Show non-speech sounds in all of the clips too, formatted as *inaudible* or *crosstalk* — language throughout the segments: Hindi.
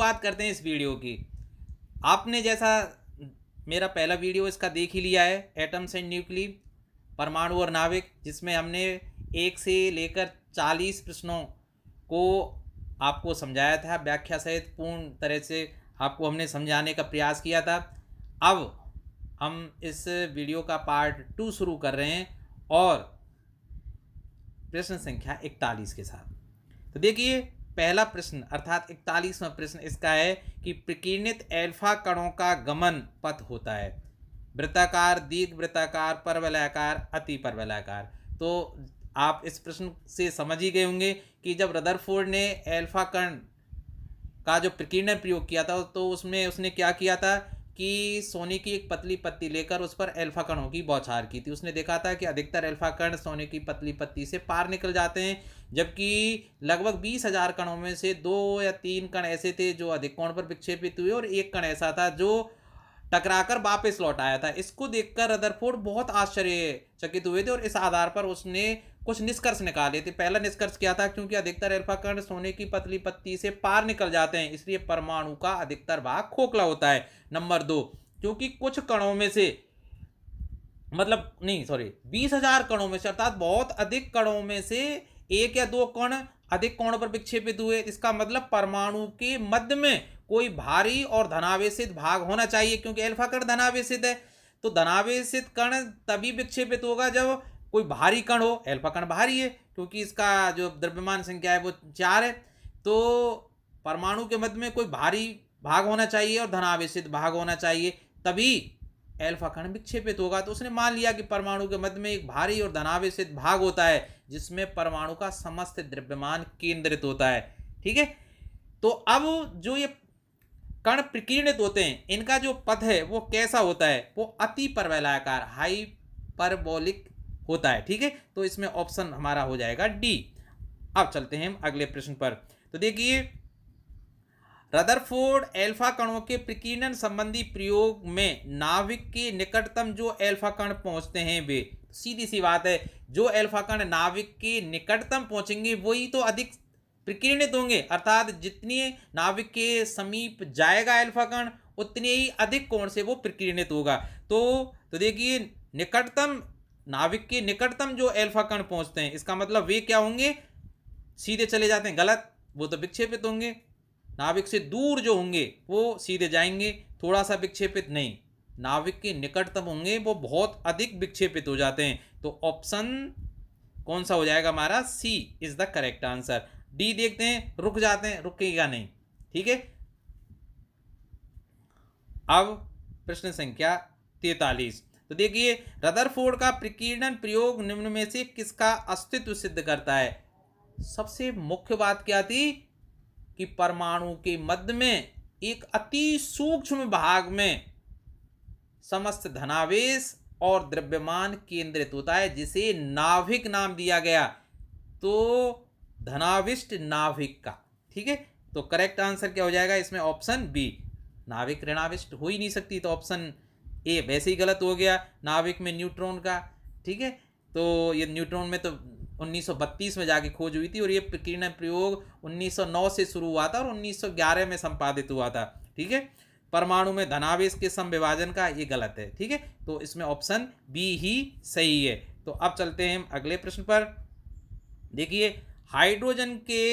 शुरुआत करते हैं इस वीडियो की आपने जैसा मेरा पहला वीडियो इसका देख ही लिया है एटम्स एंड न्यूक्ली परमाणु और नाविक जिसमें हमने एक से लेकर चालीस प्रश्नों को आपको समझाया था व्याख्या सहित पूर्ण तरह से आपको हमने समझाने का प्रयास किया था अब हम इस वीडियो का पार्ट टू शुरू कर रहे हैं और प्रश्न संख्या इकतालीस के साथ तो देखिए पहला प्रश्न अर्थात इकतालीसवा प्रश्न इसका है कि प्रकीर्णित एल्फा कणों का गमन पथ होता है वृत्ताकार दीर्घ वृत्ताकार परवलयाकार अति परवलयाकार तो आप इस प्रश्न से समझ ही गए होंगे कि जब रदरफोर्ड ने एल्फा कण का जो प्रकीर्णन प्रयोग किया था तो उसमें उसने क्या किया था कि सोने की एक पतली पत्ती लेकर उस पर एल्फा कणों की बौछार की थी उसने देखा था कि अधिकतर एल्फा कण सोने की पतली पत्ती से पार निकल जाते हैं जबकि लगभग बीस हजार कणों में से दो या तीन कण ऐसे थे जो अधिक कोण पर विक्षेपित हुए और एक कण ऐसा था जो टकराकर वापस लौट आया था इसको देखकर रदरफोर्ड बहुत आश्चर्यचकित हुए थे और इस आधार पर उसने कुछ निष्कर्ष निकाले थे पहला निष्कर्ष क्या था क्योंकि अधिकतर एल्फा कण सोने की पतली पत्ती से पार निकल जाते हैं इसलिए परमाणु का अधिकतर भाग खोखला होता है नंबर दो क्योंकि कुछ कणों में से मतलब नहीं सॉरी बीस हजार कणों में से अर्थात बहुत अधिक कणों में से एक या दो कण अधिक कोण पर विक्षेपित हुए इसका मतलब परमाणु के मध्य में कोई भारी और धनावेशित भाग होना चाहिए क्योंकि अल्फा कण धनावेशित है तो धनावेशित कण तभी विक्षेपित होगा जब कोई भारी कण हो अल्फा कण भारी है क्योंकि इसका जो द्रव्यमान संख्या है वो चार है तो परमाणु के मध्य में कोई भारी भाग होना चाहिए और धनावेशित भाग होना चाहिए तभी एल्फा खंड विक्षेपित होगा तो उसने मान लिया कि परमाणु के मध्य में एक भारी और धनावेशित भाग होता है जिसमें परमाणु का समस्त द्रव्यमान केंद्रित होता है ठीक है तो अब जो ये कण प्रकीर्णित होते हैं इनका जो पथ है वो कैसा होता है वो अति हाई हाइपरबोलिक होता है ठीक है तो इसमें ऑप्शन हमारा हो जाएगा डी अब चलते हैं हम अगले प्रश्न पर तो देखिए रदरफोर्ड एल्फा कणों के प्रकीर्णन संबंधी प्रयोग में नाभिक के निकटतम जो एल्फा कण पहुंचते हैं वे सीधी सी बात है जो एल्फा कण नाभिक के निकटतम पहुंचेंगे वही तो अधिक प्रकीर्णित होंगे अर्थात जितने नाभिक के समीप जाएगा एल्फा कण उतने ही अधिक कोण से वो प्रकीर्णित होगा तो तो देखिए निकटतम नाभिक के निकटतम जो एल्फा कण पहुंचते हैं इसका मतलब वे क्या होंगे सीधे चले जाते हैं गलत वो तो विक्षेपित होंगे नाविक से दूर जो होंगे वो सीधे जाएंगे थोड़ा सा विक्षेपित नहीं नाविक के निकटतम होंगे वो बहुत अधिक विक्षेपित हो जाते हैं तो ऑप्शन कौन सा हो जाएगा हमारा C is the correct answer D देखते हैं रुक जाते हैं रुकेगा नहीं ठीक है अब प्रश्न संख्या तैतालीस तो देखिए रदरफोर्ड का प्रकीर्णन प्रयोग निम्न में से किसका अस्तित्व सिद्ध करता है सबसे मुख्य बात क्या थी कि परमाणु के मध्य में एक अति सूक्ष्म भाग में समस्त धनावेश और द्रव्यमान केंद्रित होता है जिसे नाभिक नाम दिया गया तो धनाविष्ट नाभिक का ठीक है तो करेक्ट आंसर क्या हो जाएगा इसमें ऑप्शन बी नाभिक ऋणाविष्ट हो ही नहीं सकती तो ऑप्शन ए वैसे ही गलत हो गया नाभिक में न्यूट्रॉन का ठीक है तो ये न्यूट्रॉन में तो 1932 में जाके खोज हुई थी और ये किरण प्रयोग 1909 से शुरू हुआ था और 1911 में संपादित हुआ था ठीक है परमाणु में धनावेश के संविभाजन का ये गलत है ठीक है तो इसमें ऑप्शन बी ही सही है तो अब चलते हैं हम अगले प्रश्न पर देखिए हाइड्रोजन के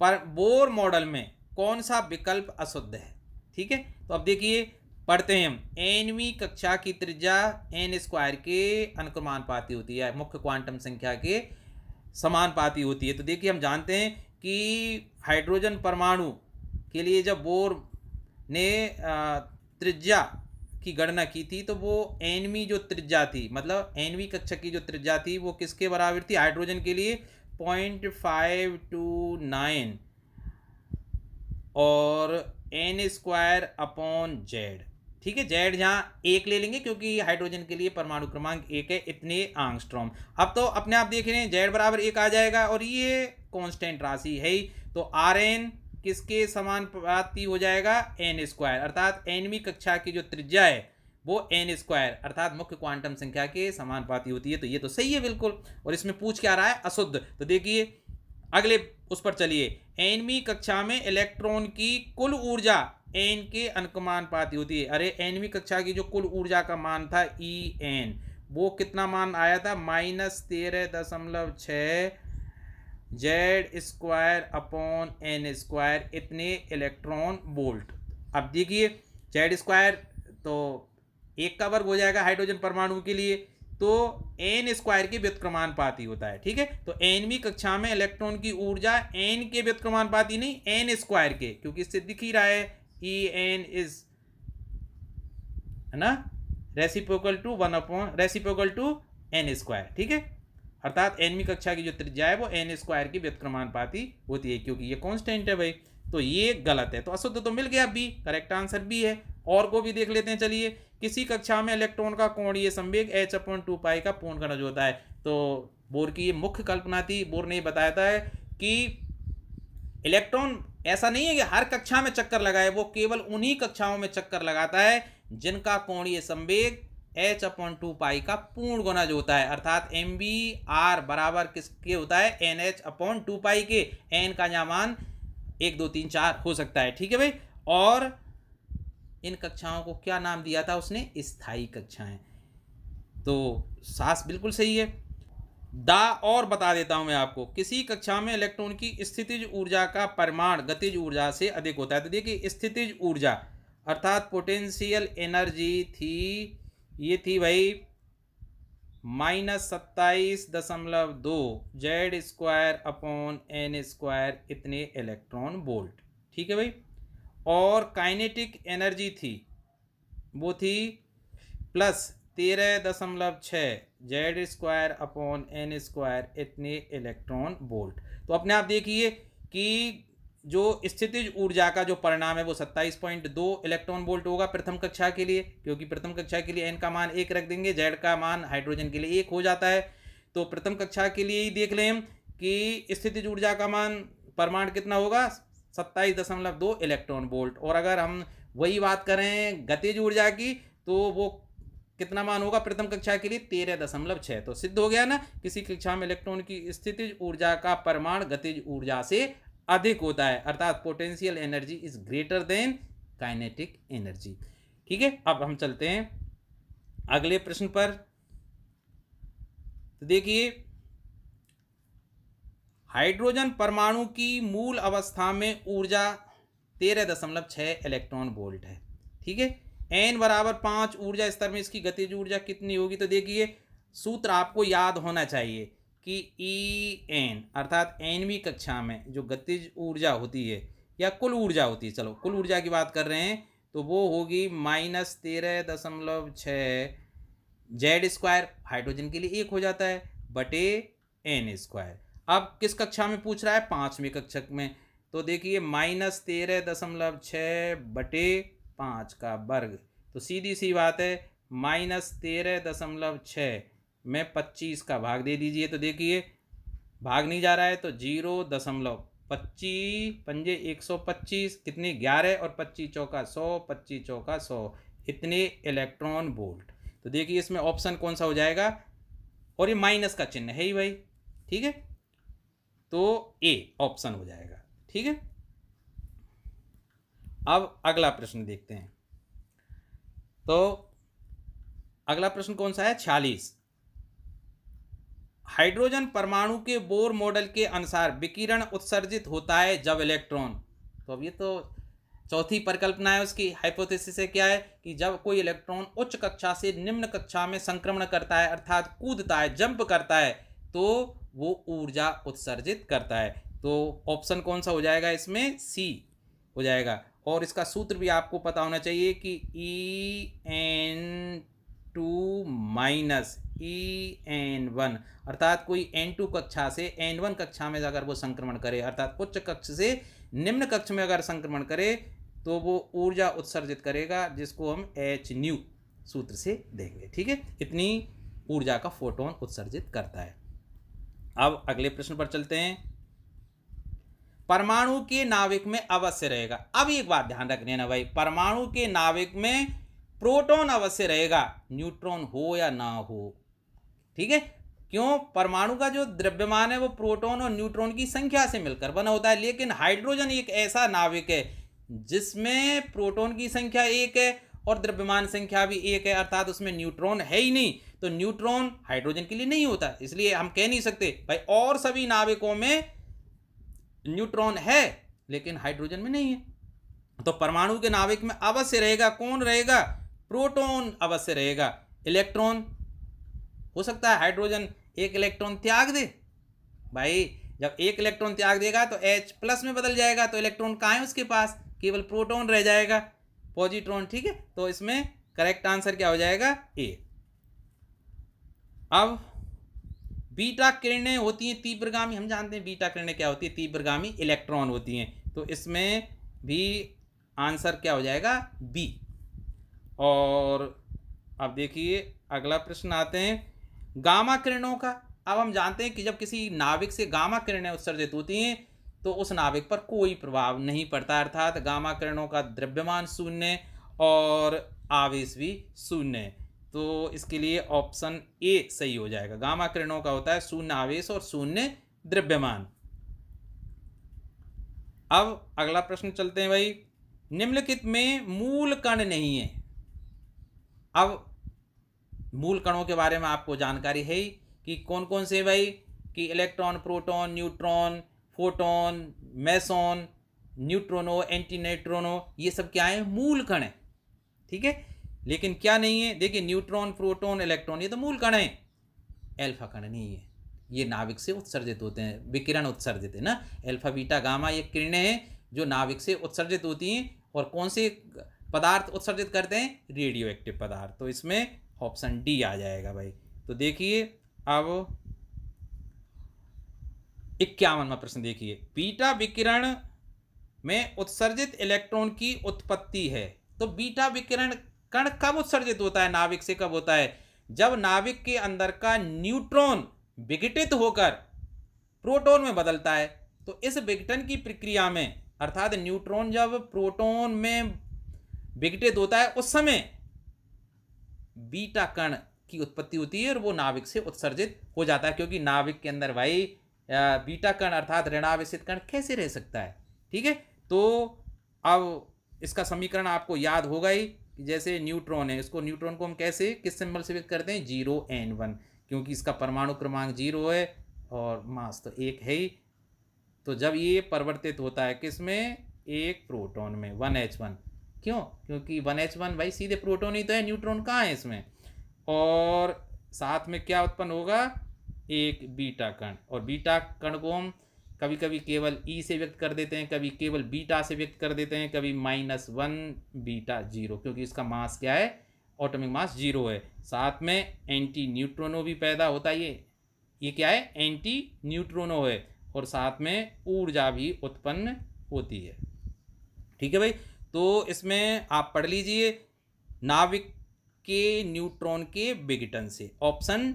पर बोर मॉडल में कौन सा विकल्प अशुद्ध है ठीक है तो अब देखिए पढ़ते हैं हम एनवी कक्षा की त्रिज्या एन स्क्वायर के अनुक्रमान पाती होती है मुख्य क्वांटम संख्या के समान पाती होती है तो देखिए हम जानते हैं कि हाइड्रोजन परमाणु के लिए जब बोर ने त्रिज्या की गणना की थी तो वो एनवी जो त्रिज्या थी मतलब एनवी कक्षा की जो त्रिज्या थी वो किसके बराबर थी हाइड्रोजन के लिए पॉइंट फाइव टू नाइन और एन स्क्वायर अपॉन जेड ठीक है जेड जहाँ एक ले लेंगे क्योंकि हाइड्रोजन के लिए परमाणु क्रमांक एक है इतने आंगस्ट्रॉम अब तो अपने आप देख रहे हैं जेड बराबर एक आ जाएगा और ये कांस्टेंट राशि है ही तो आर एन किसके समान प्राप्ति हो जाएगा एन स्क्वायर अर्थात एनवी कक्षा की जो त्रिज्या है वो एन स्क्वायर अर्थात मुख्य क्वांटम संख्या के समान पाती होती है तो ये तो सही है बिल्कुल और इसमें पूछ क्या रहा है अशुद्ध तो देखिए अगले उस पर चलिए एनवी कक्षा में इलेक्ट्रॉन की कुल ऊर्जा एन के अनुकमान पाती होती है अरे एनवी कक्षा की जो कुल ऊर्जा का मान था ई e एन वो कितना मान आया था माइनस तेरह दशमलव छः Z square upon N square इतने इलेक्ट्रॉन वोल्ट अब देखिए जेड स्क्वायर तो एक का वर्ग हो जाएगा हाइड्रोजन परमाणु के लिए तो एन स्क्वायर की पाती होता है ठीक है तो एनवी कक्षा में इलेक्ट्रॉन की ऊर्जा एन के पाती नहीं एन स्क्वायर के क्योंकि इससे दिख ही रहा है ई एन इज है ना reciprocal to one upon reciprocal to N square ठीक है अर्थात एनवी कक्षा की जो त्रिज्या है वो एन स्क्वायर की पाती होती है क्योंकि ये कॉन्स्टेंट है भाई तो ये गलत है तो अशुद्ध तो मिल गया बी करेक्ट आंसर बी है और को भी देख लेते हैं चलिए किसी कक्षा में इलेक्ट्रॉन का ये संवेग एच अपॉन टू पाई का पूर्ण गणज होता है तो बोर की ये मुख्य कल्पना थी बोर ने बताया था कि इलेक्ट्रॉन ऐसा नहीं है कि हर कक्षा में चक्कर लगाए वो केवल उन्हीं कक्षाओं में चक्कर लगाता है जिनका कोणीय संवेग एच अपॉन टू पाई का पूर्ण गुना जो होता है अर्थात एम बी आर बराबर किसके होता है N H upon two pi के एन का यहाँ एक दो तीन चार हो सकता है ठीक है भाई और इन कक्षाओं को क्या नाम दिया था उसने स्थाई कक्षाएं तो सास बिल्कुल सही है दा और बता देता हूं मैं आपको किसी कक्षा में इलेक्ट्रॉन की स्थितिज ऊर्जा का परिमाण गतिज ऊर्जा से अधिक होता है तो देखिए स्थितिज ऊर्जा अर्थात पोटेंशियल एनर्जी थी ये थी भाई माइनस सत्ताईस दशमलव दो Z square upon N square इतने इलेक्ट्रॉन वोल्ट ठीक है भाई और काइनेटिक एनर्जी थी वो थी प्लस तेरह दशमलव छः Z square upon N square इतने इलेक्ट्रॉन वोल्ट तो अपने आप देखिए कि जो स्थितिज ऊर्जा का जो परिणाम है वो सत्ताईस पॉइंट दो इलेक्ट्रॉन वोल्ट होगा प्रथम कक्षा के लिए क्योंकि प्रथम कक्षा के लिए एन का मान एक रख देंगे जेड का मान हाइड्रोजन के लिए एक हो जाता है तो प्रथम कक्षा के लिए ही देख लें कि स्थितिज ऊर्जा का मान परमाण कितना होगा सत्ताईस दशमलव दो इलेक्ट्रॉन वोल्ट और अगर हम वही बात करें गतिज ऊर्जा की तो वो कितना मान होगा प्रथम कक्षा के लिए तेरह दशमलव छः तो सिद्ध हो गया ना किसी कक्षा में इलेक्ट्रॉन की स्थितिज ऊर्जा का परमाण गतिज ऊर्जा से अधिक होता है अर्थात potential energy is greater than kinetic energy ठीक है अब हम चलते हैं अगले प्रश्न पर तो देखिए हाइड्रोजन परमाणु की मूल अवस्था में ऊर्जा तेरह दशमलव छः इलेक्ट्रॉन वोल्ट है ठीक है एन बराबर पाँच ऊर्जा स्तर में इसकी गतिज ऊर्जा कितनी होगी तो देखिए सूत्र आपको याद होना चाहिए कि ई e एन अर्थात एनवी कक्षा में जो गतिज ऊर्जा होती है या कुल ऊर्जा होती है चलो कुल ऊर्जा की बात कर रहे हैं तो वो होगी माइनस तेरह दशमलव छः जेड स्क्वायर हाइड्रोजन के लिए एक हो जाता है बटे एन स्क्वायर अब किस कक्षा में पूछ रहा है पाँचवीं कक्षक में तो देखिए माइनस तेरह दशमलव छः बटे पाँच का वर्ग तो सीधी सी बात है माइनस तेरह दशमलव छः में पच्चीस का भाग दे दीजिए तो देखिए भाग नहीं जा रहा है तो जीरो दशमलव पच्चीस पंजे एक सौ पच्चीस कितने ग्यारह और पच्चीस चौका सौ पच्चीस चौका सौ इतने इलेक्ट्रॉन वोल्ट तो देखिए इसमें ऑप्शन कौन सा हो जाएगा और ये माइनस का चिन्ह है ही भाई ठीक है तो ए ऑप्शन हो जाएगा ठीक है अब अगला प्रश्न देखते हैं तो अगला प्रश्न कौन सा है छियालीस हाइड्रोजन परमाणु के बोर मॉडल के अनुसार विकिरण उत्सर्जित होता है जब इलेक्ट्रॉन तो अब ये तो चौथी परिकल्पना है उसकी हाइपोथेसिस है क्या है कि जब कोई इलेक्ट्रॉन उच्च कक्षा से निम्न कक्षा में संक्रमण करता है अर्थात कूदता है जंप करता है तो वो ऊर्जा उत्सर्जित करता है तो ऑप्शन कौन सा हो जाएगा इसमें सी हो जाएगा और इसका सूत्र भी आपको पता होना चाहिए कि E e N two minus E e N one अर्थात कोई एन टू कक्षा से एन वन कक्षा में अगर वो संक्रमण करे अर्थात उच्च कक्ष से निम्न कक्ष में अगर संक्रमण करे तो वो ऊर्जा उत्सर्जित करेगा जिसको हम एच न्यू सूत्र से देंगे ठीक है इतनी ऊर्जा का फोटोन उत्सर्जित करता है अब अगले प्रश्न पर चलते हैं परमाणु के नाविक में अवश्य रहेगा अब एक बात ध्यान रख लेना भाई परमाणु के नाविक में प्रोटॉन अवश्य रहेगा न्यूट्रॉन हो या ना हो ठीक है क्यों परमाणु का जो द्रव्यमान है वो प्रोटॉन और न्यूट्रॉन की संख्या से मिलकर बना होता है लेकिन हाइड्रोजन एक ऐसा नाविक है जिसमें प्रोटोन की संख्या एक है और द्रव्यमान संख्या भी एक है अर्थात उसमें न्यूट्रॉन है ही नहीं तो न्यूट्रॉन हाइड्रोजन के लिए नहीं होता इसलिए हम कह नहीं सकते भाई और सभी नाविकों में न्यूट्रॉन है लेकिन हाइड्रोजन में नहीं है तो परमाणु के नाभिक में अवश्य रहेगा कौन रहेगा प्रोटॉन अवश्य रहेगा इलेक्ट्रॉन हो सकता है हाइड्रोजन एक इलेक्ट्रॉन त्याग दे भाई जब एक इलेक्ट्रॉन त्याग देगा तो H प्लस में बदल जाएगा तो इलेक्ट्रॉन कहाँ है उसके पास केवल प्रोटॉन रह जाएगा पॉजिट्रॉन ठीक है तो इसमें करेक्ट आंसर क्या हो जाएगा ए अब बीटा किरणें होती हैं तीव्रगामी हम जानते हैं बीटा किरणें क्या होती है तीव्रगामी इलेक्ट्रॉन होती हैं तो इसमें भी आंसर क्या हो जाएगा बी और अब देखिए अगला प्रश्न आते हैं गामा किरणों का अब हम जानते हैं कि जब किसी नाविक से गामा किरणें उत्सर्जित होती हैं तो उस नाविक पर कोई प्रभाव नहीं पड़ता अर्थात गामा किरणों का द्रव्यमान शून्य और आवेश भी शून्य है तो इसके लिए ऑप्शन ए सही हो जाएगा गामा किरणों का होता है शून्य आवेश और शून्य द्रव्यमान अब अगला प्रश्न चलते हैं भाई निम्नलिखित में मूल कण नहीं है अब मूल कणों के बारे में आपको जानकारी है कि कौन कौन से भाई कि electron proton neutron photon meson neutrino anti neutrino ये सब क्या है मूल कण है ठीक है लेकिन क्या नहीं है देखिए न्यूट्रॉन प्रोटॉन इलेक्ट्रॉन ये तो मूल कण है एल्फा कण नहीं है ये नाविक से उत्सर्जित होते हैं विकिरण उत्सर्जित है ना एल्फा बीटा गामा ये किरणें हैं जो नाविक से उत्सर्जित होती हैं और कौन से पदार्थ उत्सर्जित करते हैं रेडियो एक्टिव पदार्थ तो इसमें ऑप्शन डी आ जाएगा भाई तो देखिए अब इक्यावनवा प्रश्न देखिए बीटा विकिरण में उत्सर्जित इलेक्ट्रॉन की उत्पत्ति है तो बीटा विकिरण कण कब उत्सर्जित होता है नाभिक से कब होता है जब नाभिक के अंदर का न्यूट्रॉन विघटित होकर प्रोटॉन में बदलता है तो इस विघटन की प्रक्रिया में अर्थात न्यूट्रॉन जब प्रोटॉन में विघटित होता है उस समय बीटा कण की उत्पत्ति होती है और वो नाभिक से उत्सर्जित हो जाता है क्योंकि नाभिक के अंदर भाई बीटा कण अर्थात ऋणावेश कण कैसे रह सकता है ठीक है तो अब इसका समीकरण आपको याद होगा ही जैसे न्यूट्रॉन है इसको न्यूट्रॉन को हम कैसे किस सिंबल से व्यक्त करते हैं जीरो एन वन क्योंकि इसका परमाणु क्रमांक जीरो है और मास तो एक है ही तो जब ये परिवर्तित होता है किस में एक प्रोटोन में वन एच वन क्यों क्योंकि वन एच वन भाई सीधे प्रोटोन ही तो है न्यूट्रॉन कहाँ है इसमें और साथ में क्या उत्पन्न होगा एक बीटा कण और बीटा कण को हम कभी कभी केवल ई e से व्यक्त कर देते हैं कभी केवल बीटा से व्यक्त कर देते हैं कभी माइनस वन बीटा जीरो क्योंकि इसका मास क्या है ऑटोमिक मास जीरो है साथ में एंटी न्यूट्रोनो भी पैदा होता है ये ये क्या है एंटी न्यूट्रोनो है और साथ में ऊर्जा भी उत्पन्न होती है ठीक है भाई तो इसमें आप पढ़ लीजिए नाविक के न्यूट्रॉन के विघटन से option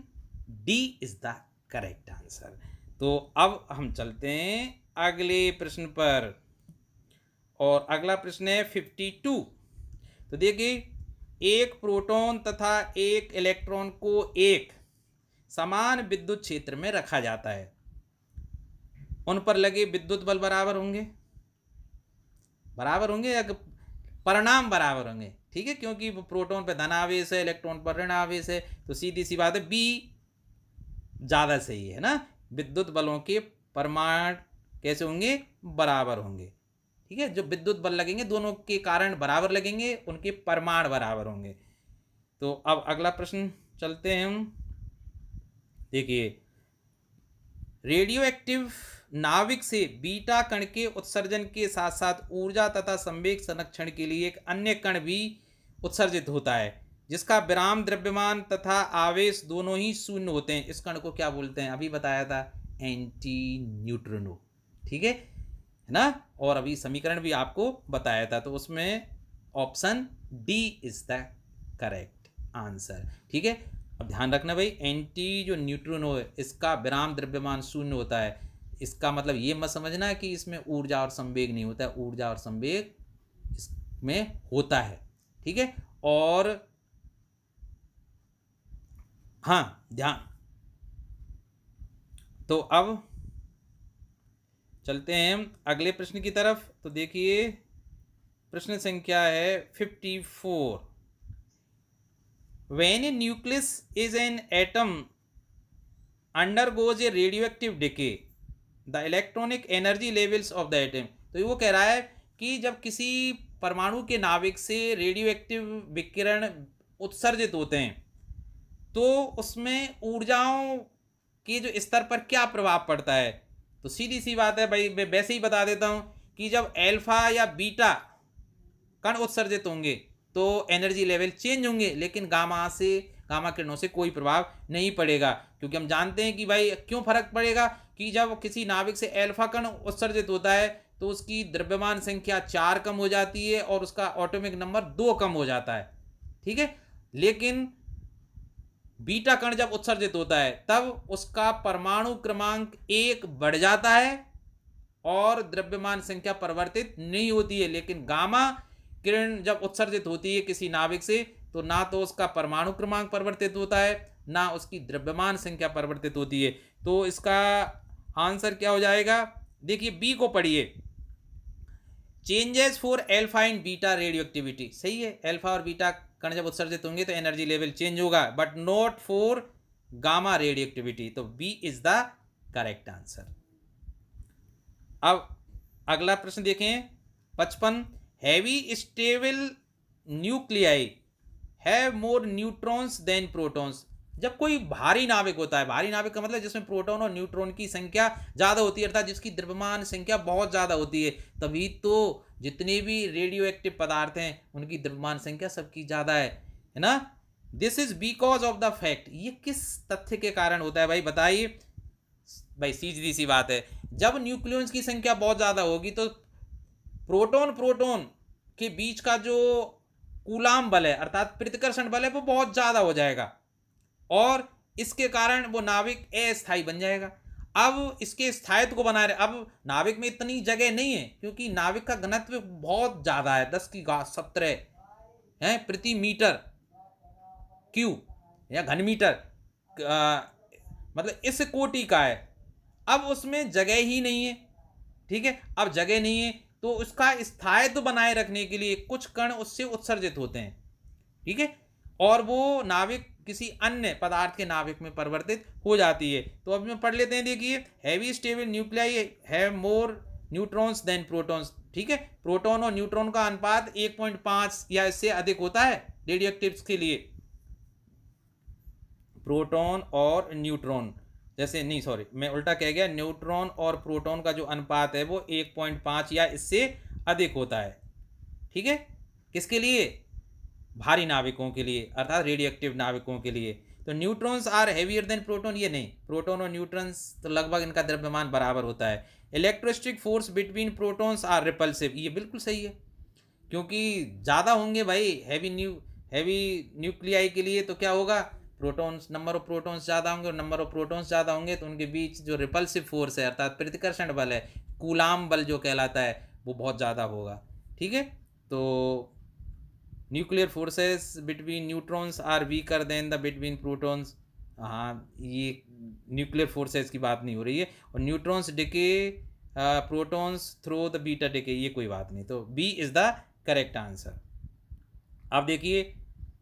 D is the correct answer तो अब हम चलते हैं अगले प्रश्न पर और अगला प्रश्न है फिफ्टी टू तो देखिए एक प्रोटॉन तथा एक इलेक्ट्रॉन को एक समान विद्युत क्षेत्र में रखा जाता है उन पर लगे विद्युत बल बराबर होंगे बराबर होंगे या परिणाम बराबर होंगे ठीक है क्योंकि प्रोटॉन पर धनावेश है इलेक्ट्रॉन पर ऋण आवेश है तो सीधी सी बात है बी ज़्यादा सही है ना विद्युत बलों के परमाण कैसे होंगे बराबर होंगे ठीक है जो विद्युत बल लगेंगे दोनों के कारण बराबर लगेंगे उनके परमाण बराबर होंगे तो अब अगला प्रश्न चलते हैं हम देखिए रेडियो एक्टिव नाविक से बीटा कण के उत्सर्जन के साथ साथ ऊर्जा तथा संवेग संरक्षण के लिए एक अन्य कण भी उत्सर्जित होता है जिसका विराम द्रव्यमान तथा आवेश दोनों ही शून्य होते हैं इस कण को क्या बोलते हैं अभी बताया था एंटी न्यूट्रिनो ठीक है है ना और अभी समीकरण भी आपको बताया था तो उसमें option D is the correct answer ठीक है अब ध्यान रखना भाई एंटी जो न्यूट्रिनो है इसका विराम द्रव्यमान शून्य होता है इसका मतलब ये मत समझना कि इसमें ऊर्जा और संवेग नहीं होता है ऊर्जा और संवेग इसमें होता है ठीक है और हाँ ध्यान तो अब चलते हैं अगले प्रश्न की तरफ तो देखिए प्रश्न संख्या है fifty four when a nucleus is an atom undergoes a radioactive decay the electronic energy levels of the atom तो वो कह रहा है कि जब किसी परमाणु के नाभिक से रेडियो एक्टिव विकिरण उत्सर्जित होते हैं तो उसमें ऊर्जाओं के जो स्तर पर क्या प्रभाव पड़ता है तो सीधी सी बात है भाई मैं वैसे ही बता देता हूँ कि जब एल्फा या बीटा कण उत्सर्जित होंगे तो एनर्जी लेवल चेंज होंगे लेकिन गामा से गामा किरणों से कोई प्रभाव नहीं पड़ेगा क्योंकि हम जानते हैं कि भाई क्यों फर्क पड़ेगा कि जब किसी नाभिक से एल्फा कण उत्सर्जित होता है तो उसकी द्रव्यमान संख्या चार कम हो जाती है और उसका ऑटोमिक नंबर दो कम हो जाता है ठीक है लेकिन बीटा कण जब उत्सर्जित होता है तब उसका परमाणु क्रमांक एक बढ़ जाता है और द्रव्यमान संख्या परिवर्तित नहीं होती है लेकिन गामा किरण जब उत्सर्जित होती है किसी नाभिक से तो ना तो उसका परमाणु क्रमांक परिवर्तित होता है ना उसकी द्रव्यमान संख्या परिवर्तित होती है तो इसका आंसर क्या हो जाएगा देखिए बी को पढ़िए changes for alpha and beta radioactive सही है एल्फा और बीटा कण जब उत्सर्जित होंगे तो एनर्जी लेवल चेंज होगा but not for gamma radioactive तो B is the correct answer अब अगला प्रश्न देखें पचपन heavy stable nuclei have more neutrons than protons जब कोई भारी नाविक होता है भारी नाविक का मतलब जिसमें प्रोटॉन और न्यूट्रॉन की संख्या ज़्यादा होती है अर्थात जिसकी द्रव्यमान संख्या बहुत ज़्यादा होती है तभी तो जितने भी रेडियो एक्टिव पदार्थ हैं उनकी द्रव्यमान संख्या सबकी ज़्यादा है है ना this is because of the fact ये किस तथ्य के कारण होता है भाई बताइए भाई सीधी सी बात है जब न्यूक्लियंस की संख्या बहुत ज़्यादा होगी तो प्रोटोन प्रोटोन के बीच का जो कुलाम बल है अर्थात प्रतिकर्षण बल है वो बहुत ज़्यादा हो जाएगा और इसके कारण वो नाविक अस्थायी बन जाएगा अब इसके स्थायित्व को बना रहे अब नाविक में इतनी जगह नहीं है क्योंकि नाविक का घनत्व बहुत ज़्यादा है दस की घास सत्रह है प्रति मीटर क्यू या घन मीटर मतलब इस कोटि का है अब उसमें जगह ही नहीं है ठीक है अब जगह नहीं है तो उसका स्थायित्व बनाए रखने के लिए कुछ कण उससे उत्सर्जित होते हैं ठीक है और वो नाविक किसी अन्य पदार्थ के नाभिक में परिवर्तित हो जाती है तो अब मैं पढ़ लेते हैं देखिए heavy stable nuclei have more neutrons than protons ठीक है प्रोटॉन और न्यूट्रॉन का अनुपात 1.5 या इससे अधिक होता है रेडियो एक्टिव्स के लिए प्रोटॉन और न्यूट्रॉन जैसे नहीं सॉरी मैं उल्टा कह गया न्यूट्रॉन और प्रोटॉन का जो अनुपात है वो 1.5 या इससे अधिक होता है ठीक है किसके लिए भारी नाविकों के लिए अर्थात रेडियो एक्टिव नाविकों के लिए तो neutrons are heavier than proton ये नहीं प्रोटोन और न्यूट्रॉन्स तो लगभग इनका द्रव्यमान बराबर होता है electrostatic force between protons are repulsive ये बिल्कुल सही है क्योंकि ज़्यादा होंगे भाई हैवी न्यू हैवी न्यूक्लियाई के लिए तो क्या होगा प्रोटॉन्स नंबर ऑफ प्रोटॉन्स ज़्यादा होंगे और नंबर ऑफ प्रोटॉन्स ज़्यादा होंगे तो उनके बीच जो रिपल्सिव फोर्स है अर्थात प्रतिकर्षण बल है कूलाम बल जो कहलाता है वो बहुत ज़्यादा होगा ठीक है तो nuclear forces between neutrons are weaker than the between protons हाँ ये न्यूक्लियर फोर्सेस की बात नहीं हो रही है और neutrons decay protons through the beta decay ये कोई बात नहीं तो B is the correct answer आप देखिए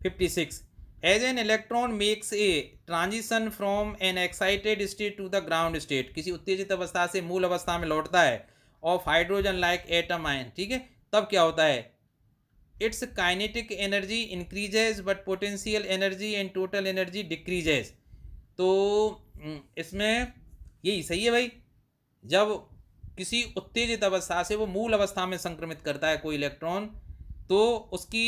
fifty six as an electron makes a transition from an excited state to the ground state किसी उत्तेजित अवस्था से मूल अवस्था में लौटता है of hydrogen like atom ion ठीक है तब क्या होता है its kinetic energy increases but potential energy and total energy decreases तो हम्म, इसमें यही सही है भाई जब किसी उत्तेजित अवस्था से वो मूल अवस्था में संक्रमित करता है कोई इलेक्ट्रॉन तो उसकी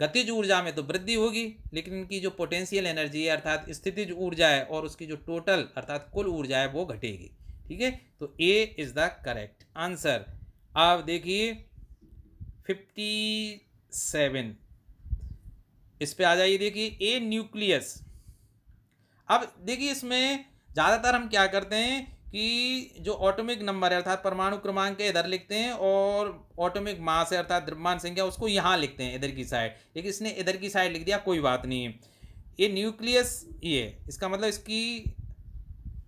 गतिज ऊर्जा में तो वृद्धि होगी लेकिन इनकी जो पोटेंशियल एनर्जी है अर्थात स्थितिज ऊर्जा है और उसकी जो टोटल अर्थात कुल ऊर्जा है वो घटेगी ठीक है तो A is the correct answer अब देखिए फिफ्टी सेवन इस पर आ जाइए देखिए ए न्यूक्लियस अब देखिए इसमें ज़्यादातर हम क्या करते हैं कि जो ऑटोमिक नंबर है अर्थात परमाणु क्रमांक इधर लिखते हैं और ऑटोमिक मास है अर्थात द्रव्यमान संख्या उसको यहाँ लिखते हैं इधर की साइड लेकिन इसने इधर की साइड लिख दिया कोई बात नहीं है ये न्यूक्लियस ये इसका मतलब इसकी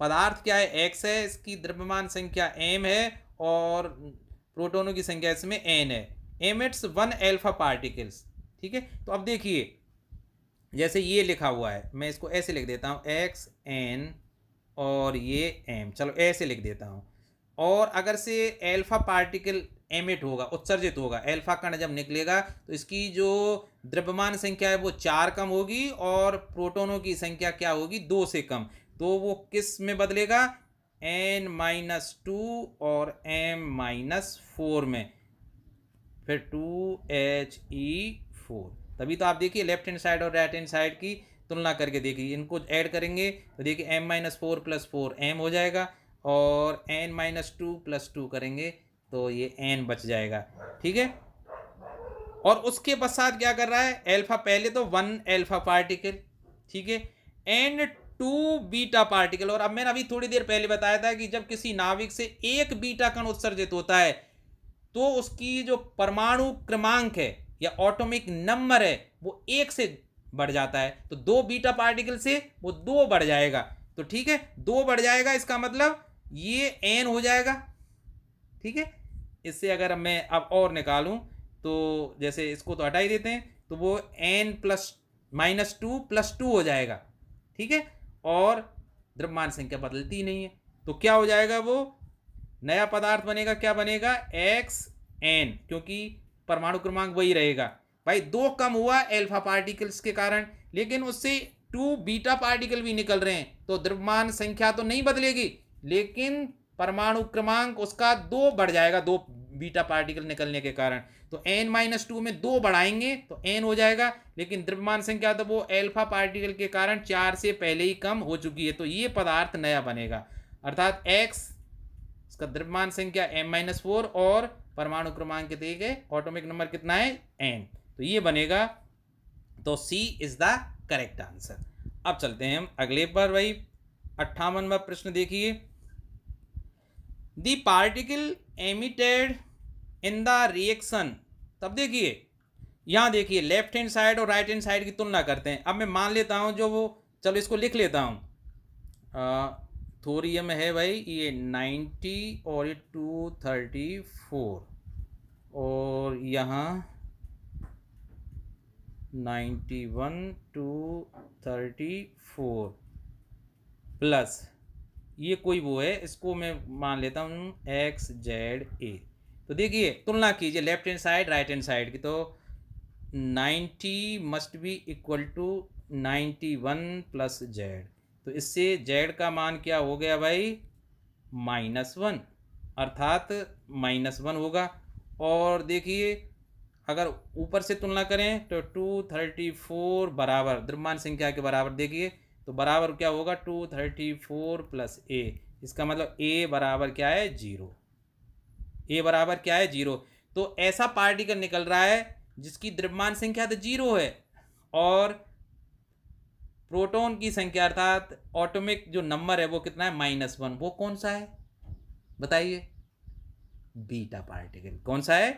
पदार्थ क्या है एक्स है इसकी द्रव्यमान संख्या एम है और प्रोटोनों की संख्या इसमें एन है एमिट्स वन एल्फा पार्टिकल्स ठीक है तो अब देखिए जैसे ये लिखा हुआ है मैं इसको ऐसे लिख देता हूँ एक्स एन और ये एम चलो ऐसे लिख देता हूँ और अगर से एल्फा पार्टिकल एमिट होगा उत्सर्जित होगा एल्फा कण जब निकलेगा तो इसकी जो द्रव्यमान संख्या है वो चार कम होगी और प्रोटोनों की संख्या क्या होगी दो से कम तो वो किस में बदलेगा एन माइनस टू और एम माइनस फोर में फिर टू एच ई फोर तभी तो आप देखिए लेफ्ट हैंड साइड और राइट हैंड साइड की तुलना करके देखिए इनको ऐड करेंगे तो देखिए M minus four plus four M हो जाएगा और N minus two plus two करेंगे तो ये एन बच जाएगा ठीक है और उसके पश्चात क्या कर रहा है एल्फा पहले तो वन एल्फा पार्टिकल ठीक है एंड टू बीटा पार्टिकल और अब मैंने अभी थोड़ी देर पहले बताया था कि जब किसी नाविक से एक बीटा कण उत्सर्जित होता है तो उसकी जो परमाणु क्रमांक है या ऑटोमिक नंबर है वो एक से बढ़ जाता है तो दो बीटा पार्टिकल से वो दो बढ़ जाएगा तो ठीक है दो बढ़ जाएगा इसका मतलब ये एन हो जाएगा ठीक है इससे अगर मैं अब और निकालूं तो जैसे इसको तो हटाई देते हैं तो वो N plus minus two plus two हो जाएगा ठीक है और द्रव्यमान संख्या बदलती नहीं है तो क्या हो जाएगा वो नया पदार्थ बनेगा क्या बनेगा एक्स एन क्योंकि परमाणु क्रमांक वही रहेगा भाई दो कम हुआ एल्फा पार्टिकल्स के कारण लेकिन उससे टू बीटा पार्टिकल भी निकल रहे हैं तो द्रव्यमान संख्या तो नहीं बदलेगी लेकिन परमाणु क्रमांक उसका दो बढ़ जाएगा दो बीटा पार्टिकल निकलने के कारण तो एन माइनस टू में दो बढ़ाएंगे तो एन हो जाएगा लेकिन द्रव्यमान संख्या तो वो एल्फा पार्टिकल के कारण चार से पहले ही कम हो चुकी है तो ये पदार्थ नया बनेगा अर्थात एक्स इसका द्रव्यमान संख्या एम माइनस फोर और परमाणु क्रमांक दिए गए ऑटोमिक नंबर कितना है एन तो ये बनेगा तो C is the correct answer अब चलते हैं हम अगले पर भाई अट्ठावनवा प्रश्न देखिए the particle emitted in the reaction तब देखिए यहाँ देखिए लेफ्ट हैंड साइड और राइट हैंड साइड की तुलना करते हैं अब मैं मान लेता हूँ जो वो चलो इसको लिख लेता हूँ थोरियम है भाई ये नाइन्टी और ये टू थर्टी फोर और यहाँ ninety one two thirty four plus ये कोई वो है इसको मैं मान लेता हूँ एक्स जेड ए तो देखिए तुलना कीजिए left hand side right hand side की तो ninety must be equal to ninety one plus Z तो इससे जेड का मान क्या हो गया भाई माइनस वन अर्थात माइनस वन होगा और देखिए अगर ऊपर से तुलना करें तो टू थर्टी फोर बराबर द्रव्यमान संख्या के बराबर देखिए तो बराबर क्या होगा two thirty four plus A इसका मतलब ए बराबर क्या है जीरो ए बराबर क्या है जीरो तो ऐसा पार्टिकल निकल रहा है जिसकी द्रव्यमान संख्या तो जीरो है और प्रोटॉन की संख्या अर्थात ऑटोमिक जो नंबर है वो कितना है माइनस वन वो कौन सा है बताइए बीटा पार्टिकल कौन सा है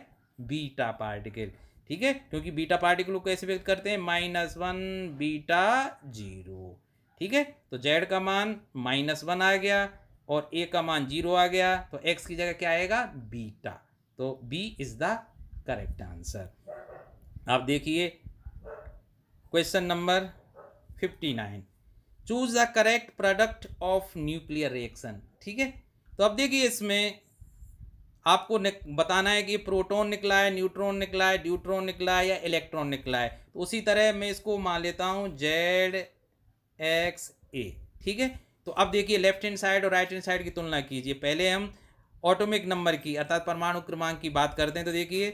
बीटा पार्टिकल ठीक है क्योंकि बीटा पार्टिकल को कैसे व्यक्त करते हैं माइनस वन बीटा जीरो ठीक है तो जेड का मान माइनस वन आ गया और ए का मान जीरो आ गया तो एक्स की जगह क्या आएगा बीटा तो B is the correct answer आप देखिए question number fifty nine choose the correct product of nuclear reaction ठीक है तो अब देखिए इसमें आपको बताना है कि प्रोटॉन निकला है न्यूट्रॉन निकला है ड्यूट्रॉन निकला है या इलेक्ट्रॉन निकला है तो उसी तरह मैं इसको मान लेता हूँ जेड एक्स ए ठीक है तो अब देखिए लेफ्ट हैंड साइड और राइट हैंड साइड की तुलना कीजिए पहले हम ऑटोमिक नंबर की अर्थात परमाणु क्रमांक की बात करते हैं तो देखिए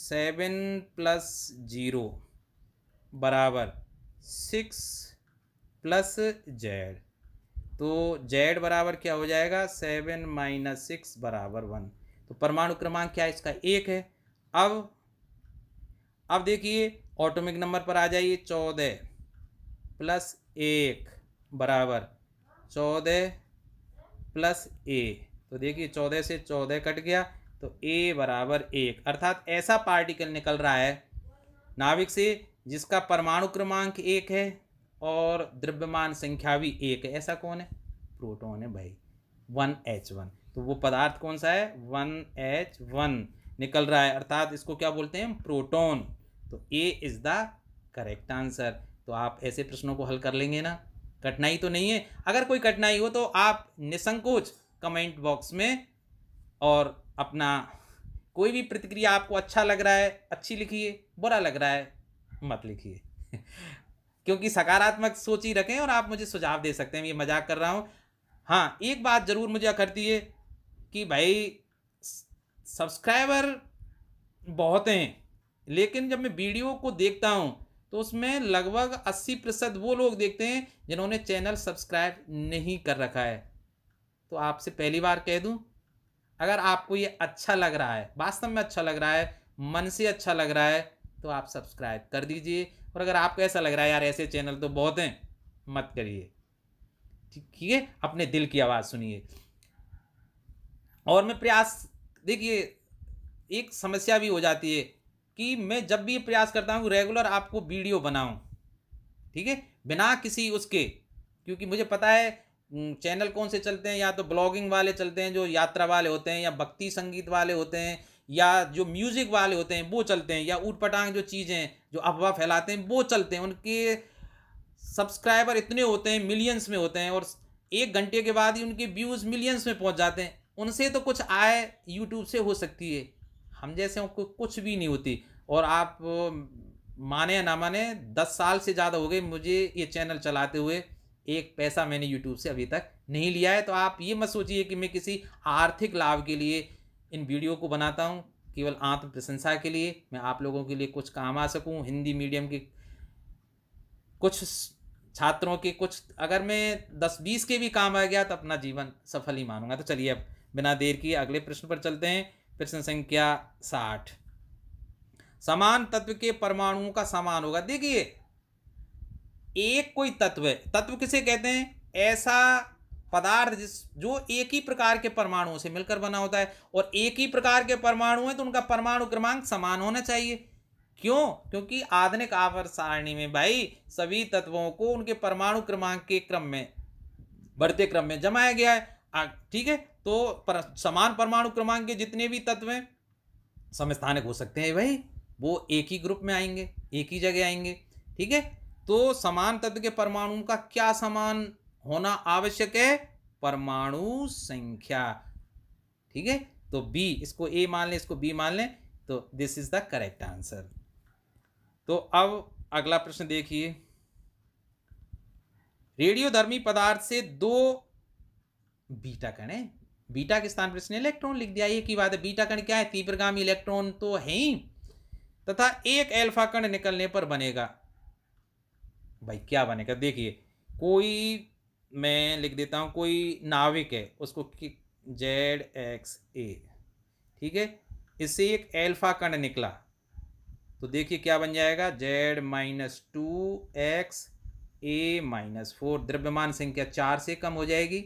सेवन प्लस जीरो बराबर सिक्स प्लस जेड तो जेड बराबर क्या हो जाएगा सेवन माइनस सिक्स बराबर वन तो परमाणु क्रमांक क्या है इसका एक है अब अब देखिए ऑटोमिक नंबर पर आ जाइए चौदह प्लस एक बराबर चौदह प्लस ए तो देखिए चौदह से चौदह कट गया तो ए बराबर एक अर्थात ऐसा पार्टिकल निकल रहा है नाविक से जिसका परमाणु क्रमांक एक है और द्रव्यमान संख्या भी एक है ऐसा कौन है प्रोटॉन है भाई वन एच वन तो वो पदार्थ कौन सा है वन एच वन निकल रहा है अर्थात इसको क्या बोलते हैं प्रोटॉन तो A is the correct answer तो आप ऐसे प्रश्नों को हल कर लेंगे ना कठिनाई तो नहीं है अगर कोई कठिनाई हो तो आप निसंकोच कमेंट बॉक्स में और अपना कोई भी प्रतिक्रिया आपको अच्छा लग रहा है अच्छी लिखिए बुरा लग रहा है मत लिखिए *laughs* क्योंकि सकारात्मक सोच ही रखें और आप मुझे सुझाव दे सकते हैं ये मजाक कर रहा हूँ हाँ एक बात ज़रूर मुझे करती है कि भाई सब्सक्राइबर बहुत हैं लेकिन जब मैं वीडियो को देखता हूँ तो उसमें लगभग अस्सी प्रतिशत वो लोग देखते हैं जिन्होंने चैनल सब्सक्राइब नहीं कर रखा है तो आपसे पहली बार कह दूँ अगर आपको ये अच्छा लग रहा है वास्तव में अच्छा लग रहा है मन से अच्छा लग रहा है तो आप सब्सक्राइब कर दीजिए और अगर आपको ऐसा लग रहा है यार ऐसे चैनल तो बहुत हैं मत करिए ठीक है अपने दिल की आवाज़ सुनिए और मैं प्रयास देखिए एक समस्या भी हो जाती है कि मैं जब भी प्रयास करता हूँ रेगुलर आपको वीडियो बनाऊँ ठीक है बिना किसी उसके क्योंकि मुझे पता है चैनल कौन से चलते हैं या तो ब्लॉगिंग वाले चलते हैं जो यात्रा वाले होते हैं या भक्ति संगीत वाले होते हैं या जो म्यूज़िक वाले होते हैं वो चलते हैं या ऊट जो चीज़ें जो अफवाह फैलाते हैं वो चलते हैं उनके सब्सक्राइबर इतने होते हैं मिलियंस में होते हैं और एक घंटे के बाद ही उनके व्यूज़ मिलियंस में पहुंच जाते हैं उनसे तो कुछ आय यूट्यूब से हो सकती है हम जैसे को कुछ भी नहीं होती और आप माने या ना माने दस साल से ज़्यादा हो गए मुझे ये चैनल चलाते हुए एक पैसा मैंने यूट्यूब से अभी तक नहीं लिया है तो आप ये मत सोचिए कि मैं किसी आर्थिक लाभ के लिए इन वीडियो को बनाता हूँ केवल आत्म प्रशंसा के लिए मैं आप लोगों के लिए कुछ काम आ सकूँ हिंदी मीडियम के कुछ छात्रों के कुछ अगर मैं दस बीस के भी काम आ गया तो अपना जीवन सफल ही मानूंगा तो चलिए अब बिना देर किए अगले प्रश्न पर चलते हैं प्रश्न संख्या साठ समान तत्व के परमाणुओं का समान होगा देखिए एक कोई तत्व तत्व किसे कहते हैं ऐसा पदार्थ जिस जो एक ही प्रकार के परमाणुओं से मिलकर बना होता है और एक ही प्रकार के परमाणु हैं तो उनका परमाणु क्रमांक समान होना चाहिए क्यों क्योंकि आधुनिक आवर सारणी में भाई सभी तत्वों को उनके परमाणु क्रमांक के क्रम में बढ़ते क्रम में जमाया गया है ठीक है तो पर, समान परमाणु क्रमांक के जितने भी तत्व हैं समस्थानिक हो सकते हैं भाई वो एक ही ग्रुप में आएंगे एक ही जगह आएंगे ठीक है तो समान तत्व के परमाणु का क्या समान होना आवश्यक है परमाणु संख्या ठीक है तो बी इसको ए मान लें इसको बी मान लें तो this is the correct answer तो अब अगला प्रश्न देखिए रेडियोधर्मी पदार्थ से दो बीटा कण है बीटा के स्थान पर इसने इलेक्ट्रॉन लिख दिया ये की बात है बीटा कण क्या है तीव्रगामी इलेक्ट्रॉन तो है ही तथा एक एल्फा कण निकलने पर बनेगा भाई क्या बनेगा देखिए कोई मैं लिख देता हूँ कोई नाविक है उसको जेड एक्स ए ठीक है इससे एक एल्फा कण निकला तो देखिए क्या बन जाएगा Z minus two X A minus four द्रव्यमान संख्या चार से कम हो जाएगी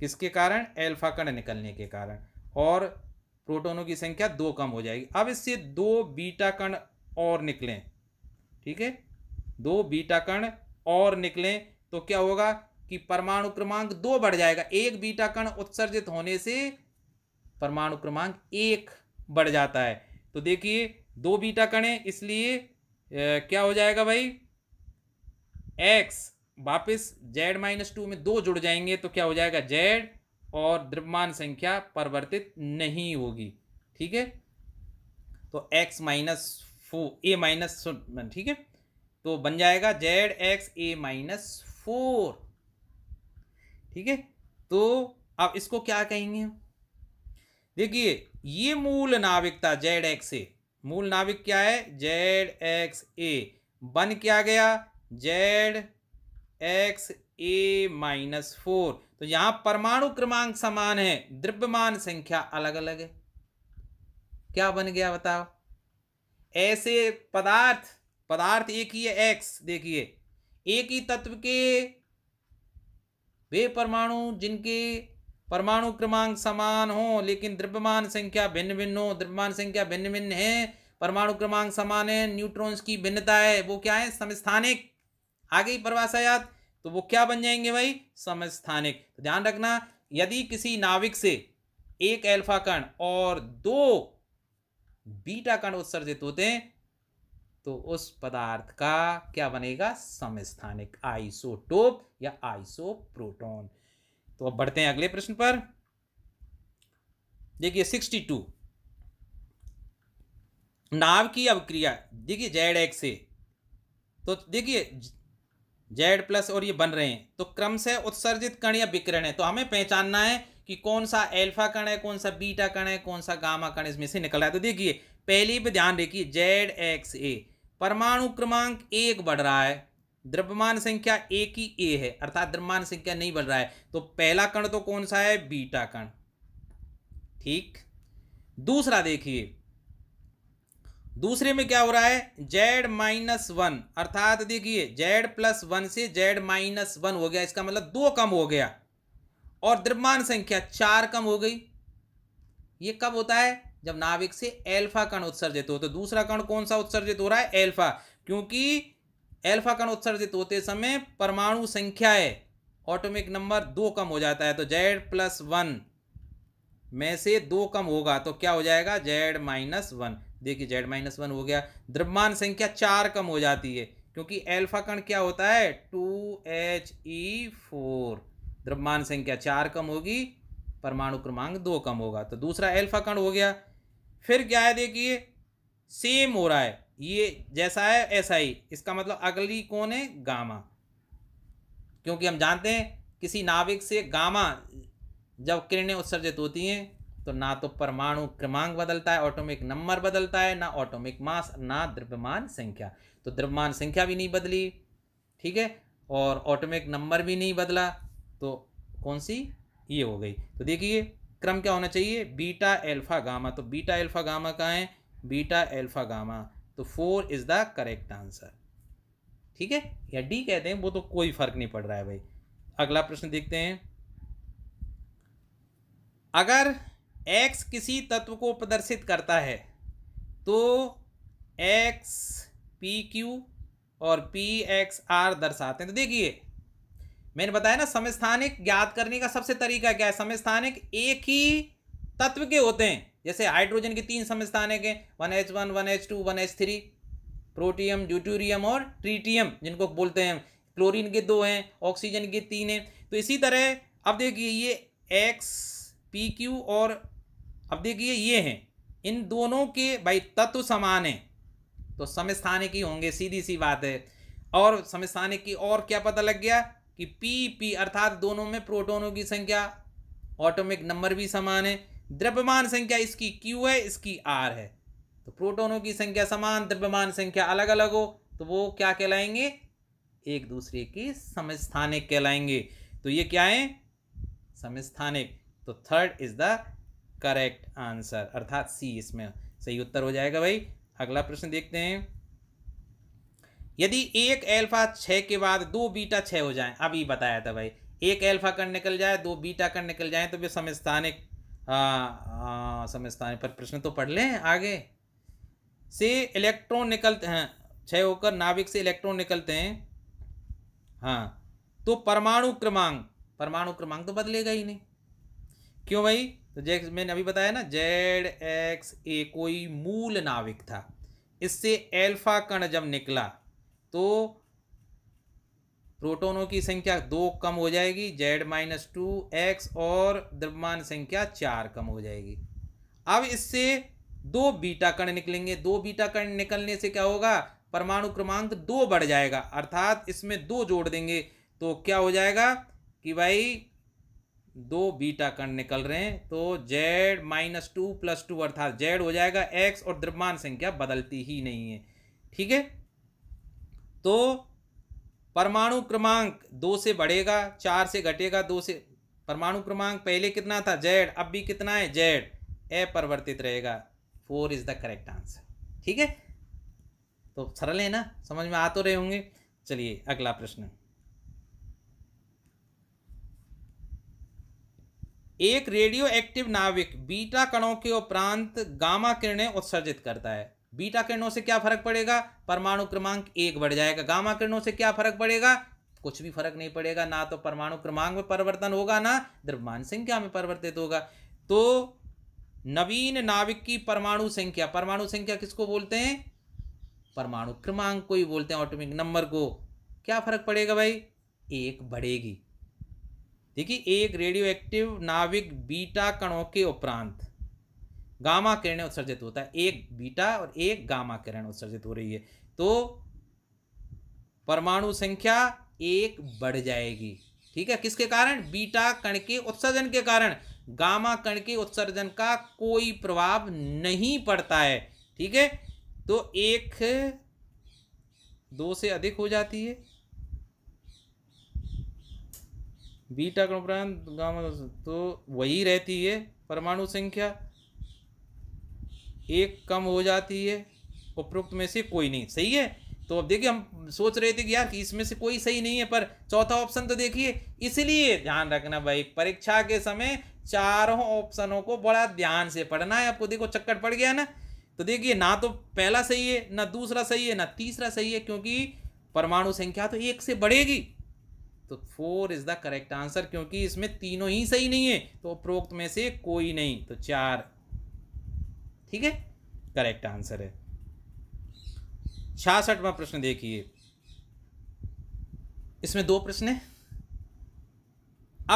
किसके कारण एल्फा कण निकलने के कारण और प्रोटोनों की संख्या दो कम हो जाएगी अब इससे दो बीटा कण और निकलें ठीक है दो बीटा कण और निकलें तो क्या होगा कि परमाणु क्रमांक दो बढ़ जाएगा एक बीटा कण उत्सर्जित होने से परमाणु क्रमांक एक बढ़ जाता है तो देखिए दो बीटा कण है इसलिए क्या हो जाएगा भाई एक्स वापस जेड माइनस टू में दो जुड़ जाएंगे तो क्या हो जाएगा जेड और द्रव्यमान संख्या परिवर्तित नहीं होगी ठीक है तो X minus four A minus ठीक है तो बन जाएगा Z X A minus four ठीक है तो अब इसको क्या कहेंगे देखिए ये मूल नाविकता जेड एक्स ए मूल नाविक क्या है जेड एक्स ए बन क्या गया Z X A minus four तो यहां परमाणु क्रमांक समान है द्रव्यमान संख्या अलग अलग है क्या बन गया बताओ ऐसे पदार्थ पदार्थ एक ही है एक्स देखिए एक ही तत्व के वे परमाणु जिनके परमाणु क्रमांक समान हो लेकिन द्रव्यमान संख्या भिन्न भिन्न हो द्रव्यमान संख्या भिन्न भिन्न है परमाणु क्रमांक समान है न्यूट्रॉन्स की भिन्नता है वो क्या है समस्थानिक आ गई परवासायात याद तो वो क्या बन जाएंगे भाई समस्थानिक तो ध्यान रखना यदि किसी नाविक से एक एल्फा कण और दो बीटा कण उत्सर्जित होते हैं तो उस पदार्थ का क्या बनेगा समस्थानिक आइसोटोप या प्रोटोन तो अब बढ़ते हैं अगले प्रश्न पर देखिए सिक्सटी टू नाव की अवक्रिया देखिए जेड एक्स से तो देखिए जेड प्लस और ये बन रहे हैं तो क्रम से उत्सर्जित कण या विकरण है तो हमें पहचानना है कि कौन सा एल्फा कण है कौन सा बीटा कण है कौन सा गामा कण इसमें से निकल रहा है तो देखिए पहली पे ध्यान रखिए जेड एक्स ए परमाणु क्रमांक एक बढ़ रहा है द्रव्यमान संख्या एक ही ए है अर्थात द्रव्यमान संख्या नहीं बढ़ रहा है तो पहला कण तो कौन सा है बीटा कण ठीक दूसरा देखिए दूसरे में क्या हो रहा है जेड माइनस वन अर्थात देखिए जेड प्लस वन से जेड माइनस वन हो गया इसका मतलब दो कम हो गया और द्रव्यमान संख्या चार कम हो गई ये कब होता है जब नाभिक से एल्फा कण उत्सर्जित हो तो दूसरा कण कौन सा उत्सर्जित हो रहा है एल्फा क्योंकि एल्फा कण उत्सर्जित होते समय परमाणु संख्या है ऑटोमिक नंबर दो कम हो जाता है तो जेड प्लस वन में से दो कम होगा तो क्या हो जाएगा जेड माइनस वन देखिए जेड माइनस वन हो गया द्रव्यमान संख्या चार कम हो जाती है क्योंकि एल्फा कण क्या होता है टू एच ई फोर द्रव्यमान संख्या चार कम होगी परमाणु क्रमांक दो कम होगा तो दूसरा एल्फा कण हो गया फिर क्या है देखिए सेम हो रहा है ये जैसा है ऐसा ही इसका मतलब अगली कौन है गामा क्योंकि हम जानते हैं किसी नाविक से गामा जब किरणें उत्सर्जित होती हैं तो ना तो परमाणु क्रमांक बदलता है ऑटोमिक नंबर बदलता है ना ऑटोमिक मास ना द्रव्यमान संख्या तो द्रव्यमान संख्या भी नहीं बदली ठीक है और ऑटोमिक नंबर भी नहीं बदला तो कौन सी ये हो गई तो देखिए क्रम क्या होना चाहिए बीटा एल्फा गामा तो बीटा एल्फा गामा का है बीटा एल्फा गामा तो four is the correct answer ठीक है या डी कहते हैं वो तो कोई फ़र्क नहीं पड़ रहा है भाई अगला प्रश्न देखते हैं अगर एक्स किसी तत्व को प्रदर्शित करता है तो एक्स पी क्यू और पी एक्स आर दर्शाते हैं तो देखिए मैंने बताया ना समस्थानिक ज्ञात करने का सबसे तरीका क्या है समस्थानिक एक ही तत्व के होते हैं जैसे हाइड्रोजन के तीन समस्थानिक हैं one H one one H two one H three protium deuterium और ट्रीटियम जिनको बोलते हैं क्लोरीन के दो हैं ऑक्सीजन के तीन हैं तो इसी तरह अब देखिए ये एक्स पी क्यू और अब देखिए ये हैं इन दोनों के भाई तत्व समान हैं तो समस्थानिक ही होंगे सीधी सी बात है और समस्थानिक की और क्या पता लग गया कि पी पी अर्थात दोनों में प्रोटोनों की संख्या ऑटोमिक नंबर भी समान है द्रव्यमान संख्या इसकी क्यू है इसकी आर है तो प्रोटोनों की संख्या समान द्रव्यमान संख्या अलग अलग हो तो वो क्या कहलाएंगे एक दूसरे की समस्थानिक कहलाएंगे तो ये क्या है समस्थानिक तो third is the correct answer अर्थात सी इसमें सही उत्तर हो जाएगा भाई अगला प्रश्न देखते हैं यदि एक एल्फा छः के बाद दो बीटा छः हो जाए अभी बताया था भाई एक एल्फा कण निकल जाए दो बीटा कण निकल जाए तो वे समस्थानिक समस्थानिक पर प्रश्न तो पढ़ लें आगे से इलेक्ट्रॉन निकलते हैं छः होकर नाभिक से इलेक्ट्रॉन निकलते हैं हाँ तो परमाणु क्रमांक परमाणु क्रमांक तो बदलेगा ही नहीं क्यों भाई तो जैसे मैंने अभी बताया ना जेड एक्स ए कोई मूल नाविक था इससे एल्फा कण जब निकला तो प्रोटोनों की संख्या दो कम हो जाएगी जेड माइनस टू एक्स और द्रव्यमान संख्या चार कम हो जाएगी अब इससे दो बीटा कण निकलेंगे दो बीटा कण निकलने से क्या होगा परमाणु क्रमांक दो बढ़ जाएगा अर्थात इसमें दो जोड़ देंगे तो क्या हो जाएगा कि भाई दो बीटा कण निकल रहे हैं तो Z minus two plus two अर्थात जेड हो जाएगा एक्स और द्रव्यमान संख्या बदलती ही नहीं है ठीक है तो परमाणु क्रमांक दो से बढ़ेगा चार से घटेगा दो से परमाणु क्रमांक पहले कितना था जेड अब भी कितना है जेड ए परिवर्तित रहेगा four is the correct answer ठीक है तो सरल है ना समझ में आ तो रहे होंगे चलिए अगला प्रश्न एक रेडियो एक्टिव नाविक बीटा कणों के उपरांत गामा किरणें उत्सर्जित करता है बीटा किरणों से क्या फर्क पड़ेगा परमाणु क्रमांक एक बढ़ जाएगा गामा किरणों से क्या फर्क पड़ेगा कुछ भी फर्क नहीं पड़ेगा ना तो परमाणु क्रमांक में परिवर्तन होगा ना द्रव्यमान संख्या में परिवर्तित होगा तो नवीन नाविक की परमाणु संख्या परमाणु संख्या किसको बोलते हैं परमाणु क्रमांक को ही बोलते हैं ऑटोमिक नंबर को क्या फर्क पड़ेगा भाई एक बढ़ेगी देखिए एक रेडियो एक्टिव नाविक बीटा कणों के उपरांत गामा किरण उत्सर्जित होता है एक बीटा और एक गामा किरण उत्सर्जित हो रही है तो परमाणु संख्या एक बढ़ जाएगी ठीक है किसके कारण बीटा कण के उत्सर्जन के कारण गामा कण के उत्सर्जन का कोई प्रभाव नहीं पड़ता है ठीक है तो एक दो से अधिक हो जाती है बीटा कण उपरांत गामा तो वही रहती है परमाणु संख्या एक कम हो जाती है उपरोक्त में से कोई नहीं सही है तो अब देखिए हम सोच रहे थे कि यार कि इसमें से कोई सही नहीं है पर चौथा ऑप्शन तो देखिए इसलिए ध्यान रखना भाई परीक्षा के समय चारों ऑप्शनों को बड़ा ध्यान से पढ़ना है आपको देखो चक्कर पड़ गया ना तो देखिए ना तो पहला सही है ना दूसरा सही है ना तीसरा सही है क्योंकि परमाणु संख्या तो एक से बढ़ेगी तो four is the correct answer क्योंकि इसमें तीनों ही सही नहीं है तो उपरोक्त में से कोई नहीं तो चार ठीक है करेक्ट आंसर है छियासठवा प्रश्न देखिए इसमें दो प्रश्न है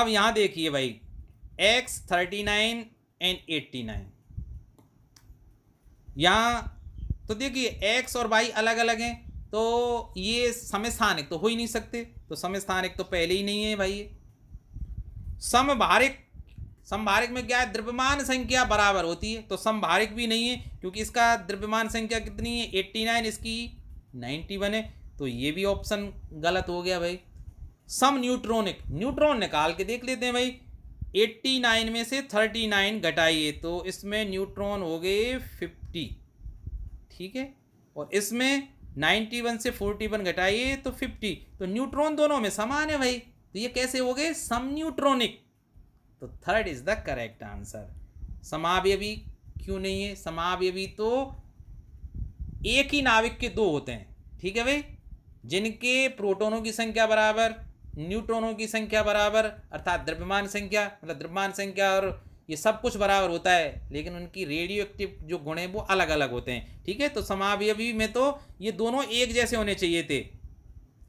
अब यहां देखिए भाई X thirty nine and eighty nine यहां तो देखिए एक्स और y अलग अलग हैं तो ये समय स्थानिक तो हो ही नहीं सकते तो समय स्थानिक तो पहले ही नहीं है भाई समभारिक संभारिक में क्या है द्रव्यमान संख्या बराबर होती है तो संभारिक भी नहीं है क्योंकि इसका द्रव्यमान संख्या कितनी है एट्टी नाइन इसकी नाइन्टी वन है तो ये भी ऑप्शन गलत हो गया भाई सम न्यूट्रॉनिक न्यूट्रॉन निकाल के देख लेते हैं भाई एट्टी नाइन में से थर्टी नाइन घटाइए तो इसमें न्यूट्रॉन हो गए फिफ्टी ठीक है और इसमें नाइन्टी वन से फोर्टी वन घटाइए तो फिफ्टी तो न्यूट्रॉन दोनों में समान है भाई तो ये कैसे हो गए सम न्यूट्रॉनिक तो third is the correct answer समावय भी क्यों नहीं है समावय भी तो एक ही नाविक के दो होते हैं ठीक है भाई जिनके प्रोटोनों की संख्या बराबर न्यूट्रॉनों की संख्या बराबर अर्थात द्रव्यमान संख्या मतलब द्रव्यमान संख्या और ये सब कुछ बराबर होता है लेकिन उनकी रेडियो एक्टिव जो गुण हैं वो अलग अलग होते हैं ठीक है तो समावयवी में तो ये दोनों एक जैसे होने चाहिए थे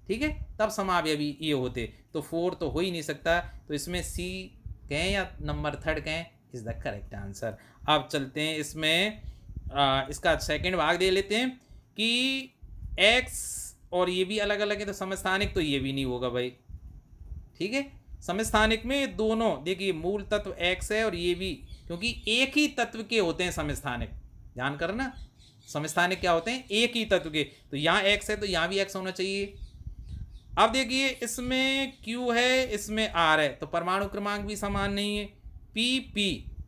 ठीक है तब समावयवी ये होते तो फोर तो हो ही नहीं सकता तो इसमें सी कहें या नंबर थर्ड कहें इज़ द करेक्ट आंसर अब चलते हैं इसमें आ, इसका सेकेंड भाग दे लेते हैं कि एक्स और ये भी अलग अलग है तो समस्थानिक तो ये भी नहीं होगा भाई ठीक है समस्थानिक में दोनों देखिए मूल तत्व एक्स है और ये भी क्योंकि एक ही तत्व के होते हैं समस्थानिक ध्यान करना समस्थानिक क्या होते हैं एक ही तत्व के तो यहाँ एक्स है तो यहाँ भी एक्स होना चाहिए अब देखिए इसमें Q है इसमें R है तो परमाणु क्रमांक भी समान नहीं है पी पी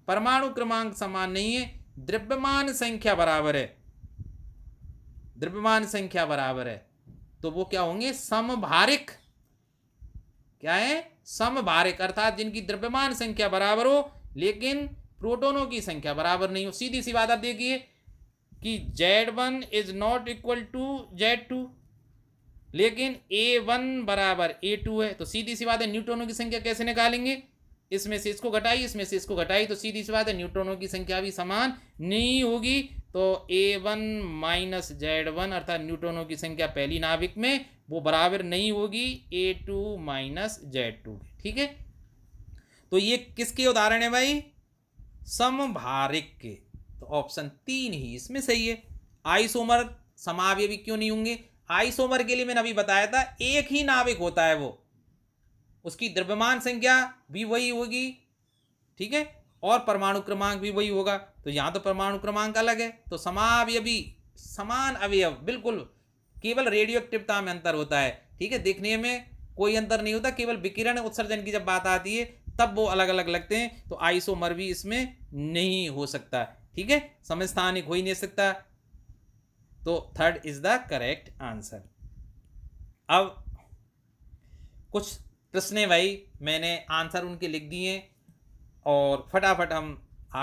परमाणु क्रमांक समान नहीं है द्रव्यमान संख्या बराबर है द्रव्यमान संख्या बराबर है तो वो क्या होंगे समभारिक क्या है समभारिक अर्थात जिनकी द्रव्यमान संख्या बराबर हो लेकिन प्रोटोनों की संख्या बराबर नहीं हो सीधी सी बात आप देखिए कि Z one is not equal to Z two लेकिन ए वन बराबर ए टू है तो सीधी सी बात है न्यूट्रॉनों की संख्या कैसे निकालेंगे इसमें से इसको घटाई इसमें से इसको घटाई तो सीधी सी बात है न्यूट्रॉनों की संख्या भी समान नहीं होगी तो A one minus Z one अर्थात न्यूट्रॉनों की संख्या पहली नाभिक में वो बराबर नहीं होगी A two minus Z two ठीक है तो ये किसके उदाहरण है भाई समभारिक के तो ऑप्शन तीन ही इसमें सही है आइसोमर समावय भी क्यों नहीं होंगे आइसोमर के लिए मैंने अभी बताया था एक ही नाविक होता है वो उसकी द्रव्यमान संख्या भी वही होगी ठीक है और परमाणु क्रमांक भी वही होगा तो यहाँ तो परमाणु क्रमांक अलग है तो समावयवी समान अवयव बिल्कुल केवल रेडियो एक्टिवता में अंतर होता है ठीक है देखने में कोई अंतर नहीं होता केवल विकिरण उत्सर्जन की जब बात आती है तब वो अलग अलग लगते हैं तो आइसोमर भी इसमें नहीं हो सकता ठीक है समस्थानिक हो ही नहीं सकता तो third is the correct answer अब कुछ प्रश्न भाई मैंने आंसर उनके लिख दिए और फटाफट हम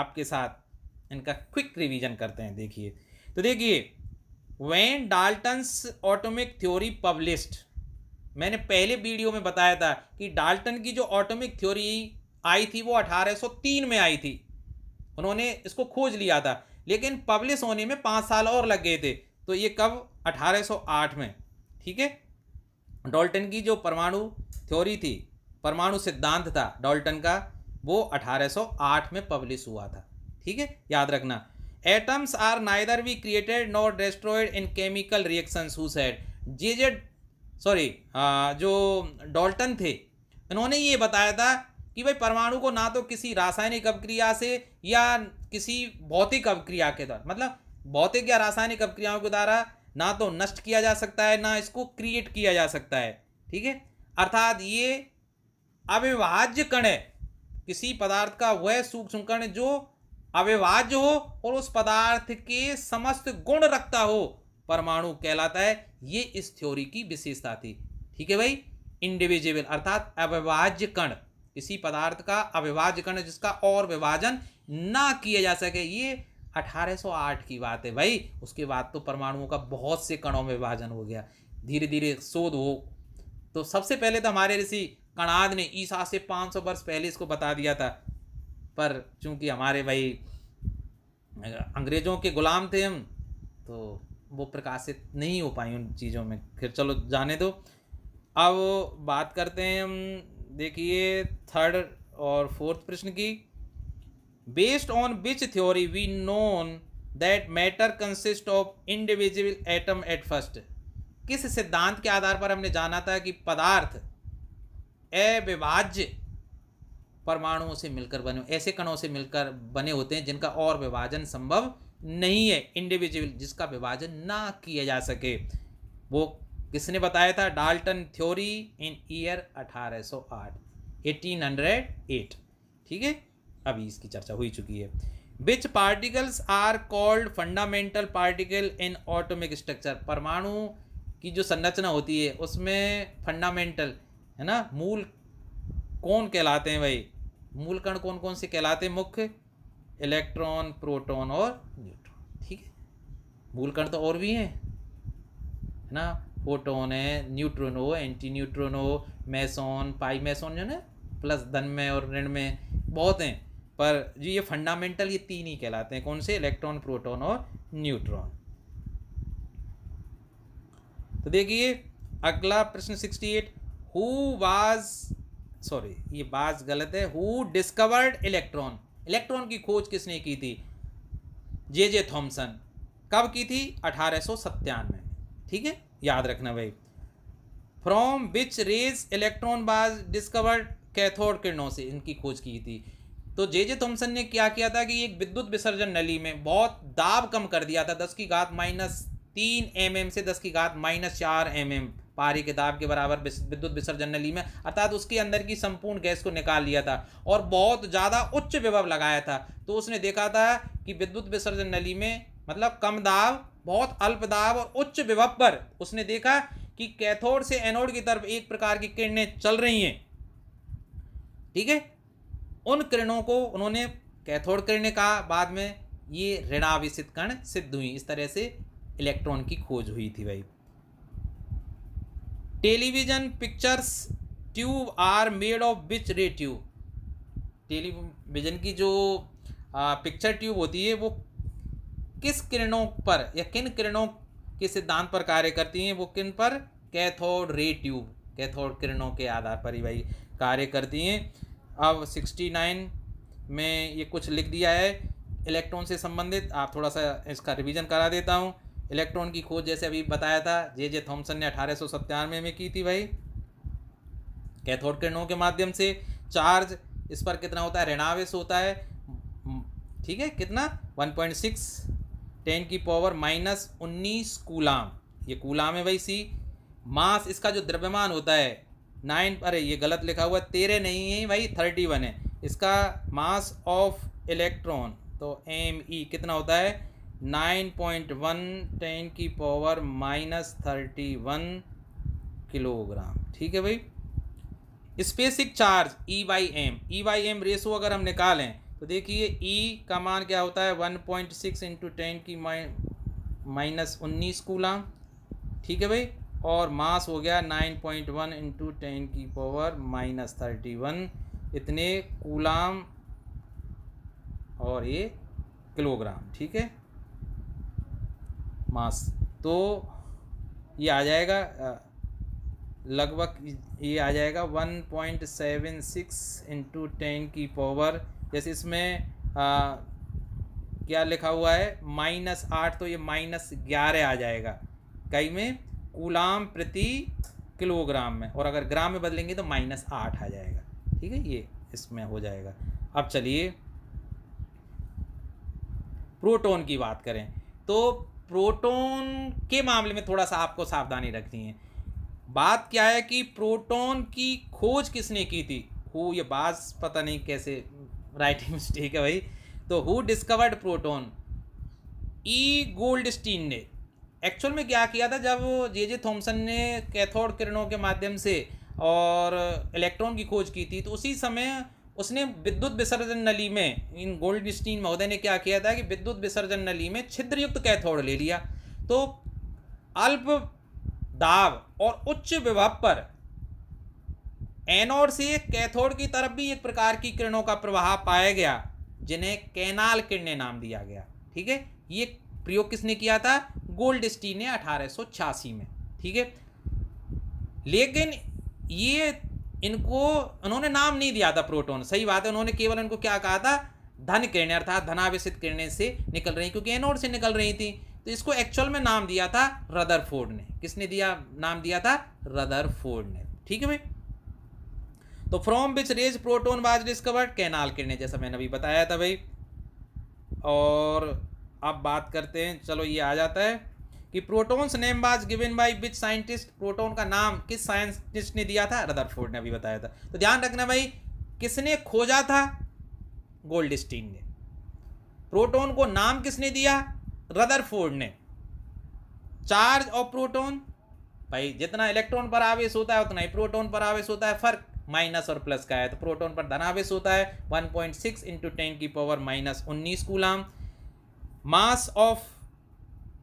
आपके साथ इनका क्विक रिवीजन करते हैं देखिए तो देखिए when Dalton's atomic theory published मैंने पहले वीडियो में बताया था कि डाल्टन की जो ऑटोमिक थ्योरी आई थी वो 1803 में आई थी उन्होंने इसको खोज लिया था लेकिन पब्लिश होने में पाँच साल और लग गए थे तो ये कब 1808 में ठीक है डॉल्टन की जो परमाणु थ्योरी थी परमाणु सिद्धांत था डॉल्टन का वो 1808 में पब्लिश हुआ था ठीक है याद रखना atoms are neither be created nor destroyed in chemical reaction suicide J J sorry जो डॉल्टन थे इन्होंने ये बताया था कि भाई परमाणु को ना तो किसी रासायनिक अवक्रिया से या किसी भौतिक अवक्रिया के द्वारा मतलब भौतिक या रासायनिक अपक्रियाओं के द्वारा ना तो नष्ट किया जा सकता है ना इसको क्रिएट किया जा सकता है ठीक है अर्थात ये अविभाज्य कण है किसी पदार्थ का वह सूक्ष्म कण जो अविभाज्य हो और उस पदार्थ के समस्त गुण रखता हो परमाणु कहलाता है ये इस थ्योरी की विशेषता थी ठीक है भाई इंडिविजिबल अर्थात अविभाज्य कण किसी पदार्थ का अविभाज्य कण जिसका और विभाजन ना किया जा सके ये 1808 की बात है भाई उसके बाद तो परमाणुओं का बहुत से कणों में विभाजन हो गया धीरे धीरे शोध हो तो सबसे पहले तो हमारे ऋषि कणाद ने ईसा से 500 वर्ष पहले इसको बता दिया था पर चूंकि हमारे भाई अंग्रेज़ों के ग़ुलाम थे हम तो वो प्रकाशित नहीं हो पाई उन चीज़ों में फिर चलो जाने दो अब बात करते हैं हम देखिए थर्ड और फोर्थ प्रश्न की based on which theory we known that matter consist of individual atom at first किस सिद्धांत के आधार पर हमने जाना था कि पदार्थ अविभाज्य परमाणुओं से मिलकर बने ऐसे कणों से मिलकर बने होते हैं जिनका और विभाजन संभव नहीं है इंडिविजुअल जिसका विभाजन ना किया जा सके वो किसने बताया था डाल्टन थ्योरी इन ईयर 1808 1808 ठीक है अभी इसकी चर्चा हुई चुकी है which particles are called fundamental particle in atomic structure परमाणु की जो संरचना होती है उसमें फंडामेंटल है ना मूल कौन कहलाते हैं भाई मूल कण कौन कौन से कहलाते हैं मुख्य इलेक्ट्रॉन प्रोटॉन और न्यूट्रॉन ठीक है मूल कण तो और भी हैं है ना फोटोन है न्यूट्रॉन हो एंटी न्यूट्रॉन हो मैसोन पाई मैसोन जो ना प्लस धन में और ऋण में बहुत हैं पर जी ये फंडामेंटल ये तीन ही कहलाते हैं कौन से इलेक्ट्रॉन प्रोटॉन और न्यूट्रॉन तो देखिए अगला प्रश्न sixty eight who was sorry ये बाज गलत है हु डिस्कवर्ड इलेक्ट्रॉन इलेक्ट्रॉन की खोज किसने की थी जे जे थॉम्सन कब की थी अठारह सत्तानवे ठीक है याद रखना भाई from which rays electron was discovered cathode किरणों से इनकी खोज की थी तो जे जे थॉम्सन ने क्या किया था कि एक विद्युत विसर्जन नली में बहुत दाब कम कर दिया था दस की घात माइनस तीन एम mm से दस की घात माइनस चार एम mm पारी के दाब के बराबर विद्युत विसर्जन नली में अर्थात उसके अंदर की संपूर्ण गैस को निकाल लिया था और बहुत ज़्यादा उच्च विभव लगाया था तो उसने देखा था कि विद्युत विसर्जन नली में मतलब कम दाब बहुत अल्प दाब और उच्च विभव पर उसने देखा कि कैथोड से एनोड की तरफ एक प्रकार की किरणें चल रही हैं ठीक है उन किरणों को उन्होंने कैथोड किरण कहा बाद में ये ऋणावेशित कण सिद्ध हुई इस तरह से इलेक्ट्रॉन की खोज हुई थी भाई television pictures tube are made of which ray tube television की जो आ, पिक्चर ट्यूब होती है वो किस किरणों पर या किन किरणों के सिद्धांत पर कार्य करती हैं वो किन पर कैथोड रे ट्यूब कैथोड किरणों के आधार पर ही भाई कार्य करती हैं अब 69 में ये कुछ लिख दिया है इलेक्ट्रॉन से संबंधित आप थोड़ा सा इसका रिवीजन करा देता हूँ इलेक्ट्रॉन की खोज जैसे अभी बताया था जे जे थॉम्सन ने अठारह में की थी भाई कैथोड किरणों के माध्यम से चार्ज इस पर कितना होता है ऋणावेश होता है ठीक है कितना 1.6 पॉइंट सिक्स टेन की पावर माइनस उन्नीस कूलाम ये कूलाम है भाई सी मास इसका जो द्रव्यमान होता है नाइन अरे ये गलत लिखा हुआ तेरह नहीं है भाई थर्टी वन है इसका मास ऑफ इलेक्ट्रॉन तो एम ई e कितना होता है नाइन पॉइंट वन टेन की power minus thirty one kilogram ठीक है भाई specific charge E by M E by M ratio अगर हम निकालें तो देखिए ई e का मान क्या होता है one point six into ten की माइनस उन्नीस कूलाम ठीक है भाई और मास हो गया nine point one into ten की पावर माइनस थर्टी वन इतने कूलाम और ये किलोग्राम ठीक है मास तो ये आ जाएगा लगभग ये आ जाएगा one point seven six into ten की पावर जैसे इसमें आ, क्या लिखा हुआ है माइनस आठ तो ये माइनस ग्यारह आ जाएगा कई में कूलाम प्रति किलोग्राम में और अगर ग्राम में बदलेंगे तो माइनस आठ आ जाएगा ठीक है ये इसमें हो जाएगा अब चलिए प्रोटॉन की बात करें तो प्रोटॉन के मामले में थोड़ा सा आपको सावधानी रखनी है बात क्या है कि प्रोटॉन की खोज किसने की थी हु ये बात पता नहीं कैसे राइटिंग मिस्टेक है भाई तो who discovered proton E Goldstein ने एक्चुअल में क्या किया था जब जे जे थॉम्सन ने कैथोड किरणों के माध्यम से और इलेक्ट्रॉन की खोज की थी तो उसी समय उसने विद्युत विसर्जन नली में इन गोल्ड स्टीन महोदय ने क्या किया था कि विद्युत विसर्जन नली में छिद्रयुक्त कैथोड ले लिया तो अल्प दाब और उच्च विभव पर एनोड से कैथोड की तरफ भी एक प्रकार की किरणों का प्रवाह पाया गया जिन्हें कैनाल किरणें नाम दिया गया ठीक है ये प्रयोग किसने किया था गोल्ड गोल्डस्टी ने अठारह में ठीक है लेकिन ये इनको उन्होंने नाम नहीं दिया था प्रोटोन सही बात है उन्होंने केवल इनको क्या कहा था धन किरण अर्थात धनावेशित किरणें से निकल रही क्योंकि एनोड से निकल रही थी तो इसको एक्चुअल में नाम दिया था रदर ने किसने दिया नाम दिया था रदर ने ठीक है तो from which rays proton was discovered canal किरणें जैसा मैंने अभी बताया था भाई और अब बात करते हैं चलो ये आ जाता है कि protons name was given by which scientist proton का नाम किस साइंटिस्ट ने दिया था रदरफोर्ड ने अभी बताया था तो ध्यान रखना भाई किसने खोजा था गोल्ड ने प्रोटोन को नाम किसने दिया रदरफोर्ड ने चार्ज ऑफ प्रोटोन भाई जितना इलेक्ट्रॉन पर आवेश होता है उतना ही प्रोटोन पर आवेश होता है फर्क माइनस और प्लस का है तो प्रोटोन पर धनावेश होता है 1.6 पॉइंट सिक्स इंटू टेन की पावर माइनस उन्नीस coulomb mass of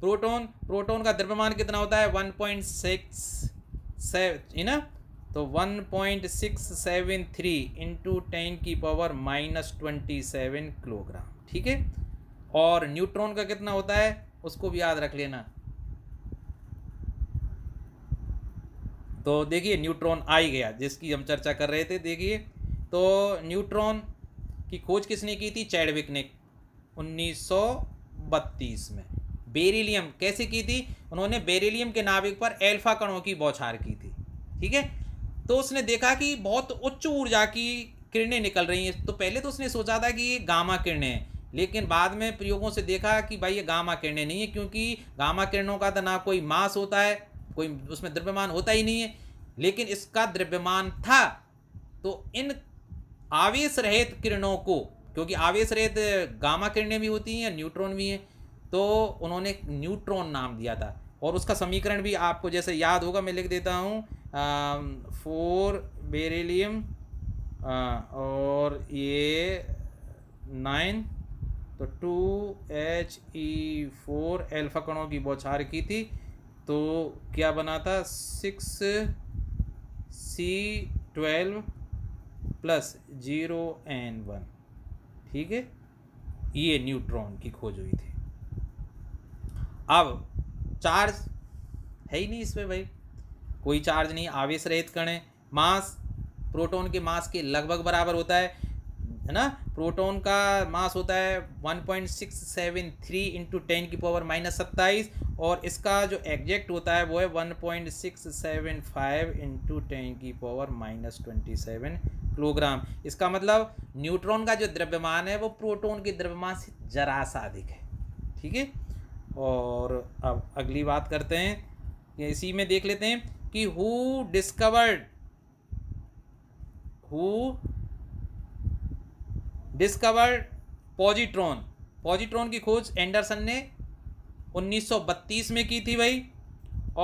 proton proton का द्रव्यमान कितना होता है वन पॉइंट सिक्स सेवन ना तो one point six seven three into ten की power minus twenty seven kilogram ठीक है और न्यूट्रॉन का कितना होता है उसको भी याद रख लेना तो देखिए न्यूट्रॉन आ ही गया जिसकी हम चर्चा कर रहे थे देखिए तो न्यूट्रॉन की खोज किसने की थी चैडविक ने उन्नीस सौ बत्तीस में बेरिलियम कैसे की थी उन्होंने बेरिलियम के नाभिक पर एल्फा कणों की बौछार की थी ठीक है तो उसने देखा कि बहुत उच्च ऊर्जा की किरणें निकल रही हैं तो पहले तो उसने सोचा था कि ये गामा किरणें हैं लेकिन बाद में प्रयोगों से देखा कि भाई ये गामा किरणें नहीं है क्योंकि गामा किरणों का तो ना कोई मास होता है कोई उसमें द्रव्यमान होता ही नहीं है लेकिन इसका द्रव्यमान था तो इन आवेश रहित किरणों को क्योंकि आवेश रहित गामा किरणें भी होती हैं या न्यूट्रॉन भी हैं तो उन्होंने न्यूट्रॉन नाम दिया था और उसका समीकरण भी आपको जैसे याद होगा मैं लिख देता हूँ फोर बेरेलीम और ये नाइन तो two H E four alpha कणों की बौछार की थी तो क्या बना था six C twelve plus zero N one ठीक है ये न्यूट्रॉन की खोज हुई थी अब चार्ज है ही नहीं इसमें भाई कोई चार्ज नहीं आवेश रहित कण है मास प्रोटॉन के मास के लगभग बराबर होता है है ना प्रोटॉन का मास होता है 1.673 इंटू टेन की पावर माइनस सत्ताईस और इसका जो एग्जैक्ट होता है वो है 1.675 इंटू टेन की power minus twenty seven kilogram इसका मतलब न्यूट्रॉन का जो द्रव्यमान है वो प्रोटोन के द्रव्यमान से जरा सा अधिक है ठीक है और अब अगली बात करते हैं इसी में देख लेते हैं कि who discovered who discovered positron positron की खोज एंडरसन ने 1932 में की थी भाई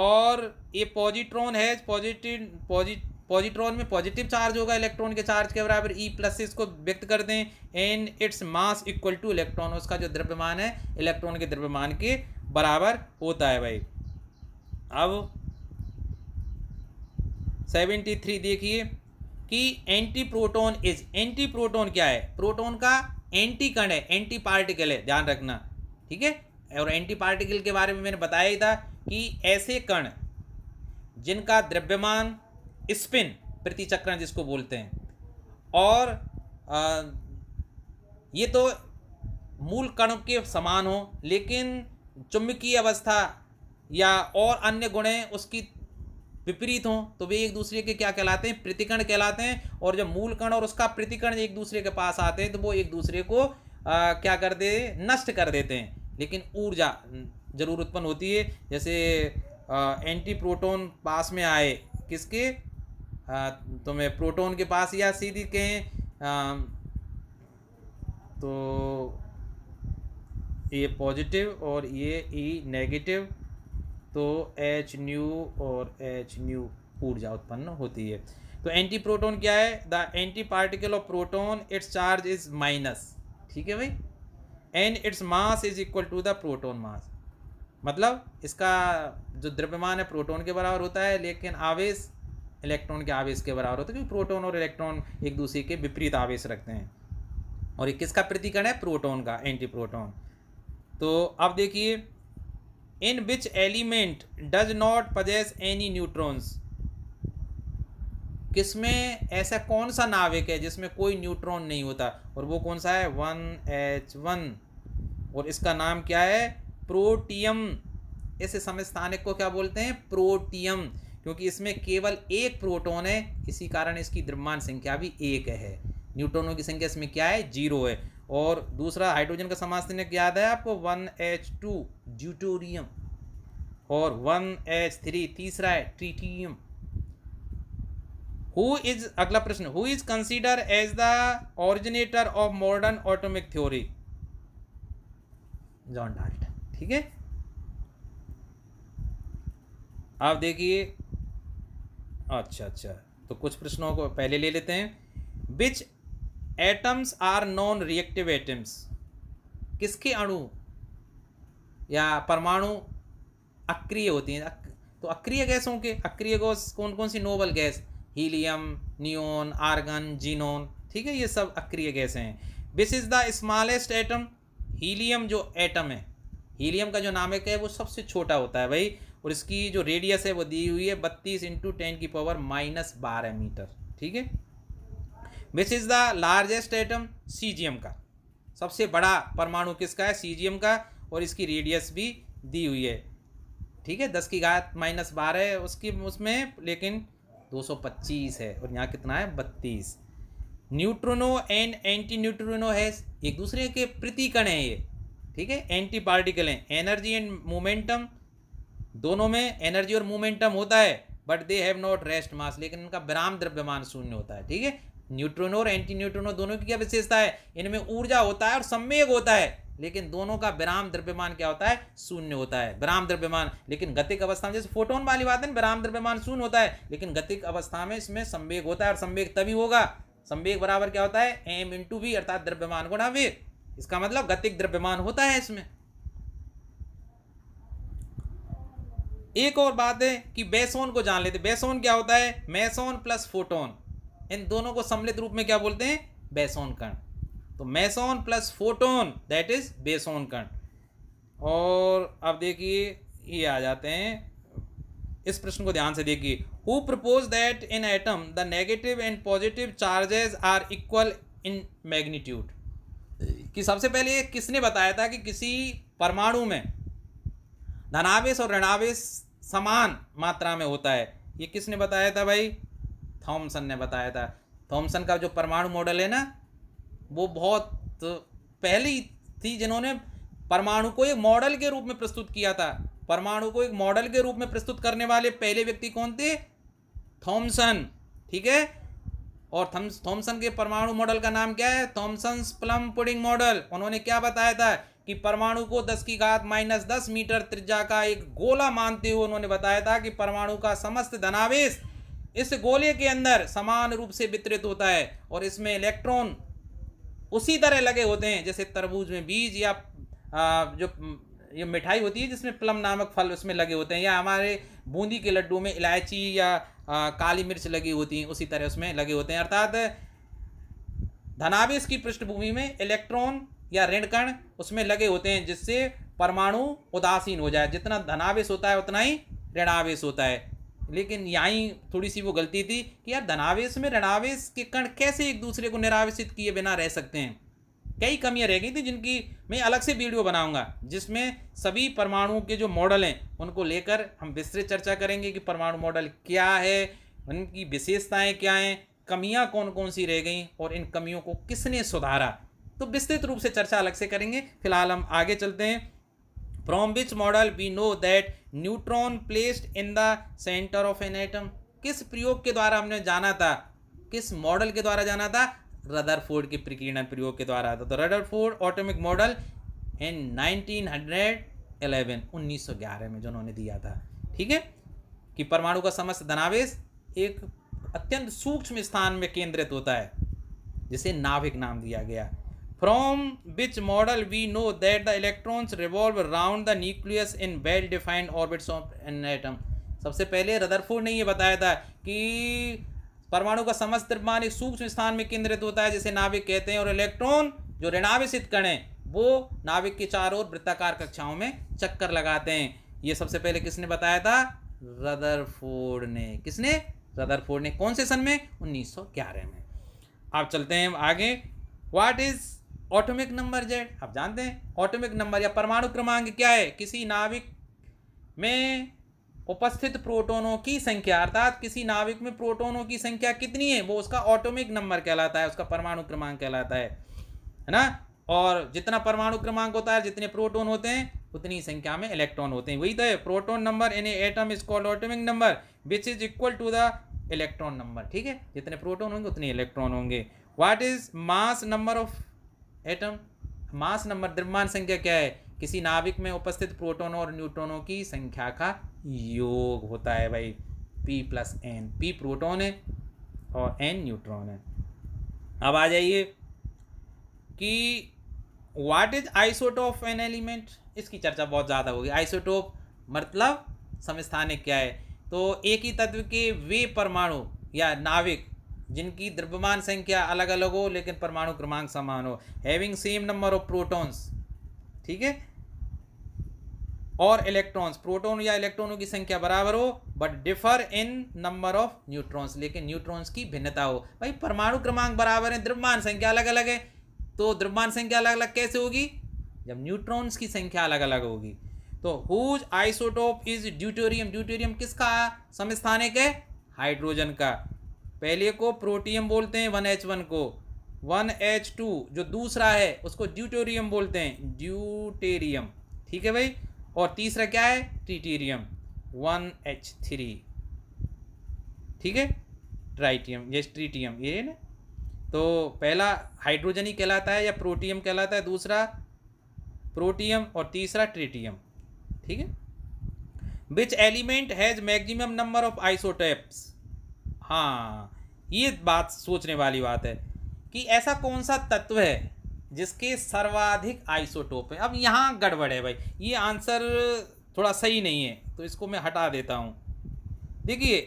और ये पॉजिट्रॉन है पॉजिटिव पॉजिट पॉजिट्रॉन में पॉजिटिव चार्ज होगा इलेक्ट्रॉन के चार्ज के बराबर ई प्लस से इसको व्यक्त कर दें and its mass equal to electron उसका जो द्रव्यमान है इलेक्ट्रॉन के द्रव्यमान के बराबर होता है भाई अब सेवेंटी थ्री देखिए कि anti proton is anti proton क्या है प्रोटोन का एंटी कण है एंटी पार्टिकल है ध्यान रखना ठीक है और एंटी पार्टिकल के बारे में मैंने बताया ही था कि ऐसे कण जिनका द्रव्यमान स्पिन प्रतिचक्रण जिसको बोलते हैं और आ, ये तो मूल कण के समान हो लेकिन चुंबकीय अवस्था या और अन्य गुणें उसकी विपरीत हों तो वे एक दूसरे के क्या कहलाते हैं प्रतिकण कहलाते हैं और जब मूल कण और उसका प्रतिकण एक दूसरे के पास आते हैं तो वो एक दूसरे को आ, क्या कर दे नष्ट कर देते हैं लेकिन ऊर्जा जरूर उत्पन्न होती है जैसे आ, एंटी प्रोटोन पास में आए किसके हाँ, तुम्हें तो प्रोटॉन के पास या सीधी कहें हाँ, तो ये पॉजिटिव और ये ई नेगेटिव तो एच न्यू और एच न्यू ऊर्जा उत्पन्न होती है तो एंटी प्रोटोन क्या है the anti particle of proton its charge is minus ठीक है भाई and its mass is equal to the proton mass मतलब इसका जो द्रव्यमान है प्रोटोन के बराबर होता है लेकिन आवेश इलेक्ट्रॉन के आवेश के बराबर होता है क्योंकि प्रोटोन और इलेक्ट्रॉन एक दूसरे के विपरीत आवेश रखते हैं और ये किसका प्रतिकरण है प्रोटोन का एंटी प्रोटोन तो अब देखिए in which element does not possess any neutrons किसमें ऐसा कौन सा नाविक है जिसमें कोई न्यूट्रॉन नहीं होता और वो कौन सा है वन एच वन और इसका नाम क्या है प्रोटियम इस स्थानिक को क्या बोलते हैं प्रोटियम क्योंकि इसमें केवल एक प्रोटोन है इसी कारण इसकी द्रव्यमान संख्या भी एक है न्यूट्रॉनों की संख्या इसमें क्या है जीरो है और दूसरा हाइड्रोजन का समास्थानिक याद है आपको वन एच टू ड्यूटोरियम और वन एच थ्री तीसरा है ट्रीटियम हु इज अगला प्रश्न who is consider as the originator of modern atomic theory John Dalton ठीक है आप देखिए अच्छा अच्छा तो कुछ प्रश्नों को पहले ले लेते हैं which atoms are non reactive atoms किसके अणु या परमाणु अक्रिय होती हैं तो अक्रिय गैसों के अक्रिय गैस कौन कौन सी noble gas helium neon argon xenon ठीक है ये सब अक्रिय गैसें हैं which is the smallest atom helium जो एटम है हीलियम का जो नामक है वो सबसे छोटा होता है भाई और इसकी जो रेडियस है वो दी हुई है बत्तीस इंटू टेन की पावर माइनस बारह मीटर ठीक है which is the largest atom CGM का सबसे बड़ा परमाणु किसका है सीजीएम का और इसकी रेडियस भी दी हुई है ठीक है दस की घात माइनस बारह उसकी उसमें लेकिन पच्चीस है और यहाँ कितना है बत्तीस न्यूट्रोनो एंड एंटी न्यूट्रोनो है एक दूसरे के प्रतिकण है ये ठीक है एंटी पार्टिकल हैं एनर्जी एंड मोमेंटम दोनों में एनर्जी और मोमेंटम होता है but they have not rest mass लेकिन इनका विराम द्रव्यमान शून्य होता है ठीक है न्यूट्रोनो और एंटी न्यूट्रोनो दोनों की क्या विशेषता है इनमें ऊर्जा होता है और सम्मेग होता है लेकिन दोनों का विराम द्रव्यमान क्या होता है शून्य होता है विराम द्रव्यमान लेकिन गतिक अवस्था में जैसे फोटोन वाली बात है ना विराम द्रव्यमान शून्य होता है लेकिन गतिक अवस्था में इसमें संवेग होता है और संवेग तभी होगा संवेग बराबर क्या होता है एम इंटू वी अर्थात द्रव्यमान गुणा वेग इसका मतलब गतिक द्रव्यमान होता है इसमें एक और बात है कि बेसोन को जान लेते बेसोन क्या होता है मैसोन प्लस फोटोन इन दोनों को सम्मिलित रूप में क्या बोलते हैं बेसोन कण तो meson plus photon that is boson कण और अब देखिए ये आ जाते हैं इस प्रश्न को ध्यान से देखिए who propose that in atom the negative and positive charges are equal in magnitude कि सबसे पहले किसने बताया था कि किसी परमाणु में धनावेश और ऋणावेश समान मात्रा में होता है ये किसने बताया था भाई थॉमसन ने बताया था थॉमसन का जो परमाणु मॉडल है ना वो बहुत पहली थी जिन्होंने परमाणु को एक मॉडल के रूप में प्रस्तुत किया था परमाणु को एक मॉडल के रूप में प्रस्तुत करने वाले पहले व्यक्ति कौन थे थॉमसन ठीक है और थॉमसन के परमाणु मॉडल का नाम क्या है थॉमसन प्लम पुडिंग मॉडल उन्होंने क्या बताया था कि परमाणु को 10 की घात माइनस दस मीटर त्रिज्या का एक गोला मानते हुए उन्होंने बताया था कि परमाणु का समस्त धनावेश इस गोले के अंदर समान रूप से वितरित होता है और इसमें इलेक्ट्रॉन उसी तरह लगे होते हैं जैसे तरबूज में बीज या जो ये मिठाई होती है जिसमें प्लम नामक फल उसमें लगे होते हैं या हमारे बूंदी के लड्डू में इलायची या आ, काली मिर्च लगी होती हैं उसी तरह उसमें लगे होते हैं अर्थात धनावेश की पृष्ठभूमि में इलेक्ट्रॉन या ऋण कण उसमें लगे होते हैं जिससे परमाणु उदासीन हो जाए जितना धनावेश होता है उतना ही ऋणावेश होता है लेकिन यहीं थोड़ी सी वो गलती थी कि यार धनावेश में ऋणावेश के कण कैसे एक दूसरे को निरावेशित किए बिना रह सकते हैं कई कमियां रह गई थी जिनकी मैं अलग से वीडियो बनाऊंगा जिसमें सभी परमाणुओं के जो मॉडल हैं उनको लेकर हम विस्तृत चर्चा करेंगे कि परमाणु मॉडल क्या है उनकी विशेषताएं क्या हैं कमियां कौन कौन सी रह गई और इन कमियों को किसने सुधारा तो विस्तृत रूप से चर्चा अलग से करेंगे फिलहाल हम आगे चलते हैं from which model we know that neutron placed in the centre of an atom किस प्रयोग के द्वारा हमने जाना था किस मॉडल के द्वारा जाना था रदरफोर्ड के प्रकीर्णन प्रयोग के द्वारा आता तो रदरफोर्ड ऑटोमिक मॉडल इन 1911 1911 में जो उन्होंने दिया था ठीक है कि परमाणु का समस्त धनावेश एक अत्यंत सूक्ष्म स्थान में केंद्रित होता है जिसे नाभिक नाम दिया गया from which model we know that the electrons revolve around the nucleus in well defined orbits of an atom सबसे पहले रदरफोर्ड ने यह बताया था कि परमाणु का समस्त द्रव्यमान एक सूक्ष्म स्थान में केंद्रित होता है जिसे नाभिक कहते हैं और इलेक्ट्रॉन जो ऋणावेशित कण है वो नाभिक के चारों ओर वृत्ताकार कक्षाओं में चक्कर लगाते हैं ये सबसे पहले किसने बताया था रदरफोर्ड ने किसने रदरफोर्ड ने कौन से सन में 1911 में आप चलते हैं आगे what is atomic number Z आप जानते हैं ऑटोमिक नंबर या परमाणु क्रमांक क्या है किसी नाविक में उपस्थित प्रोटोनों की संख्या अर्थात किसी नाविक में प्रोटोनों की संख्या कितनी है वो उसका ऑटोमिक नंबर कहलाता है उसका परमाणु क्रमांक कहलाता है है ना और जितना परमाणु क्रमांक होता है जितने प्रोटोन होते हैं उतनी संख्या में इलेक्ट्रॉन होते हैं वही तो है proton number in atom is called atomic number which is equal to the electron number ठीक है जितने प्रोटोन होंगे उतने इलेक्ट्रॉन होंगे what is mass number of atom mass number द्रव्यमान संख्या क्या है किसी नाभिक में उपस्थित प्रोटोनों और न्यूट्रॉनों की संख्या का योग होता है भाई P plus N P proton है और एन न्यूट्रॉन है अब आ जाइए कि what is isotope an element इसकी चर्चा बहुत ज़्यादा होगी आइसोटोप मतलब समस्थानिक क्या है तो एक ही तत्व के वे परमाणु या नाविक जिनकी द्रव्यमान संख्या अलग अलग हो लेकिन परमाणु क्रमांक समान हो having same number of protons ठीक है और इलेक्ट्रॉन्स प्रोटॉन या इलेक्ट्रॉनों की संख्या बराबर हो but differ in number of neutrons लेकिन न्यूट्रॉन्स की भिन्नता हो भाई परमाणु क्रमांक बराबर है द्रव्यमान संख्या अलग अलग है तो द्रव्यमान संख्या अलग अलग कैसे होगी जब न्यूट्रॉन्स की संख्या अलग अलग होगी तो whose isotope is deuterium deuterium किसका समस्थानिक है हाइड्रोजन का पहले को प्रोटियम बोलते हैं वन एच वन को वन एच टू जो दूसरा है उसको ड्यूटोरियम बोलते हैं ड्यूटेरियम ठीक है भाई और तीसरा क्या है ट्रीटेरियम वन एच थ्री ठीक है ट्राइटियम ये ट्रीटियम ये ना तो पहला हाइड्रोजन ही कहलाता है या प्रोटियम कहलाता है दूसरा प्रोटियम और तीसरा ट्रीटियम ठीक है which element has maximum number of isotopes हाँ ये बात सोचने वाली बात है कि ऐसा कौन सा तत्व है जिसके सर्वाधिक आइसोटोप है अब यहाँ गड़बड़ है भाई ये आंसर थोड़ा सही नहीं है तो इसको मैं हटा देता हूँ देखिए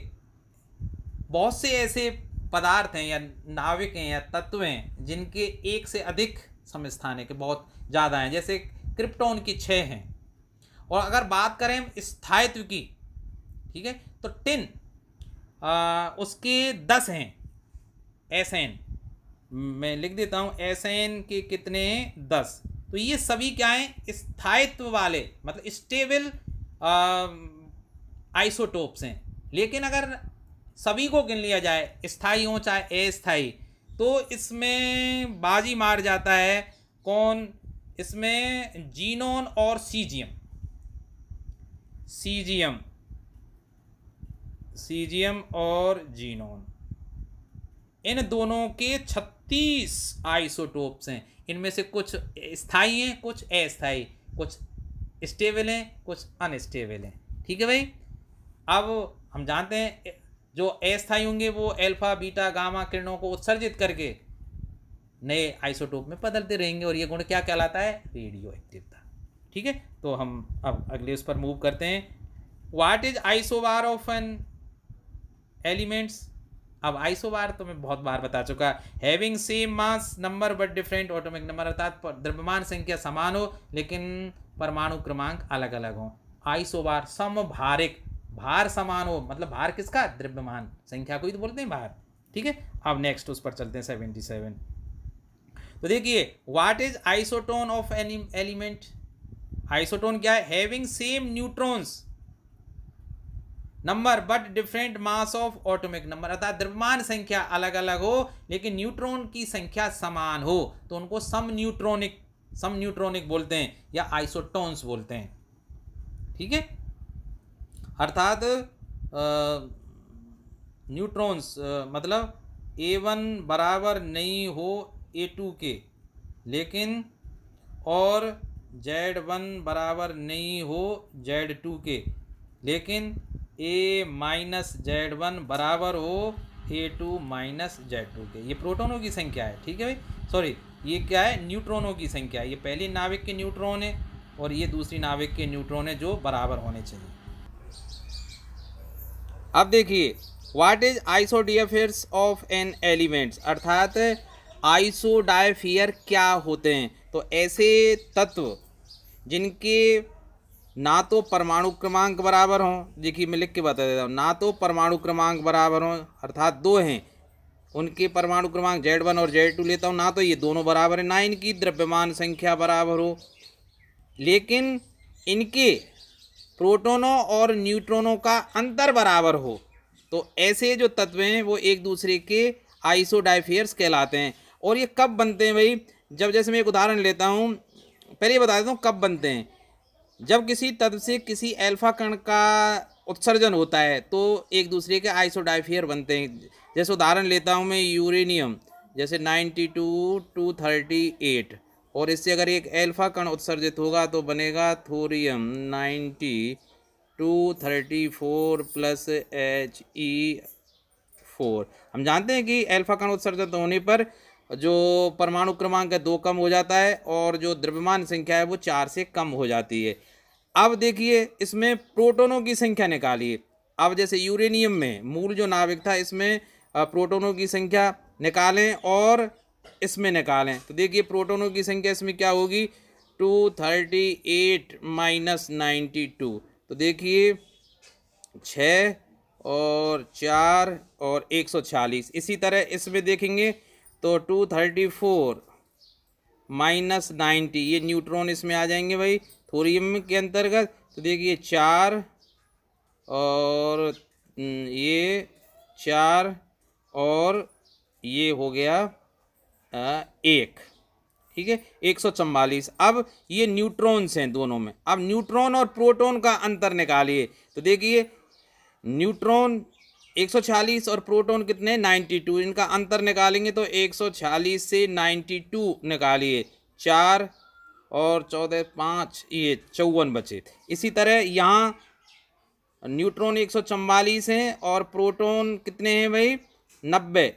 बहुत से ऐसे पदार्थ हैं या नाविक हैं या तत्व हैं जिनके एक से अधिक समस्थान है कि बहुत ज़्यादा हैं जैसे क्रिप्टोन की छः हैं और अगर बात करें स्थायित्व की ठीक है तो टिन आ, उसके दस हैं एस एन मैं लिख देता हूँ एस एन के कितने दस तो ये सभी क्या हैं स्थायित्व वाले मतलब स्टेबल आइसोटोप्स हैं लेकिन अगर सभी को गिन लिया जाए स्थाई हो चाहे अस्थाई तो इसमें बाजी मार जाता है कौन इसमें जीनोन और सीजियम सीजियम सीजीएम और जीनोन इन दोनों के 36 आइसोटोप्स हैं इनमें से कुछ स्थाई हैं कुछ अस्थाई कुछ स्टेबल हैं कुछ अनस्टेबल हैं ठीक है भाई अब हम जानते हैं जो अस्थाई होंगे वो अल्फा बीटा गामा किरणों को उत्सर्जित करके नए आइसोटोप में बदलते रहेंगे और ये गुण क्या कहलाता है रेडियो एक्टिवता ठीक है तो हम अब अगले उस पर मूव करते हैं what is isobar of an elements अब आइसोबार तो मैं बहुत बार बता चुका having same mass number but different atomic number अर्थात द्रव्यमान संख्या समान हो लेकिन परमाणु क्रमांक अलग अलग हो आइसोबार समभारिक भार समान हो मतलब भार किसका द्रव्यमान संख्या को ही तो बोलते हैं भार ठीक है अब नेक्स्ट उस पर चलते हैं सेवेंटी सेवन तो देखिए what is isotone of element isotone क्या है having same neutrons number but different mass of atomic number अर्थात द्रव्यमान संख्या अलग अलग हो लेकिन न्यूट्रॉन की संख्या समान हो तो उनको सम न्यूट्रॉनिक सम न्यूट्रॉनिक बोलते हैं या आइसोटोन्स बोलते हैं ठीक है अर्थात न्यूट्रॉन्स मतलब ए वन बराबर नहीं हो ए टू के लेकिन और जेड वन बराबर नहीं हो जेड टू के लेकिन ए माइनस जेड वन बराबर हो A two minus Z two के ये प्रोटोनों की संख्या है ठीक है भाई सॉरी ये क्या है न्यूट्रॉनों की संख्या है ये पहली नाविक के न्यूट्रॉन है और ये दूसरी नाविक के न्यूट्रॉन है जो बराबर होने चाहिए अब देखिए what is isodiaphers of an elements अर्थात आइसोडाइफियर क्या होते हैं तो ऐसे तत्व जिनके ना तो परमाणु क्रमांक बराबर हों देखिए मैं लिख के बता देता हूँ ना तो परमाणु क्रमांक बराबर हों अर्थात दो हैं उनके परमाणु क्रमांक जेड वन और जेड टू लेता हूँ ना तो ये दोनों बराबर हैं ना इनकी द्रव्यमान संख्या बराबर हो लेकिन इनके प्रोटोनों और न्यूट्रोनों का अंतर बराबर हो तो ऐसे जो तत्व हैं वो एक दूसरे के आइसोडाइफियर्स कहलाते हैं और ये कब बनते हैं भाई जब जैसे मैं एक उदाहरण लेता हूँ पहले बता देता हूँ कब बनते हैं जब किसी तत्व से किसी अल्फा कण का उत्सर्जन होता है तो एक दूसरे के आइसोडाइफियर बनते हैं जैसे उदाहरण लेता हूँ मैं यूरेनियम जैसे ninety two two thirty eight और इससे अगर एक अल्फा कण उत्सर्जित होगा तो बनेगा thorium ninety two thirty four plus H E four हम जानते हैं कि अल्फा कण उत्सर्जित होने पर जो परमाणु क्रमांक है दो कम हो जाता है और जो द्रव्यमान संख्या है वो चार से कम हो जाती है अब देखिए इसमें प्रोटोनों की संख्या निकालिए अब जैसे यूरेनियम में मूल जो नाविक था इसमें प्रोटोनों की संख्या निकालें और इसमें निकालें तो देखिए प्रोटोनों की संख्या इसमें क्या होगी two thirty eight minus ninety two तो देखिए छः और चार और एक सौ छियालीस इसी तरह इसमें देखेंगे तो two thirty four minus ninety ये न्यूट्रॉन इसमें आ जाएंगे भाई थोरियम के अंतर्गत तो देखिए चार और हम्म, ये चार और ये हो गया एक ठीक है एक सौ चम्बालीस अब ये न्यूट्रॉन्स हैं दोनों में अब न्यूट्रॉन और प्रोटॉन का अंतर निकालिए तो देखिए न्यूट्रॉन 140 और प्रोटॉन कितने 92 इनका अंतर निकालेंगे तो 140 से 92 निकालिए चार और चौदह पाँच ये चौवन बचे इसी तरह यहाँ न्यूट्रॉन एक सौ चम्बालीस हैं और प्रोटॉन कितने हैं भाई नब्बे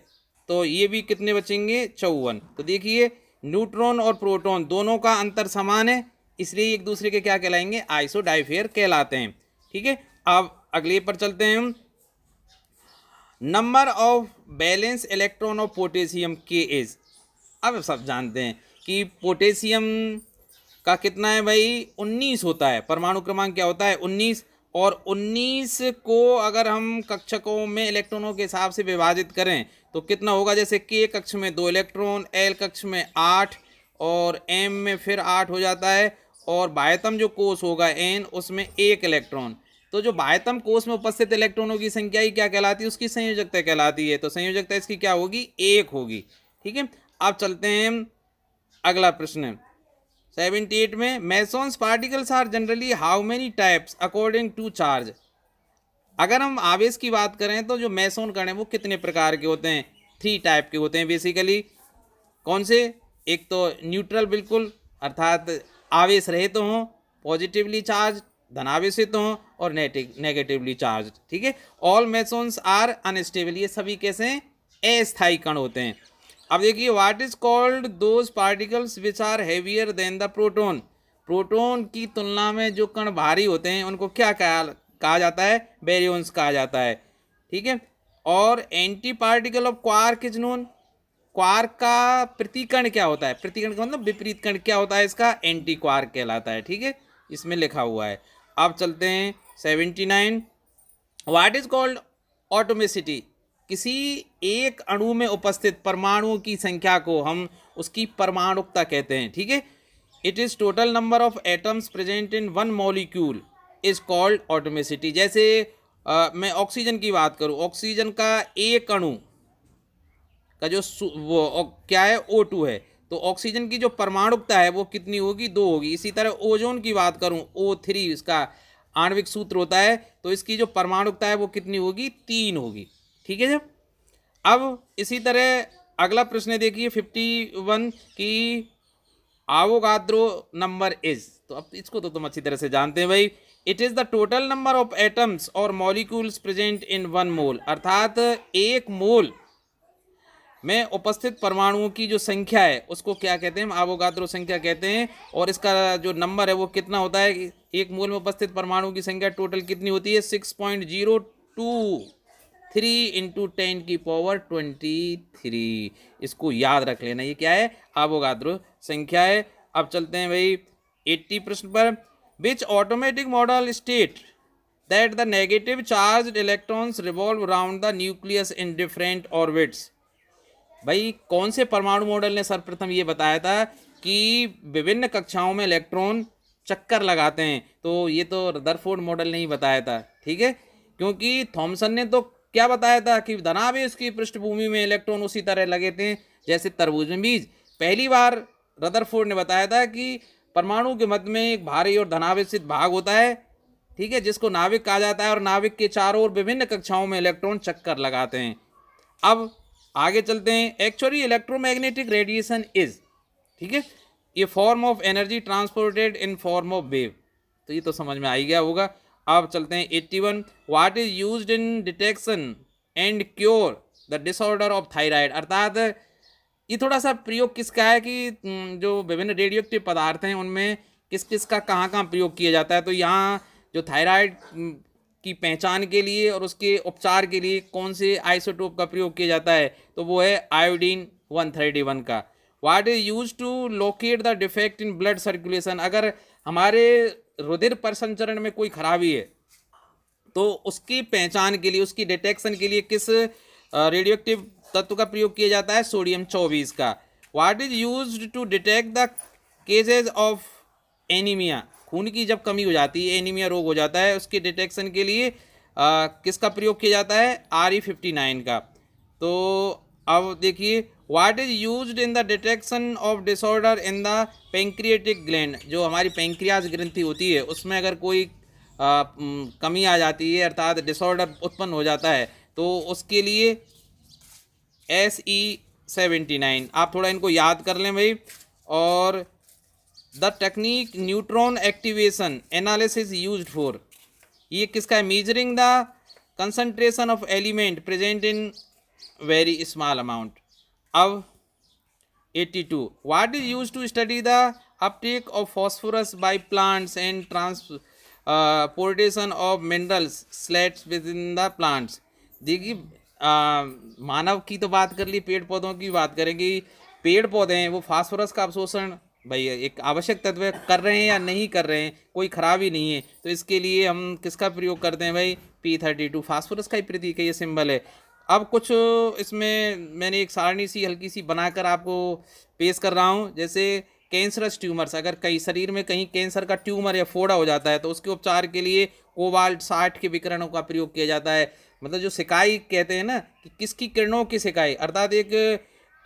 तो ये भी कितने बचेंगे चौवन तो देखिए न्यूट्रॉन और प्रोटॉन दोनों का अंतर समान है इसलिए एक दूसरे के क्या कहलाएंगे आइसो डाइफेयर कहलाते हैं ठीक है अब अगले पर चलते हैं हम number of valence electron of potassium के एज अब सब जानते हैं कि पोटेशियम का कितना है भाई 19 होता है परमाणु क्रमांक क्या होता है 19 और 19 को अगर हम कक्षकों में इलेक्ट्रॉनों के हिसाब से विभाजित करें तो कितना होगा जैसे के कक्ष में दो इलेक्ट्रॉन एल कक्ष में आठ और एम में फिर आठ हो जाता है और बाह्यतम जो कोष होगा एन उसमें एक इलेक्ट्रॉन तो जो बाह्यतम कोष में उपस्थित इलेक्ट्रॉनों की संख्या ही क्या कहलाती है उसकी संयोजकता कहलाती है तो संयोजकता इसकी क्या होगी एक होगी ठीक है अब चलते हैं अगला प्रश्न सेवेंटी एट में mesons particles are generally how many types according to charge अगर हम आवेश की बात करें तो जो मैसोन कण हैं वो कितने प्रकार के होते हैं थ्री टाइप के होते हैं बेसिकली कौन से एक तो न्यूट्रल बिल्कुल अर्थात आवेश रहे तो हों पॉजिटिवली चार्ज धनावेशित हों और नेगेटिवली चार्ज ठीक है ऑल मेसोन्स आर अनस्टेबल ये सभी कैसे अस्थायी कण होते हैं अब देखिए what is called those particles which are heavier than the proton proton की तुलना में जो कण भारी होते हैं उनको क्या कहा जाता है बेरियंस कहा जाता है ठीक है और एंटी पार्टिकल ऑफ क्वार्क जुनून नोन क्वार्क का प्रतिकण क्या होता है प्रतिकण का मतलब विपरीत कण क्या होता है इसका एंटी क्वार्क कहलाता है ठीक है इसमें लिखा हुआ है आप चलते हैं seventy nine what is called atomicity किसी एक अणु में उपस्थित परमाणुओं की संख्या को हम उसकी परमाणुकता कहते हैं ठीक है it is total number of atoms present in one molecule is called atomicity जैसे आ, मैं ऑक्सीजन की बात करूँ ऑक्सीजन का एक अणु का जो वो क्या है ओ टू है तो ऑक्सीजन की जो परमाणुकता है वो कितनी होगी दो होगी इसी तरह ओजोन की बात करूँ ओ थ्री इसका आणविक सूत्र होता है तो इसकी जो परमाणुकता है वो कितनी होगी तीन होगी ठीक है जब अब इसी तरह अगला प्रश्न देखिए फिफ्टी वन की आवोगाद्रो नंबर इज तो अब इसको तो तुम अच्छी तरह से जानते हैं भाई it is the total number of atoms और molecules present in one mole अर्थात एक मोल में उपस्थित परमाणुओं की जो संख्या है उसको क्या कहते हैं हम आवोगात्रो संख्या कहते हैं और इसका जो नंबर है वो कितना होता है एक मूल में उपस्थित परमाणुओं की संख्या टोटल कितनी होती है six point zero two three into ten की पावर ट्वेंटी थ्री इसको याद रख लेना ये क्या है आवोगात्रो संख्या है अब चलते हैं भाई एट्टी प्रश्न पर which automatic model state that the negative charge electrons revolve round the nucleus in different orbits भाई कौन से परमाणु मॉडल ने सर्वप्रथम ये बताया था कि विभिन्न कक्षाओं में इलेक्ट्रॉन चक्कर लगाते हैं तो ये तो रदरफोर्ड मॉडल ने ही बताया था ठीक है क्योंकि थॉमसन ने तो क्या बताया था कि धनावे उसकी पृष्ठभूमि में इलेक्ट्रॉन उसी तरह लगे थे जैसे तरबूज में बीज पहली बार रदरफोर्ड ने बताया था कि परमाणु के मध्य में एक भारी और धनावेश भाग होता है ठीक है जिसको नाविक कहा जाता है और नाविक के चारों ओर विभिन्न कक्षाओं में इलेक्ट्रॉन चक्कर लगाते हैं अब आगे चलते हैं एक्चुअली इलेक्ट्रोमैग्नेटिक रेडिएशन इज ठीक है ये form of energy transported in form of wave तो ये तो समझ में आ ही गया होगा अब चलते हैं eighty one what is use in detection and cure the disorder of thyroid अर्थात ये थोड़ा सा प्रयोग किसका है कि जो विभिन्न रेडियो पदार्थ हैं उनमें किस किस का कहाँ कहाँ प्रयोग किया जाता है तो यहाँ जो थायराइड उसकी पहचान के लिए और उसके उपचार के लिए कौन से आइसोटोप का प्रयोग किया जाता है तो वो है आयोडीन वन थर्टी वन का what is use to locate the defect in blood circulation अगर हमारे रुधिर प्रसंचरण में कोई खराबी है तो उसकी पहचान के लिए उसकी डिटेक्शन के लिए किस रेडियो एक्टिव तत्व का प्रयोग किया जाता है सोडियम चौबीस का what is use to detect the cases of anaemia खून की जब कमी हो जाती है एनीमिया रोग हो जाता है उसके डिटेक्शन के लिए आ, किसका प्रयोग किया जाता है आर ई फिफ्टी नाइन का तो अब देखिए what is use in the detection of disorder in the pancreatic gland जो हमारी पेंक्रियाज ग्रंथि होती है उसमें अगर कोई आ, कमी आ जाती है अर्थात डिसऑर्डर उत्पन्न हो जाता है तो उसके लिए एस ई सेवेंटी नाइन आप थोड़ा इनको याद कर लें भाई और the technique neutron activation analysis use for ये किसका है measuring the concentration of element present in very small amount अब 82 what is use to study the uptake phosphorus by plants and transportation of minerals salts within the plants देखिए मानव की तो बात कर ली पेड़ पौधों की बात करेंगे पेड़ पौधे हैं वो फॉस्फोरस का अवशोषण भाई एक आवश्यक तत्व कर रहे हैं या नहीं कर रहे हैं कोई खराबी नहीं है तो इसके लिए हम किसका प्रयोग करते हैं भाई पी थर्टी टू फास्फोरस का ही प्रतीक है ये सिंबल है अब कुछ इसमें मैंने एक सारणी सी हल्की सी बनाकर आपको पेश कर रहा हूँ जैसे कैंसरस ट्यूमर्स अगर कहीं शरीर में कहीं कैंसर का ट्यूमर या फोड़ा हो जाता है तो उसके उपचार के लिए कोबाल्ट साठ के विकरणों का प्रयोग किया जाता है मतलब जो सिकाई कहते हैं ना कि किसकी किरणों की सिकाई अर्थात एक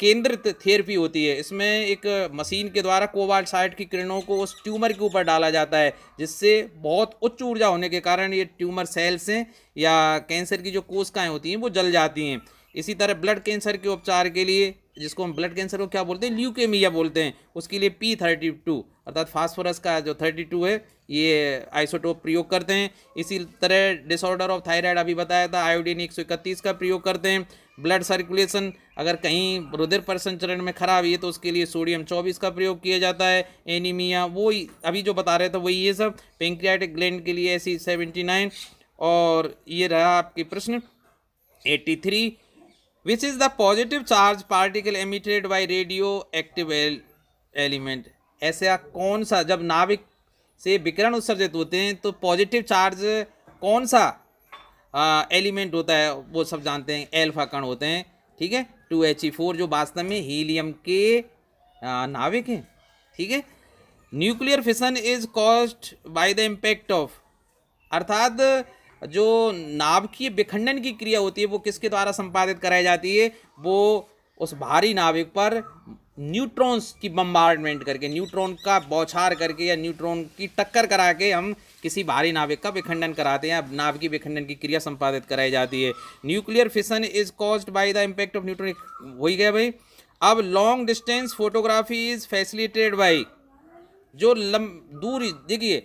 केंद्रित थेरेपी होती है इसमें एक मशीन के द्वारा कोबाल्ट साइट की किरणों को उस ट्यूमर के ऊपर डाला जाता है जिससे बहुत उच्च ऊर्जा होने के कारण ये ट्यूमर सेल्स हैं या कैंसर की जो कोशिकाएं होती हैं वो जल जाती हैं इसी तरह ब्लड कैंसर के उपचार के लिए जिसको हम ब्लड कैंसर को क्या बोलते हैं ल्यूकेमिया बोलते हैं उसके लिए पी थर्टी टू अर्थात फास्फोरस का जो थर्टी टू है ये आइसोटोप प्रयोग करते हैं इसी तरह डिसऑर्डर ऑफ थायराइड अभी बताया था आयोडीन एक सौ इकतीस का प्रयोग करते हैं ब्लड सर्कुलेशन अगर कहीं रुधिर पर में खराब है तो उसके लिए सोडियम चौबीस का प्रयोग किया जाता है एनीमिया वो अभी जो बता रहे थे वही ये सब पेंक्रियाटिक ग्लैंड के लिए ऐसी सेवेंटी नाइन और ये रहा आपके प्रश्न eighty three which is the positive charge particle emitted by radioactive element ऐसा कौन सा जब नाविक से विकिरण उत्सर्जित होते हैं तो पॉजिटिव चार्ज कौन सा एलिमेंट होता है वो सब जानते हैं एल्फा कण होते हैं ठीक है टू एच ई फोर जो वास्तव में हीलियम के आ, नाविक हैं ठीक है nuclear fission is caused by the impact of अर्थात जो नाव की विखंडन की क्रिया होती है वो किसके द्वारा संपादित कराई जाती है वो उस भारी नाविक पर न्यूट्रॉन्स की बम्बार्डमेंट करके न्यूट्रॉन का बौछार करके या न्यूट्रॉन की टक्कर करा के हम किसी भारी नाविक का विखंडन कराते हैं नाव की विखंडन की क्रिया संपादित कराई जाती है nuclear fission is caused by the impact of neutron हो ही गया भाई अब long distance photography is facilitated by जो लम दूरी देखिए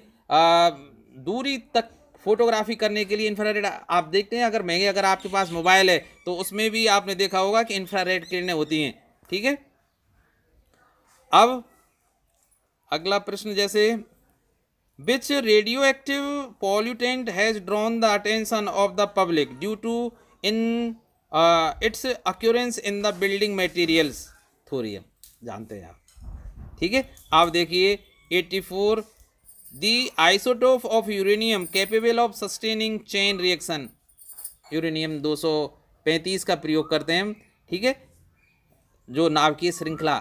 दूरी तक फोटोग्राफी करने के लिए इंफ्रारेड आप देखते हैं अगर महंगे अगर आपके पास मोबाइल है तो उसमें भी आपने देखा होगा कि इंफ्रारेड किरणें होती हैं ठीक है अब अगला प्रश्न जैसे which radioactive pollutant has drawn the attention of the public due to in uh, its occurrence in the building materials thorium जानते हैं आप ठीक है आप देखिए 84 the isotope of uranium capable of sustaining chain reaction uranium 235 का प्रयोग करते हैं हम ठीक है जो नाभिकीय श्रृंखला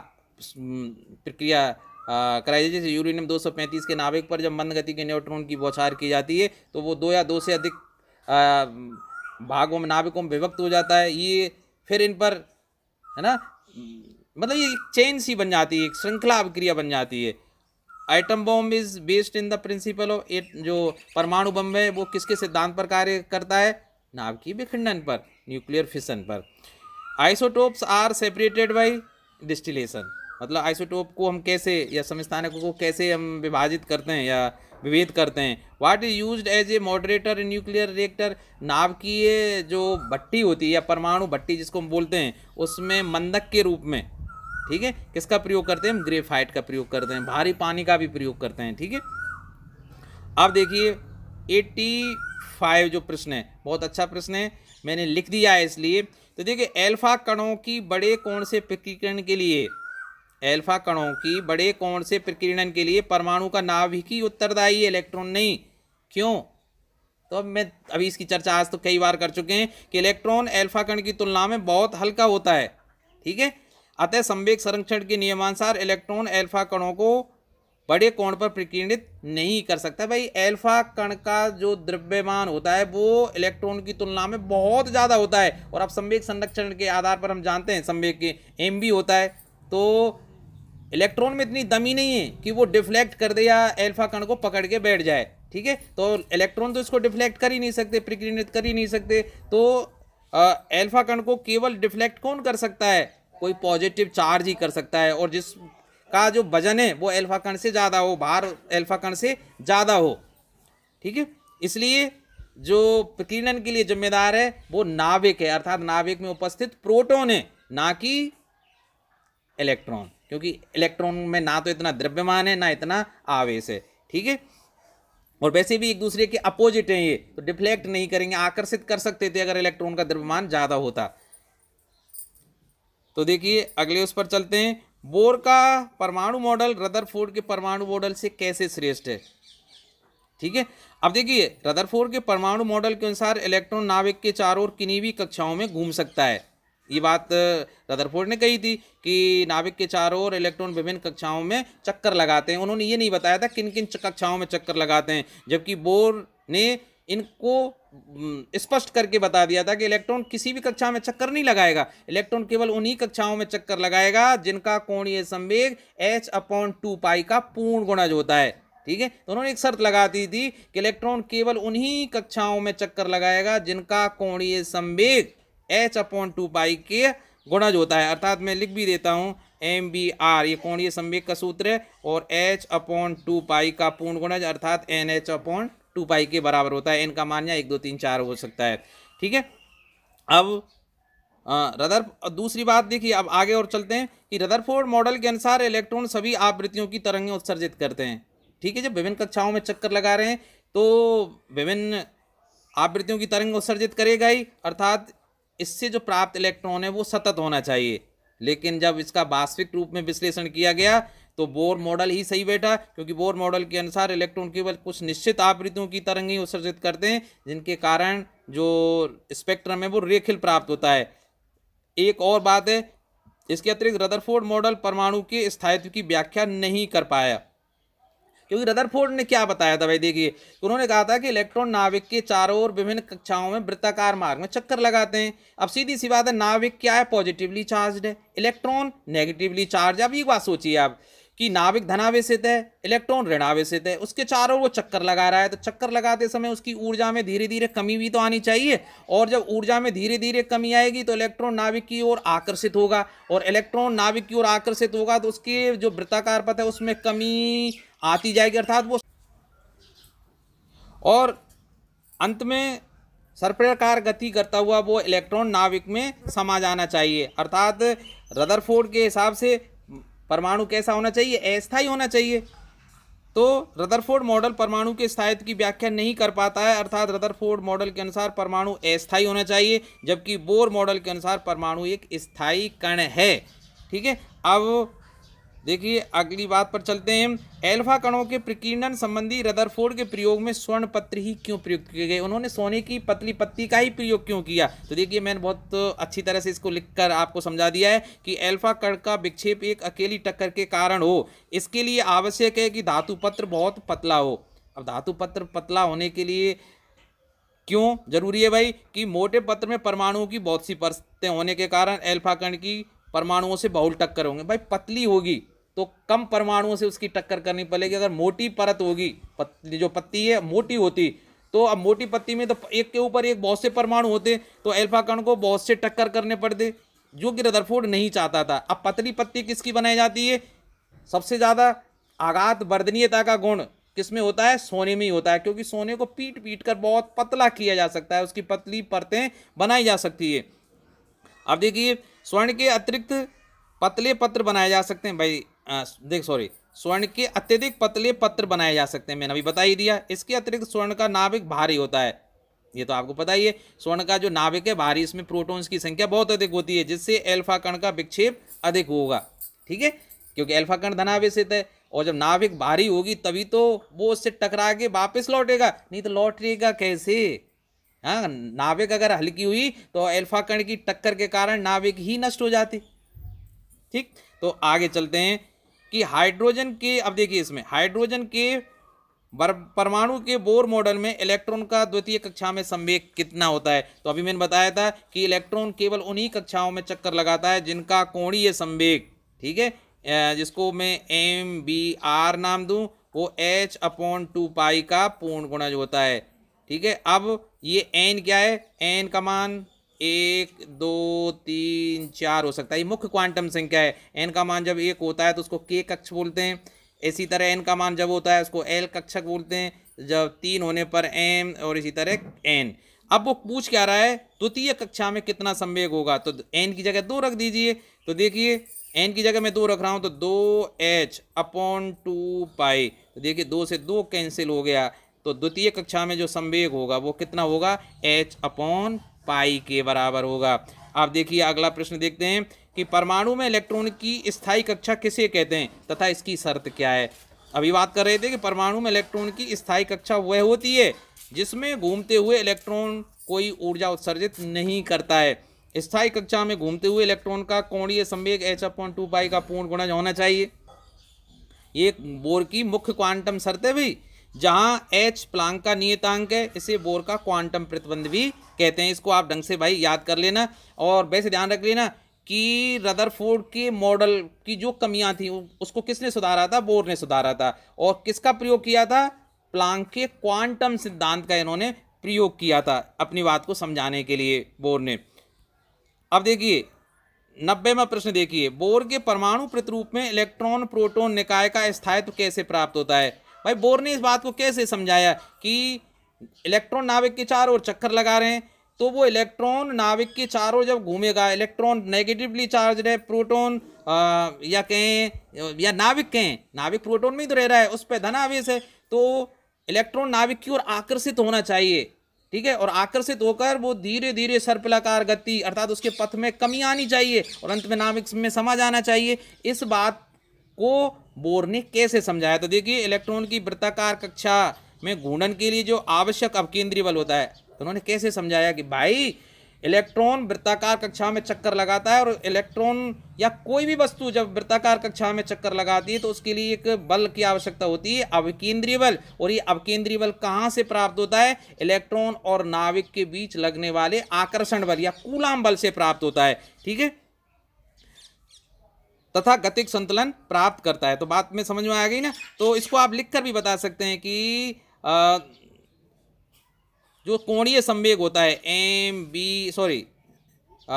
प्रक्रिया हाँ, दो यूरेनियम 235 के नाभिक पर जब मंद गति के न्यूट्रॉन की बौछार की जाती है तो वो दो या दो से अधिक भागों में नाभिकों में विभक्त हो जाता है ये फिर इन पर है ना मतलब ये चेन सी बन जाती है एक श्रृंखला अभिक्रिया बन जाती है atom bomb is based in the principle of एट जो परमाणु बम है वो किसके सिद्धांत पर कार्य करता है नाव की विखंडन पर न्यूक्लियर फिशन पर isotopes are separated by distillation मतलब आइसोटोप को हम कैसे या समस्थानक को कैसे हम विभाजित करते हैं या विभेद करते हैं what is use as a moderator in nuclear reactor नाव की ये जो भट्टी होती है या परमाणु भट्टी जिसको हम बोलते हैं उसमें मंदक के रूप में ठीक है किसका प्रयोग करते हैं हम ग्रेफाइट का प्रयोग करते हैं भारी पानी का भी प्रयोग करते हैं ठीक है अब देखिए एट्टी फाइव जो प्रश्न है बहुत अच्छा प्रश्न है मैंने लिख दिया है इसलिए तो देखिए एल्फा कणों की बड़े कोण से प्रकीकरण के लिए एल्फा कणों की बड़े कोण से प्रकीर्णन के लिए परमाणु का नाभिकी उत्तरदायी इलेक्ट्रॉन नहीं क्यों तो अब मैं अभी इसकी चर्चा आज तो कई बार कर चुके हैं कि इलेक्ट्रॉन एल्फा कण की तुलना में बहुत हल्का होता है ठीक है अतः संवेक संरक्षण के नियमानुसार इलेक्ट्रॉन एल्फा कणों को बड़े कोण पर प्रकीर्णित नहीं कर सकता भाई एल्फा कण का जो द्रव्यमान होता है वो इलेक्ट्रॉन की तुलना में बहुत ज़्यादा होता है और अब संवेक संरक्षण के आधार पर हम जानते हैं संवेक के एम होता है तो इलेक्ट्रॉन में इतनी दमी नहीं है कि वो डिफ्लेक्ट कर दे या एल्फा कण को पकड़ के बैठ जाए ठीक है तो इलेक्ट्रॉन तो इसको डिफ्लेक्ट कर ही नहीं सकते प्रक्रणित कर ही नहीं सकते तो एल्फा कण को केवल डिफ्लेक्ट कौन कर सकता है कोई पॉजिटिव चार्ज ही कर सकता है और जिस का जो वजन है वो एल्फा कण से ज़्यादा हो बाहर एल्फा कण से ज़्यादा हो ठीक है इसलिए जो प्रकीर्णन के लिए जिम्मेदार है वो नाभिक है अर्थात नाभिक में उपस्थित प्रोटोन है ना कि इलेक्ट्रॉन क्योंकि इलेक्ट्रॉन में ना तो इतना द्रव्यमान है ना इतना आवेश है ठीक है और वैसे भी एक दूसरे के अपोजिट हैं ये तो डिफ्लेक्ट नहीं करेंगे आकर्षित कर सकते थे अगर इलेक्ट्रॉन का द्रव्यमान ज़्यादा होता तो देखिए अगले उस पर चलते हैं बोर का परमाणु मॉडल रदरफोर्ड के परमाणु मॉडल से कैसे श्रेष्ठ है ठीक है अब देखिए रदरफोर्ड के परमाणु मॉडल के अनुसार इलेक्ट्रॉन नाविक के चारों ओर किन्हीं भी कक्षाओं में घूम सकता है ये बात रदरफोर्ड ने कही थी कि नाभिक के चारों ओर इलेक्ट्रॉन विभिन्न कक्षाओं में चक्कर लगाते हैं उन्होंने ये नहीं बताया था किन किन कक्षाओं में चक्कर लगाते हैं जबकि बोर ने इनको स्पष्ट करके बता दिया था कि इलेक्ट्रॉन किसी भी कक्षा में चक्कर नहीं लगाएगा इलेक्ट्रॉन केवल उन्हीं कक्षाओं में चक्कर लगाएगा जिनका कोणीय संवेग एच अपॉन टू पाई का पूर्ण गुणज होता है ठीक है तो उन्होंने एक शर्त लगा दी थी कि इलेक्ट्रॉन केवल उन्हीं कक्षाओं में चक्कर लगाएगा जिनका कोणीय संवेग एच अपॉन टू पाई के गुणज होता है अर्थात मैं लिख भी देता हूँ एम बी आर ये ये संवेक का सूत्र है और एच अपॉन टू पाई का पूर्ण गुणज अर्थात N H upon two pi के बराबर होता है एन का मान या एक दो तीन चार हो सकता है ठीक है अब रदर दूसरी बात देखिए अब आगे और चलते हैं कि रदरफोर्ड मॉडल के अनुसार इलेक्ट्रॉन सभी आवृत्तियों की तरंगें उत्सर्जित करते हैं ठीक है जब विभिन्न कक्षाओं में चक्कर लगा रहे हैं तो विभिन्न आवृत्तियों की तरंग उत्सर्जित करेगा ही अर्थात इससे जो प्राप्त इलेक्ट्रॉन है वो सतत होना चाहिए लेकिन जब इसका वास्तविक रूप में विश्लेषण किया गया तो बोर मॉडल ही सही बैठा क्योंकि बोर मॉडल के अनुसार इलेक्ट्रॉन केवल कुछ निश्चित आवृत्तियों की तरंग ही उत्सर्जित करते हैं जिनके कारण जो स्पेक्ट्रम है वो रेखिल प्राप्त होता है एक और बात है इसके अतिरिक्त रदरफोर्ड मॉडल परमाणु के स्थायित्व की व्याख्या नहीं कर पाया क्योंकि रदरफोर्ड ने क्या बताया था भाई देखिए उन्होंने कहा था कि इलेक्ट्रॉन नाविक के चारों ओर विभिन्न कक्षाओं में वृत्ताकार मार्ग में चक्कर लगाते हैं अब सीधी सी बात है नाविक क्या है पॉजिटिवली चार्ज है इलेक्ट्रॉन नेगेटिवली चार्ज अब एक बात सोचिए आप कि नाविक धनावेशित है इलेक्ट्रॉन ऋणावेशित है उसके चारों वो चक्कर लगा रहा है तो चक्कर लगाते समय उसकी ऊर्जा में धीरे धीरे कमी भी तो आनी चाहिए और जब ऊर्जा में धीरे धीरे कमी आएगी तो इलेक्ट्रॉन नाविक की ओर आकर्षित होगा और इलेक्ट्रॉन नाविक की ओर आकर्षित होगा तो उसके जो वृत्ताकार पथ है उसमें कमी आती जाएगी अर्थात वो और अंत में सर्प्रकार गति करता हुआ वो इलेक्ट्रॉन नाविक में समा जाना चाहिए अर्थात रदरफोर्ड के हिसाब से परमाणु कैसा होना चाहिए अस्थायी होना चाहिए तो रदरफोर्ड मॉडल परमाणु के स्थायित्व की व्याख्या नहीं कर पाता है अर्थात रदरफोर्ड मॉडल के अनुसार परमाणु अस्थाई होना चाहिए जबकि बोर मॉडल के अनुसार परमाणु एक स्थायी कण है ठीक है अब देखिए अगली बात पर चलते हैं एल्फा कणों के प्रकीर्णन संबंधी रदरफोर्ड के प्रयोग में स्वर्ण पत्र ही क्यों प्रयोग किए गए उन्होंने सोने की पतली पत्ती का ही प्रयोग क्यों किया तो देखिए मैंने बहुत अच्छी तरह से इसको लिखकर आपको समझा दिया है कि एल्फा कण का विक्षेप एक अकेली टक्कर के कारण हो इसके लिए आवश्यक है कि धातु पत्र बहुत पतला हो अब धातु पत्र पतला होने के लिए क्यों जरूरी है भाई कि मोटे पत्र में परमाणुओं की बहुत सी परस्तें होने के कारण एल्फा कण की परमाणुओं से बहुल टक्कर होंगे भाई पतली होगी तो कम परमाणुओं से उसकी टक्कर करनी पड़ेगी अगर मोटी परत होगी पत्ती जो पत्ती है मोटी होती तो अब मोटी पत्ती में तो एक के ऊपर एक बहुत से परमाणु होते तो अल्फा कण को बहुत से टक्कर करने पड़ते जो कि रदरफोर्ड नहीं चाहता था अब पतली पत्ती किसकी बनाई जाती है सबसे ज़्यादा आघात वर्धनीयता का गुण किस में होता है सोने में ही होता है क्योंकि सोने को पीट पीट कर बहुत पतला किया जा सकता है उसकी पतली परतें बनाई जा सकती है अब देखिए स्वर्ण के अतिरिक्त पतले पत्र बनाए जा सकते हैं भाई देख सॉरी स्वर्ण के अत्यधिक पतले पत्र बनाए जा सकते हैं मैंने अभी बता ही दिया इसके अतिरिक्त स्वर्ण का नाभिक भारी होता है ये तो आपको पता ही है स्वर्ण का जो नाभिक है भारी इसमें प्रोटॉन्स की संख्या बहुत अधिक होती है जिससे एल्फा कण का विक्षेप अधिक होगा ठीक है क्योंकि एल्फा कण धनावेशित है और जब नाभिक भारी होगी तभी तो वो उससे टकरा के वापस लौटेगा नहीं तो लौटेगा कैसे हाँ नाभिक अगर हल्की हुई तो एल्फा कण की टक्कर के कारण नाभिक ही नष्ट हो जाती ठीक तो आगे चलते हैं कि हाइड्रोजन के अब देखिए इसमें हाइड्रोजन के परमाणु के बोर मॉडल में इलेक्ट्रॉन का द्वितीय कक्षा में संवेग कितना होता है तो अभी मैंने बताया था कि इलेक्ट्रॉन केवल उन्हीं कक्षाओं में चक्कर लगाता है जिनका कोणीय संवेग ठीक है जिसको मैं एम बी आर नाम दूं वो एच अपॉन टू पाई का पूर्ण गुणज होता है ठीक है अब ये एन क्या है एन का मान एक दो तीन चार हो सकता है ये मुख्य क्वांटम संख्या है एन का मान जब एक होता है तो उसको के कक्ष बोलते हैं इसी तरह एन का मान जब होता है उसको एल कक्षक बोलते हैं जब तीन होने पर एम और इसी तरह एन अब वो पूछ क्या रहा है द्वितीय कक्षा में कितना संवेग होगा तो एन की जगह दो रख दीजिए तो देखिए एन की जगह मैं दो रख रहा हूँ तो दो एच अपॉन टू पाई तो देखिए दो से दो कैंसिल हो गया तो द्वितीय कक्षा में जो संवेग होगा वो कितना होगा एच अपॉन पाई के बराबर होगा आप देखिए अगला प्रश्न देखते हैं कि परमाणु में इलेक्ट्रॉन की स्थायी कक्षा किसे कहते हैं तथा इसकी शर्त क्या है अभी बात कर रहे थे कि परमाणु में इलेक्ट्रॉन की स्थायी कक्षा वह होती है जिसमें घूमते हुए इलेक्ट्रॉन कोई ऊर्जा उत्सर्जित नहीं करता है स्थायी कक्षा में घूमते हुए इलेक्ट्रॉन का कोणीय संवेग एच अपॉइंट टू पाई का पूर्ण गुणज होना चाहिए ये बोर की मुख्य क्वांटम शर्त है भाई जहां एच प्लांक का नियतांक है इसे बोर का क्वांटम प्रतिबंध भी कहते हैं इसको आप ढंग से भाई याद कर लेना और वैसे ध्यान रख लेना कि रदरफोर्ड के मॉडल की जो कमियां थी उसको किसने सुधारा था बोर ने सुधारा था और किसका प्रयोग किया था प्लांक के क्वांटम सिद्धांत का इन्होंने प्रयोग किया था अपनी बात को समझाने के लिए बोर ने अब देखिए नब्बेवा प्रश्न देखिए बोर के परमाणु प्रतिरूप में इलेक्ट्रॉन प्रोटॉन निकाय का स्थायित्व कैसे प्राप्त होता है भाई बोर ने इस बात को कैसे समझाया कि इलेक्ट्रॉन नाविक के चार ओर चक्कर लगा रहे हैं तो वो इलेक्ट्रॉन नाविक के चारों जब घूमेगा इलेक्ट्रॉन नेगेटिवली चार्ज है प्रोटोन या कहें या नाविक कहें नाविक प्रोटोन में ही तो रह रहा है उस पर धनावेश है तो इलेक्ट्रॉन नाविक की ओर आकर्षित होना चाहिए ठीक है और आकर्षित होकर वो धीरे धीरे सर्पलाकार गति अर्थात उसके पथ में कमी आनी चाहिए और अंत में नाविक में समा जाना चाहिए इस बात को बोर ने कैसे समझाया तो देखिए इलेक्ट्रॉन की वृत्ताकार कक्षा में घूर्णन के लिए जो आवश्यक अपकेंद्रीय बल होता है तो उन्होंने कैसे समझाया कि भाई इलेक्ट्रॉन वृत्ताकार कक्षा में चक्कर लगाता है और इलेक्ट्रॉन या कोई भी वस्तु जब वृत्ताकार कक्षा में चक्कर लगाती है तो उसके लिए एक बल की आवश्यकता होती है अवकेंद्रीय बल और ये अवकेंद्रीय बल कहाँ से प्राप्त होता है इलेक्ट्रॉन और नाविक के बीच लगने वाले आकर्षण बल या कूलाम बल से प्राप्त होता है ठीक है तथा गतिक संतुलन प्राप्त करता है तो बात में समझ में आ गई ना तो इसको आप लिख कर भी बता सकते हैं कि आ, जो कोणीय संवेग होता है एम बी सॉरी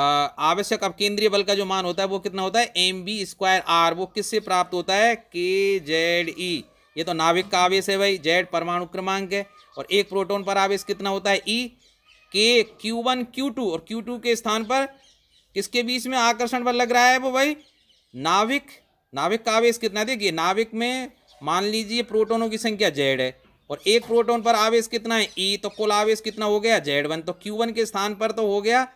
आवश्यक अब केंद्रीय बल का जो मान होता है वो कितना होता है एम बी स्क्वायर आर वो किससे प्राप्त होता है के जेड ई ये तो नाभिक का आवेश है भाई जेड परमाणु क्रमांक है और एक प्रोटोन पर आवेश कितना होता है ई के क्यू वन क्यू टू और क्यू टू के स्थान पर किसके बीच में आकर्षण बल लग रहा है वो भाई नाविक नाविक का आवेश कितना देखिए नाविक में मान लीजिए प्रोटोनों की संख्या जेड है और एक प्रोटोन पर आवेश कितना है ई e, तो कुल आवेश कितना हो गया जेड वन तो क्यू वन के स्थान पर तो हो गया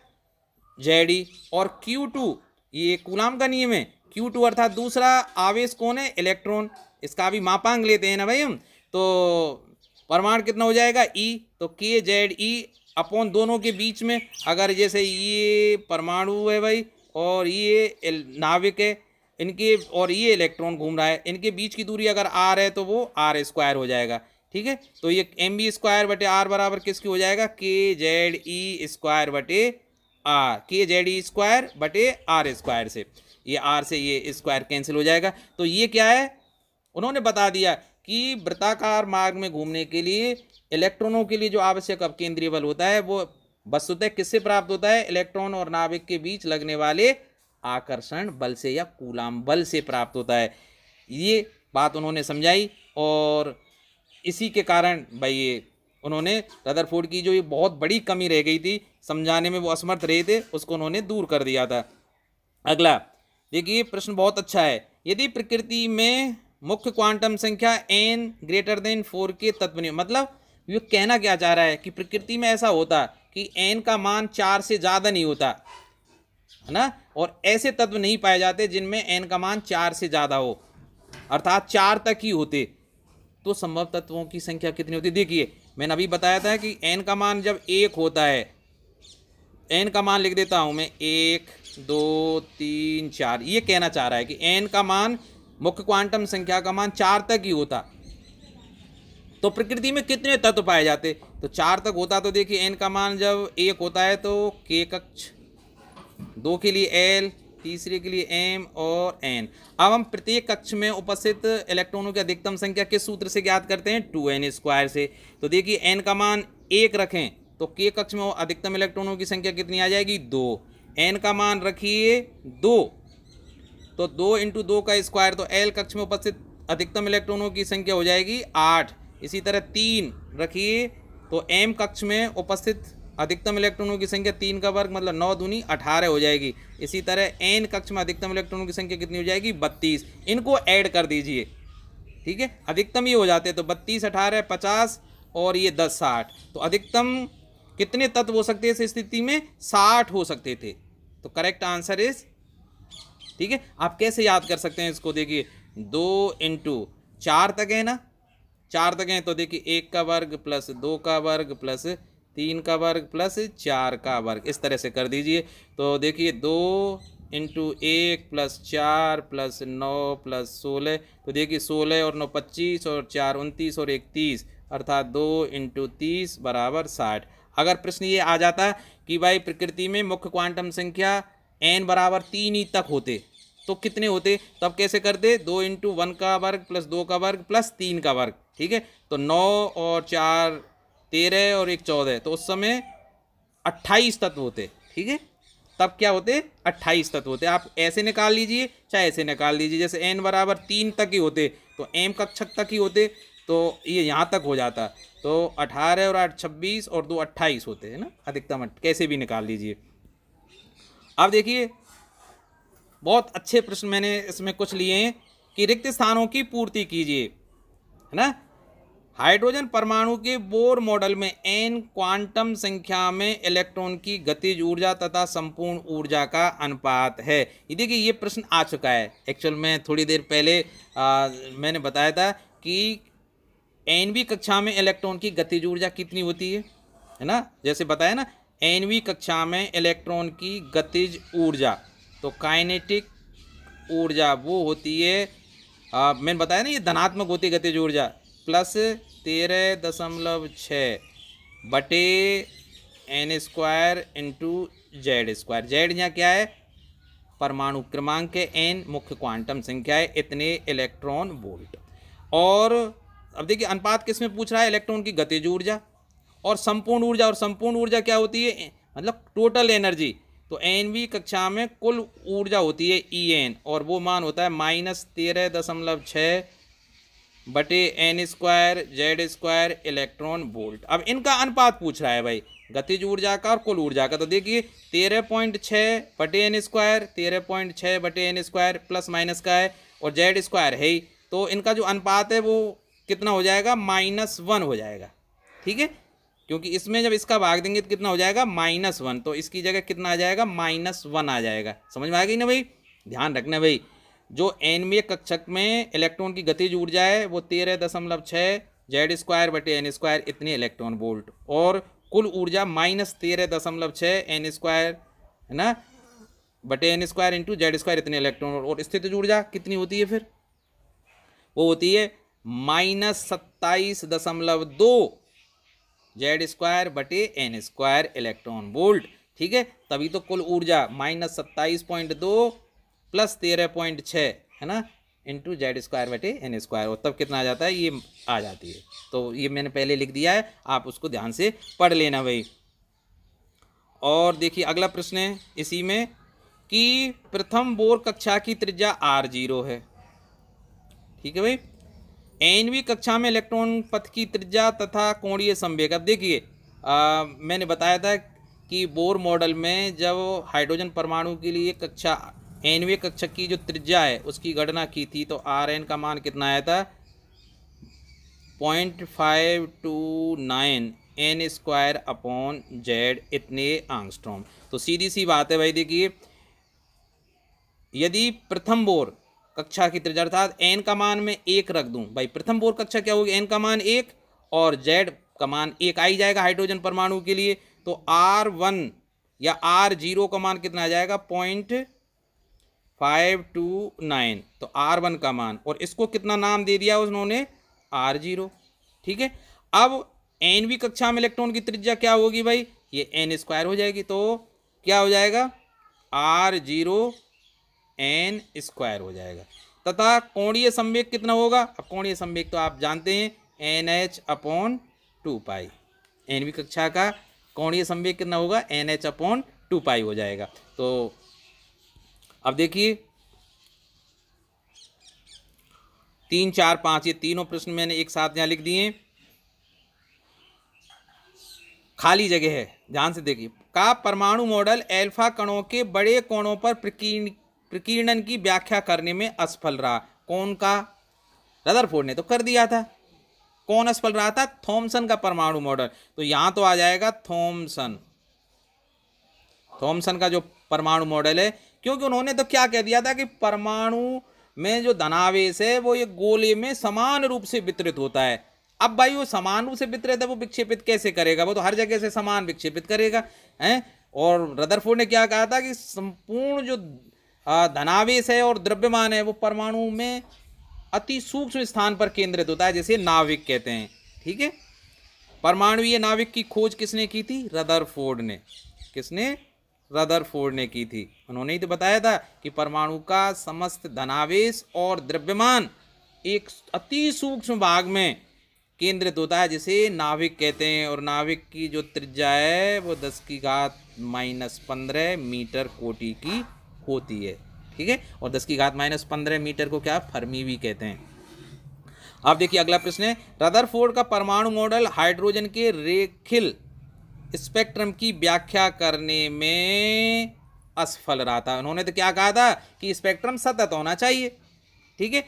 जेड ई और क्यू टू ये कुलाम का नियम है क्यू टू अर्थात दूसरा आवेश कौन है इलेक्ट्रॉन इसका भी मापांग लेते हैं ना भाई हम तो परमाणु कितना हो जाएगा ई तो e, तो के जेड ई अपोन दोनों के बीच में अगर जैसे ये परमाणु है भाई और ये नाविक है इनके और ये इलेक्ट्रॉन घूम रहा है इनके बीच की दूरी अगर आर है तो वो आर स्क्वायर हो जाएगा ठीक है तो ये एम बी स्क्वायर बटे आर बराबर किसकी हो जाएगा के जेड ई स्क्वायर बटे R K Z E square बटे आर स्क्वायर से ये आर से ये स्क्वायर कैंसिल हो जाएगा तो ये क्या है उन्होंने बता दिया कि वृताकार मार्ग में घूमने के लिए इलेक्ट्रॉनों के लिए जो आवश्यक अब केंद्रीय बल होता है वो वस्तुतः किससे प्राप्त होता है इलेक्ट्रॉन और नाभिक के बीच लगने वाले आकर्षण बल से या कूलाम बल से प्राप्त होता है ये बात उन्होंने समझाई और इसी के कारण भाई ये उन्होंने रदरफोर्ड की जो ये बहुत बड़ी कमी रह गई थी समझाने में वो असमर्थ रहे थे उसको उन्होंने दूर कर दिया था अगला देखिए प्रश्न बहुत अच्छा है यदि प्रकृति में मुख्य क्वांटम संख्या एन ग्रेटर देन फोर के तत्व मतलब ये कहना क्या चाह रहा है कि प्रकृति में ऐसा होता कि एन का मान चार से ज़्यादा नहीं होता है ना और ऐसे तत्व नहीं पाए जाते जिनमें एन का मान चार से ज़्यादा हो अर्थात चार तक ही होते तो संभव तत्वों की संख्या कितनी होती देखिए मैंने अभी बताया था कि एन का मान जब एक होता है एन का मान लिख देता हूँ मैं एक दो तीन चार ये कहना चाह रहा है कि एन का मान मुख्य क्वांटम संख्या का मान चार तक ही होता तो प्रकृति में कितने तत्व पाए जाते तो चार तक होता तो देखिए एन का मान जब एक होता है तो के कक्ष दो के लिए एल तीसरे के लिए एम और एन अब हम प्रत्येक कक्ष में उपस्थित इलेक्ट्रॉनों की अधिकतम संख्या किस सूत्र से ज्ञात करते हैं टू एन स्क्वायर से तो देखिए एन का मान एक रखें तो के कक्ष में अधिकतम इलेक्ट्रॉनों की संख्या कितनी आ जाएगी दो एन का मान रखिए दो तो दो इंटू दो का स्क्वायर तो एल कक्ष में उपस्थित अधिकतम इलेक्ट्रॉनों की संख्या हो जाएगी आठ इसी तरह तीन रखिए तो एम कक्ष में उपस्थित अधिकतम इलेक्ट्रॉनों की संख्या तीन का वर्ग मतलब नौ दूनी अठारह हो जाएगी इसी तरह एन कक्ष में अधिकतम इलेक्ट्रॉनों की संख्या कितनी हो जाएगी बत्तीस इनको ऐड कर दीजिए ठीक है अधिकतम ये हो जाते हैं तो बत्तीस अठारह पचास और ये दस साठ तो अधिकतम कितने तत्व हो सकते इस स्थिति में साठ हो सकते थे तो करेक्ट आंसर इज ठीक है आप कैसे याद कर सकते हैं इसको देखिए दो इंटू चार तक है ना चार तक हैं तो देखिए एक का वर्ग प्लस दो का वर्ग प्लस तीन का वर्ग प्लस चार का वर्ग इस तरह से कर दीजिए तो देखिए दो इंटू एक प्लस चार प्लस नौ प्लस सोलह तो देखिए सोलह और नौ पच्चीस और चार उनतीस और एक तीस अर्थात दो इंटू तीस बराबर साठ अगर प्रश्न ये आ जाता कि भाई प्रकृति में मुख्य क्वांटम संख्या एन बराबर तीन ही तक होते तो कितने होते तब कैसे करते दो इंटू वन का वर्ग प्लस दो का वर्ग प्लस तीन का वर्ग ठीक है तो नौ और चार तेरह और एक चौदह तो उस समय अट्ठाईस तत्व होते ठीक है तब क्या होते अट्ठाईस तत्व होते आप ऐसे निकाल लीजिए चाहे ऐसे निकाल लीजिए जैसे एन बराबर तीन तक ही होते तो एम कक्षक तक ही होते तो ये यहाँ तक हो जाता तो अठारह और आठ छब्बीस और दो अट्ठाईस होते हैं ना अधिकतम कैसे भी निकाल लीजिए अब देखिए बहुत अच्छे प्रश्न मैंने इसमें कुछ लिए हैं कि रिक्त स्थानों की पूर्ति कीजिए है ना हाइड्रोजन परमाणु के बोर मॉडल में एन क्वांटम संख्या में इलेक्ट्रॉन की गतिज ऊर्जा तथा संपूर्ण ऊर्जा का अनुपात है ये देखिए ये प्रश्न आ चुका है एक्चुअल में थोड़ी देर पहले आ, मैंने बताया था कि एन वी कक्षा में इलेक्ट्रॉन की गतिज ऊर्जा कितनी होती है है ना जैसे बताया ना एन वी कक्षा में इलेक्ट्रॉन की गतिज ऊर्जा तो काइनेटिक ऊर्जा वो होती है मैंने बताया ना ये धनात्मक होती है गतिज ऊर्जा प्लस तेरह दशमलव छः बटे N square into Z square Z यहाँ क्या है परमाणु क्रमांक है एन मुख्य क्वांटम संख्या है इतने इलेक्ट्रॉन वोल्ट और अब देखिए अनुपात किस में पूछ रहा है इलेक्ट्रॉन की गतिज ऊर्जा और संपूर्ण ऊर्जा और संपूर्ण ऊर्जा क्या होती है मतलब टोटल एनर्जी तो एन वी कक्षा में कुल ऊर्जा होती है ई e एन और वो मान होता है माइनस तेरह दशमलव छः बटे N square Z square electron volt अब इनका अनुपात पूछ रहा है भाई गतिज ऊर्जा का और कुल ऊर्जा का तो देखिए तेरह पॉइंट छः बटे एन स्क्वायर तेरह पॉइंट छः बटे एन स्क्वायर प्लस माइनस का है और जेड स्क्वायर है ही तो इनका जो अनुपात है वो कितना हो जाएगा माइनस वन हो जाएगा ठीक है क्योंकि इसमें जब इसका भाग देंगे तो कितना हो जाएगा माइनस वन तो इसकी जगह कितना आ जाएगा माइनस वन आ जाएगा समझ में आ गई ना भाई ध्यान रखना भाई जो एनवीय कक्षक में इलेक्ट्रॉन की गति ऊर्जा है वो तेरह दशमलव छः जेड स्क्वायर बटे एन स्क्वायर इतने इलेक्ट्रॉन वोल्ट और कुल ऊर्जा माइनस तेरह दशमलव छः एन स्क्वायर है ना बटे N square into Z square इतने इलेक्ट्रॉन और स्थित ऊर्जा कितनी होती है फिर वो होती है माइनस सत्ताईस दशमलव दो जेड स्क्वायर बटे एन स्क्वायर इलेक्ट्रॉन वोल्ट ठीक है तभी तो कुल ऊर्जा माइनस सत्ताईस पॉइंट दो प्लस तेरह पॉइंट छः है ना इंटू जेड स्क्वायर बटे एन स्क्वायर और तब कितना आ जाता है ये आ जाती है तो ये मैंने पहले लिख दिया है आप उसको ध्यान से पढ़ लेना भाई और देखिए अगला प्रश्न है इसी में कि प्रथम बोर कक्षा की त्रिज्या आर जीरो है ठीक है भाई एनवी कक्षा में इलेक्ट्रॉन पथ की त्रिज्या तथा कोणीय संवेग अब देखिए मैंने बताया था कि बोर मॉडल में जब हाइड्रोजन परमाणु के लिए कक्षा एनवी कक्षा की जो त्रिज्या है उसकी गणना की थी तो आर एन का मान कितना आया था point five two nine N square upon Z इतने आंगस्ट्रॉम तो सीधी सी बात है भाई देखिए यदि प्रथम बोर कक्षा की त्रिज्या अर्थात एन का मान में एक रख दूँ भाई प्रथम बोर कक्षा क्या होगी एन का मान एक और जेड का मान एक आ ही जाएगा हाइड्रोजन परमाणु के लिए तो आर वन या आर जीरो का मान कितना आ जाएगा पॉइंट फाइव टू नाइन तो आर वन का मान और इसको कितना नाम दे दिया उन्होंने आर जीरो ठीक है अब एन वी कक्षा में इलेक्ट्रॉन की त्रिज्या क्या होगी भाई ये एन स्क्वायर हो जाएगी तो क्या हो जाएगा आर जीरो एन स्क्वायर हो जाएगा तथा कोणीय संवेग कितना होगा अब कोणीय संवेग तो आप जानते हैं N H upon two pi एनवी कक्षा का कोणीय संवेग कितना होगा N H upon two pi हो जाएगा तो अब देखिए तीन चार पाँच ये तीनों प्रश्न मैंने एक साथ यहाँ लिख दिए खाली जगह है ध्यान से देखिए का परमाणु मॉडल एल्फा कणों के बड़े कोणों पर प्रकीर्ण प्रकीर्णन की व्याख्या करने में असफल रहा कौन का रदरफोर्ड ने तो कर दिया था कौन असफल रहा था थॉमसन का परमाणु मॉडल तो यहां तो आ जाएगा थॉमसन थॉमसन का जो परमाणु मॉडल है क्योंकि उन्होंने तो क्या कह दिया था कि परमाणु में जो धनावेश है वो ये गोले में समान रूप से वितरित होता है अब भाई वो समान रूप से वितरित है वो विक्षेपित कैसे करेगा वो तो हर जगह से समान विक्षेपित करेगा हैं और रदरफोर्ड ने क्या कहा था कि संपूर्ण जो धनावेश है और द्रव्यमान है वो परमाणु में अति सूक्ष्म स्थान पर केंद्रित होता है जैसे नाविक कहते हैं ठीक है परमाणुीय नाविक की खोज किसने की थी रदरफोर्ड ने किसने रदरफोर्ड ने की थी उन्होंने ही तो बताया था कि परमाणु का समस्त धनावेश और द्रव्यमान एक अति सूक्ष्म भाग में केंद्रित होता है जिसे नाविक कहते हैं और नाविक की जो त्रिज्या है वो दस की घात माइनस पंद्रह मीटर कोटि की होती है ठीक है और दस की घात माइनस पंद्रह मीटर को क्या फर्मी भी कहते हैं अब देखिए अगला प्रश्न है रदरफोर्ड का परमाणु मॉडल हाइड्रोजन के रेखिल स्पेक्ट्रम की व्याख्या करने में असफल रहा था उन्होंने तो क्या कहा था कि स्पेक्ट्रम सतत होना चाहिए ठीक है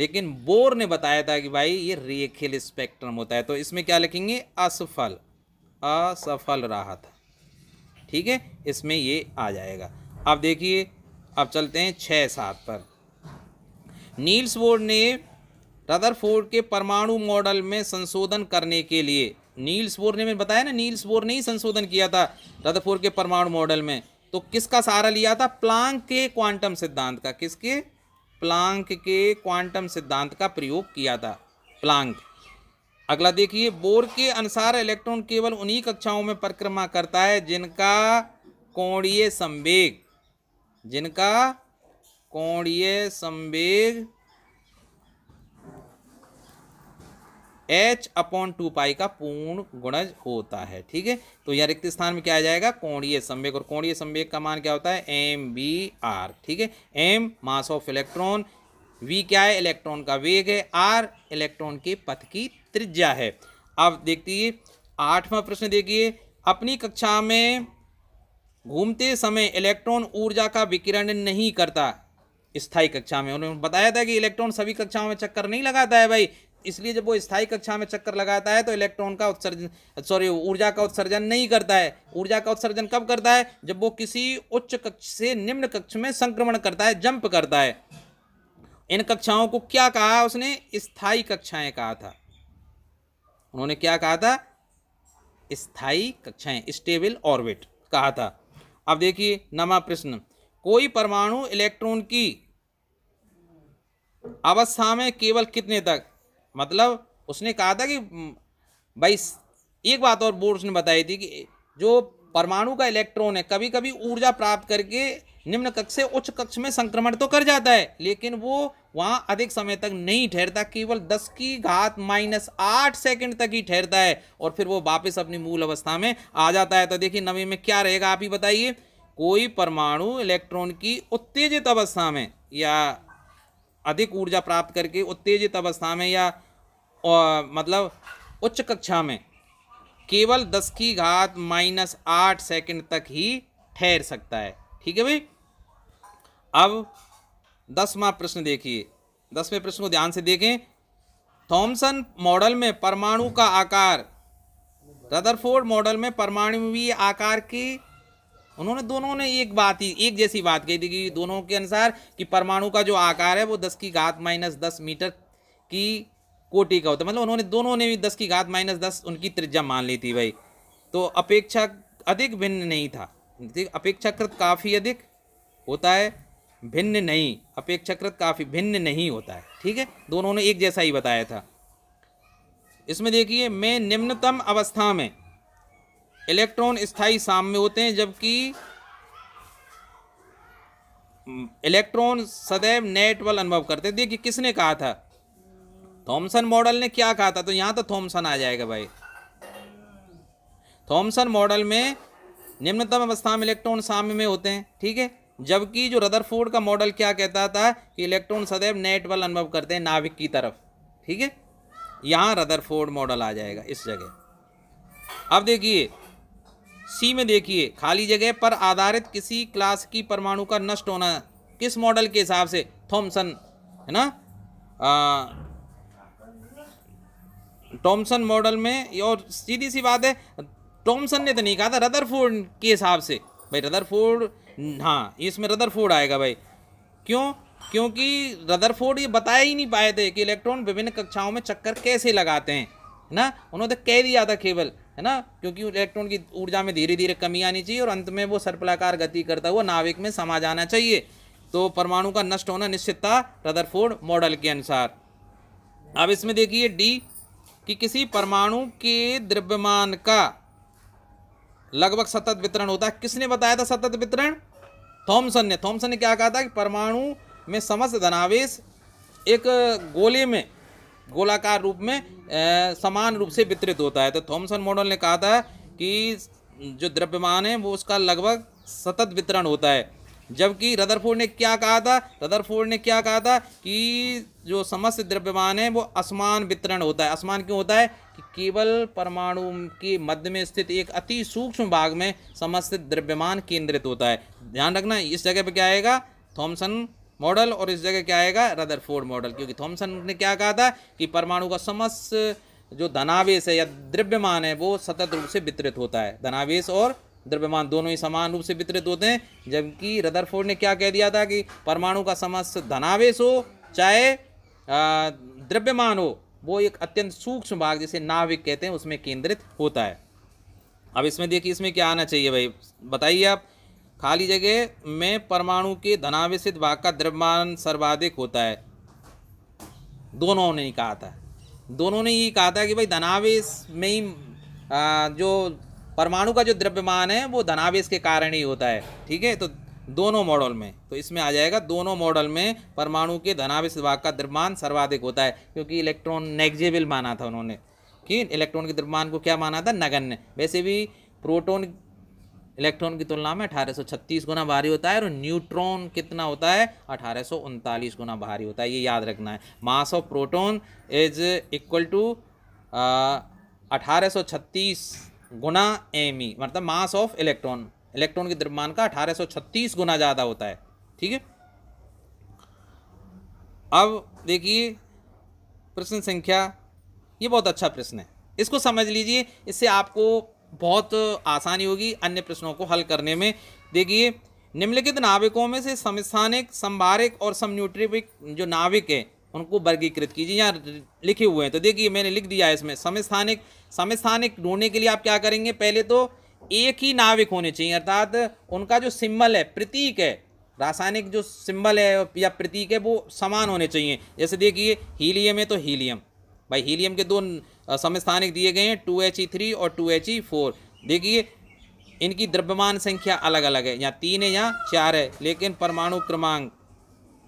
लेकिन बोर ने बताया था कि भाई ये रेखिल स्पेक्ट्रम होता है तो इसमें क्या लिखेंगे असफल असफल रहा था ठीक है इसमें ये आ जाएगा अब देखिए अब चलते हैं छः सात पर नील्स बोर्ड ने रदरफोर्ड के परमाणु मॉडल में संशोधन करने के लिए नील्स बोर ने मैंने बताया ना नील्स बोर ने ही संशोधन किया था रदरफोर्ड के परमाणु मॉडल में तो किसका सहारा लिया था प्लांक के क्वांटम सिद्धांत का किसके प्लांक के क्वांटम सिद्धांत का प्रयोग किया था प्लांक अगला देखिए बोर के अनुसार इलेक्ट्रॉन केवल उन्हीं कक्षाओं में परिक्रमा करता है जिनका कोणीय संवेग जिनका कोणीय संवेग एच अपॉन टू पाई का पूर्ण गुणज होता है ठीक है तो यहाँ रिक्त स्थान में क्या आ जाएगा कोणीय संवेग और कोणीय संवेग का मान क्या होता है एम बी आर ठीक है M mass of electron V क्या है इलेक्ट्रॉन का वेग है आर इलेक्ट्रॉन के पथ की त्रिज्या है अब है आठवां प्रश्न देखिए अपनी कक्षा में घूमते समय इलेक्ट्रॉन ऊर्जा का विकिरण नहीं करता स्थायी कक्षा में उन्होंने बताया था कि इलेक्ट्रॉन सभी कक्षाओं में चक्कर नहीं लगाता है भाई इसलिए जब वो स्थायी कक्षा में चक्कर लगाता है तो इलेक्ट्रॉन का उत्सर्जन सॉरी ऊर्जा का उत्सर्जन नहीं करता है ऊर्जा का उत्सर्जन कब करता है जब वो किसी उच्च कक्ष से निम्न कक्ष में संक्रमण करता है जंप करता है इन कक्षाओं को क्या कहा उसने स्थाई कक्षाएं कहा था उन्होंने क्या कहा था स्थायी कक्षाएं स्टेबल ऑर्बिट कहा था अब देखिए नवा प्रश्न कोई परमाणु इलेक्ट्रॉन की अवस्था में केवल कितने तक मतलब उसने कहा था कि हम्म, भाई एक बात और बोर्ड ने बताई थी कि जो परमाणु का इलेक्ट्रॉन है कभी कभी ऊर्जा प्राप्त करके निम्न कक्ष से उच्च कक्ष में संक्रमण तो कर जाता है लेकिन वो वहाँ अधिक समय तक नहीं ठहरता केवल दस की घात माइनस आठ सेकेंड तक ही ठहरता है और फिर वो वापस अपनी मूल अवस्था में आ जाता है तो देखिए नवी में क्या रहेगा आप ही बताइए कोई परमाणु इलेक्ट्रॉन की उत्तेजित अवस्था में या अधिक ऊर्जा प्राप्त करके उत्तेजित अवस्था में या आ, मतलब उच्च कक्षा में केवल दस की घात माइनस आठ सेकेंड तक ही ठहर सकता है ठीक है भाई अब दसवा प्रश्न देखिए दसवें प्रश्न को ध्यान से देखें थॉमसन मॉडल में परमाणु का आकार रदरफोर्ड मॉडल में परमाणुवीय आकार की उन्होंने दोनों ने एक बात ही एक जैसी बात कही थी कि दोनों के अनुसार कि परमाणु का जो आकार है वो दस की घात माइनस दस मीटर की कोटि का होता है मतलब उन्होंने दोनों ने भी दस की घात माइनस दस उनकी त्रिज्या मान ली थी भाई तो अपेक्षा अधिक भिन्न नहीं था अपेक्षाकृत काफ़ी अधिक होता है भिन्न नहीं अपेक्षाकृत काफ़ी भिन्न नहीं होता है ठीक है दोनों ने एक जैसा ही बताया था इसमें देखिए मैं निम्नतम अवस्था में इलेक्ट्रॉन स्थाई साम्य होते हैं जबकि इलेक्ट्रॉन सदैव नेट बल अनुभव करते हैं देखिए किसने कहा था थॉमसन मॉडल ने क्या कहा था तो यहाँ तो थॉमसन आ जाएगा भाई थॉमसन मॉडल में निम्नतम अवस्था में इलेक्ट्रॉन साम्य में होते हैं ठीक है जबकि जो रदरफोर्ड का मॉडल क्या कहता था कि इलेक्ट्रॉन सदैव नेट बल अनुभव करते हैं नाभिक की तरफ ठीक है यहाँ रदरफोर्ड मॉडल आ जाएगा इस जगह अब देखिए सी में देखिए खाली जगह पर आधारित किसी क्लास की परमाणु का नष्ट होना किस मॉडल के हिसाब से थॉमसन है ना टॉमसन मॉडल में और सीधी सी बात है टॉमसन ने तो नहीं कहा था रदरफोर्ड के हिसाब से भाई रदरफोर्ड हाँ इसमें रदरफोर्ड आएगा भाई क्यों क्योंकि रदरफोर्ड ये बता ही नहीं पाए थे कि इलेक्ट्रॉन विभिन्न कक्षाओं में चक्कर कैसे लगाते हैं ना उन्होंने तो कह दिया था केवल है ना क्योंकि इलेक्ट्रॉन की ऊर्जा में धीरे धीरे कमी आनी चाहिए और अंत में वो सर्पलाकार गति करता हुआ नाविक में समा जाना चाहिए तो परमाणु का नष्ट होना निश्चित था रदरफोर्ड मॉडल के अनुसार अब इसमें देखिए डी कि किसी परमाणु के द्रव्यमान का लगभग सतत वितरण होता है किसने बताया था सतत वितरण थॉमसन ने थॉमसन ने क्या कहा था कि परमाणु में समस्त धनावेश एक गोले में गोलाकार रूप में ए, समान रूप से वितरित होता है तो थॉमसन मॉडल ने कहा था कि जो द्रव्यमान है वो उसका लगभग सतत वितरण होता है जबकि रदरफोर्ड ने क्या कहा था रदरफोर्ड ने क्या कहा था कि जो समस्त द्रव्यमान है वो असमान वितरण होता है असमान क्यों होता है कि केवल परमाणु के मध्य में स्थित एक अति सूक्ष्म भाग में समस्त द्रव्यमान केंद्रित होता है ध्यान रखना इस जगह पर क्या आएगा थॉमसन मॉडल और इस जगह क्या आएगा रदरफोर्ड मॉडल क्योंकि थॉमसन ने क्या कहा था कि परमाणु का समस्त जो धनावेश है या द्रव्यमान है वो सतत रूप से वितरित होता है धनावेश और द्रव्यमान दोनों ही समान रूप से वितरित होते हैं जबकि रदरफोर्ड ने क्या कह दिया था कि परमाणु का समस्त धनावेश हो चाहे द्रव्यमान हो वो एक अत्यंत सूक्ष्म भाग जिसे नाविक कहते हैं उसमें केंद्रित होता है अब इसमें देखिए इसमें क्या आना चाहिए भाई बताइए आप खाली जगह में परमाणु के धनावेशित भाग का द्रव्यमान सर्वाधिक होता है दोनों ने ही कहा था दोनों ने ये कहा था कि भाई धनावेश में ही जो परमाणु का जो द्रव्यमान है वो धनावेश के कारण ही होता है ठीक है तो दोनों मॉडल में तो इसमें आ जाएगा दोनों मॉडल में परमाणु के धनावेश भाग का द्रव्यमान सर्वाधिक होता है क्योंकि इलेक्ट्रॉन नेगजेबल माना था उन्होंने कि इलेक्ट्रॉन के द्रव्यमान को क्या माना था नगण्य वैसे भी प्रोटोन इलेक्ट्रॉन की तुलना में छत्तीस गुना भारी होता है और न्यूट्रॉन कितना होता है अठारह गुना भारी होता है ये याद रखना है mass of proton is equal to अठारह गुना एम ई e, मतलब मास ऑफ इलेक्ट्रॉन इलेक्ट्रॉन के द्रव्यमान का 1836 गुना ज़्यादा होता है ठीक है अब देखिए प्रश्न संख्या ये बहुत अच्छा प्रश्न है इसको समझ लीजिए इससे आपको बहुत आसानी होगी अन्य प्रश्नों को हल करने में देखिए निम्नलिखित नाविकों में से समस्थानिक संभारिक और समन्यूट्रिविक जो नाविक है उनको वर्गीकृत कीजिए यहाँ लिखे हुए हैं तो देखिए मैंने लिख दिया है इसमें समस्थानिक समस्थानिक ढूंढने के लिए आप क्या करेंगे पहले तो एक ही नाविक होने चाहिए अर्थात उनका जो सिम्बल है प्रतीक है रासायनिक जो सिंबल है या प्रतीक है वो समान होने चाहिए जैसे देखिए हीलियम है तो हीलियम भाई हीलियम के दो समस्थानिक दिए गए हैं टू एच ई थ्री और टू एच ई फोर देखिए इनकी द्रव्यमान संख्या अलग अलग है यहाँ तीन है यहाँ चार है लेकिन परमाणु क्रमांक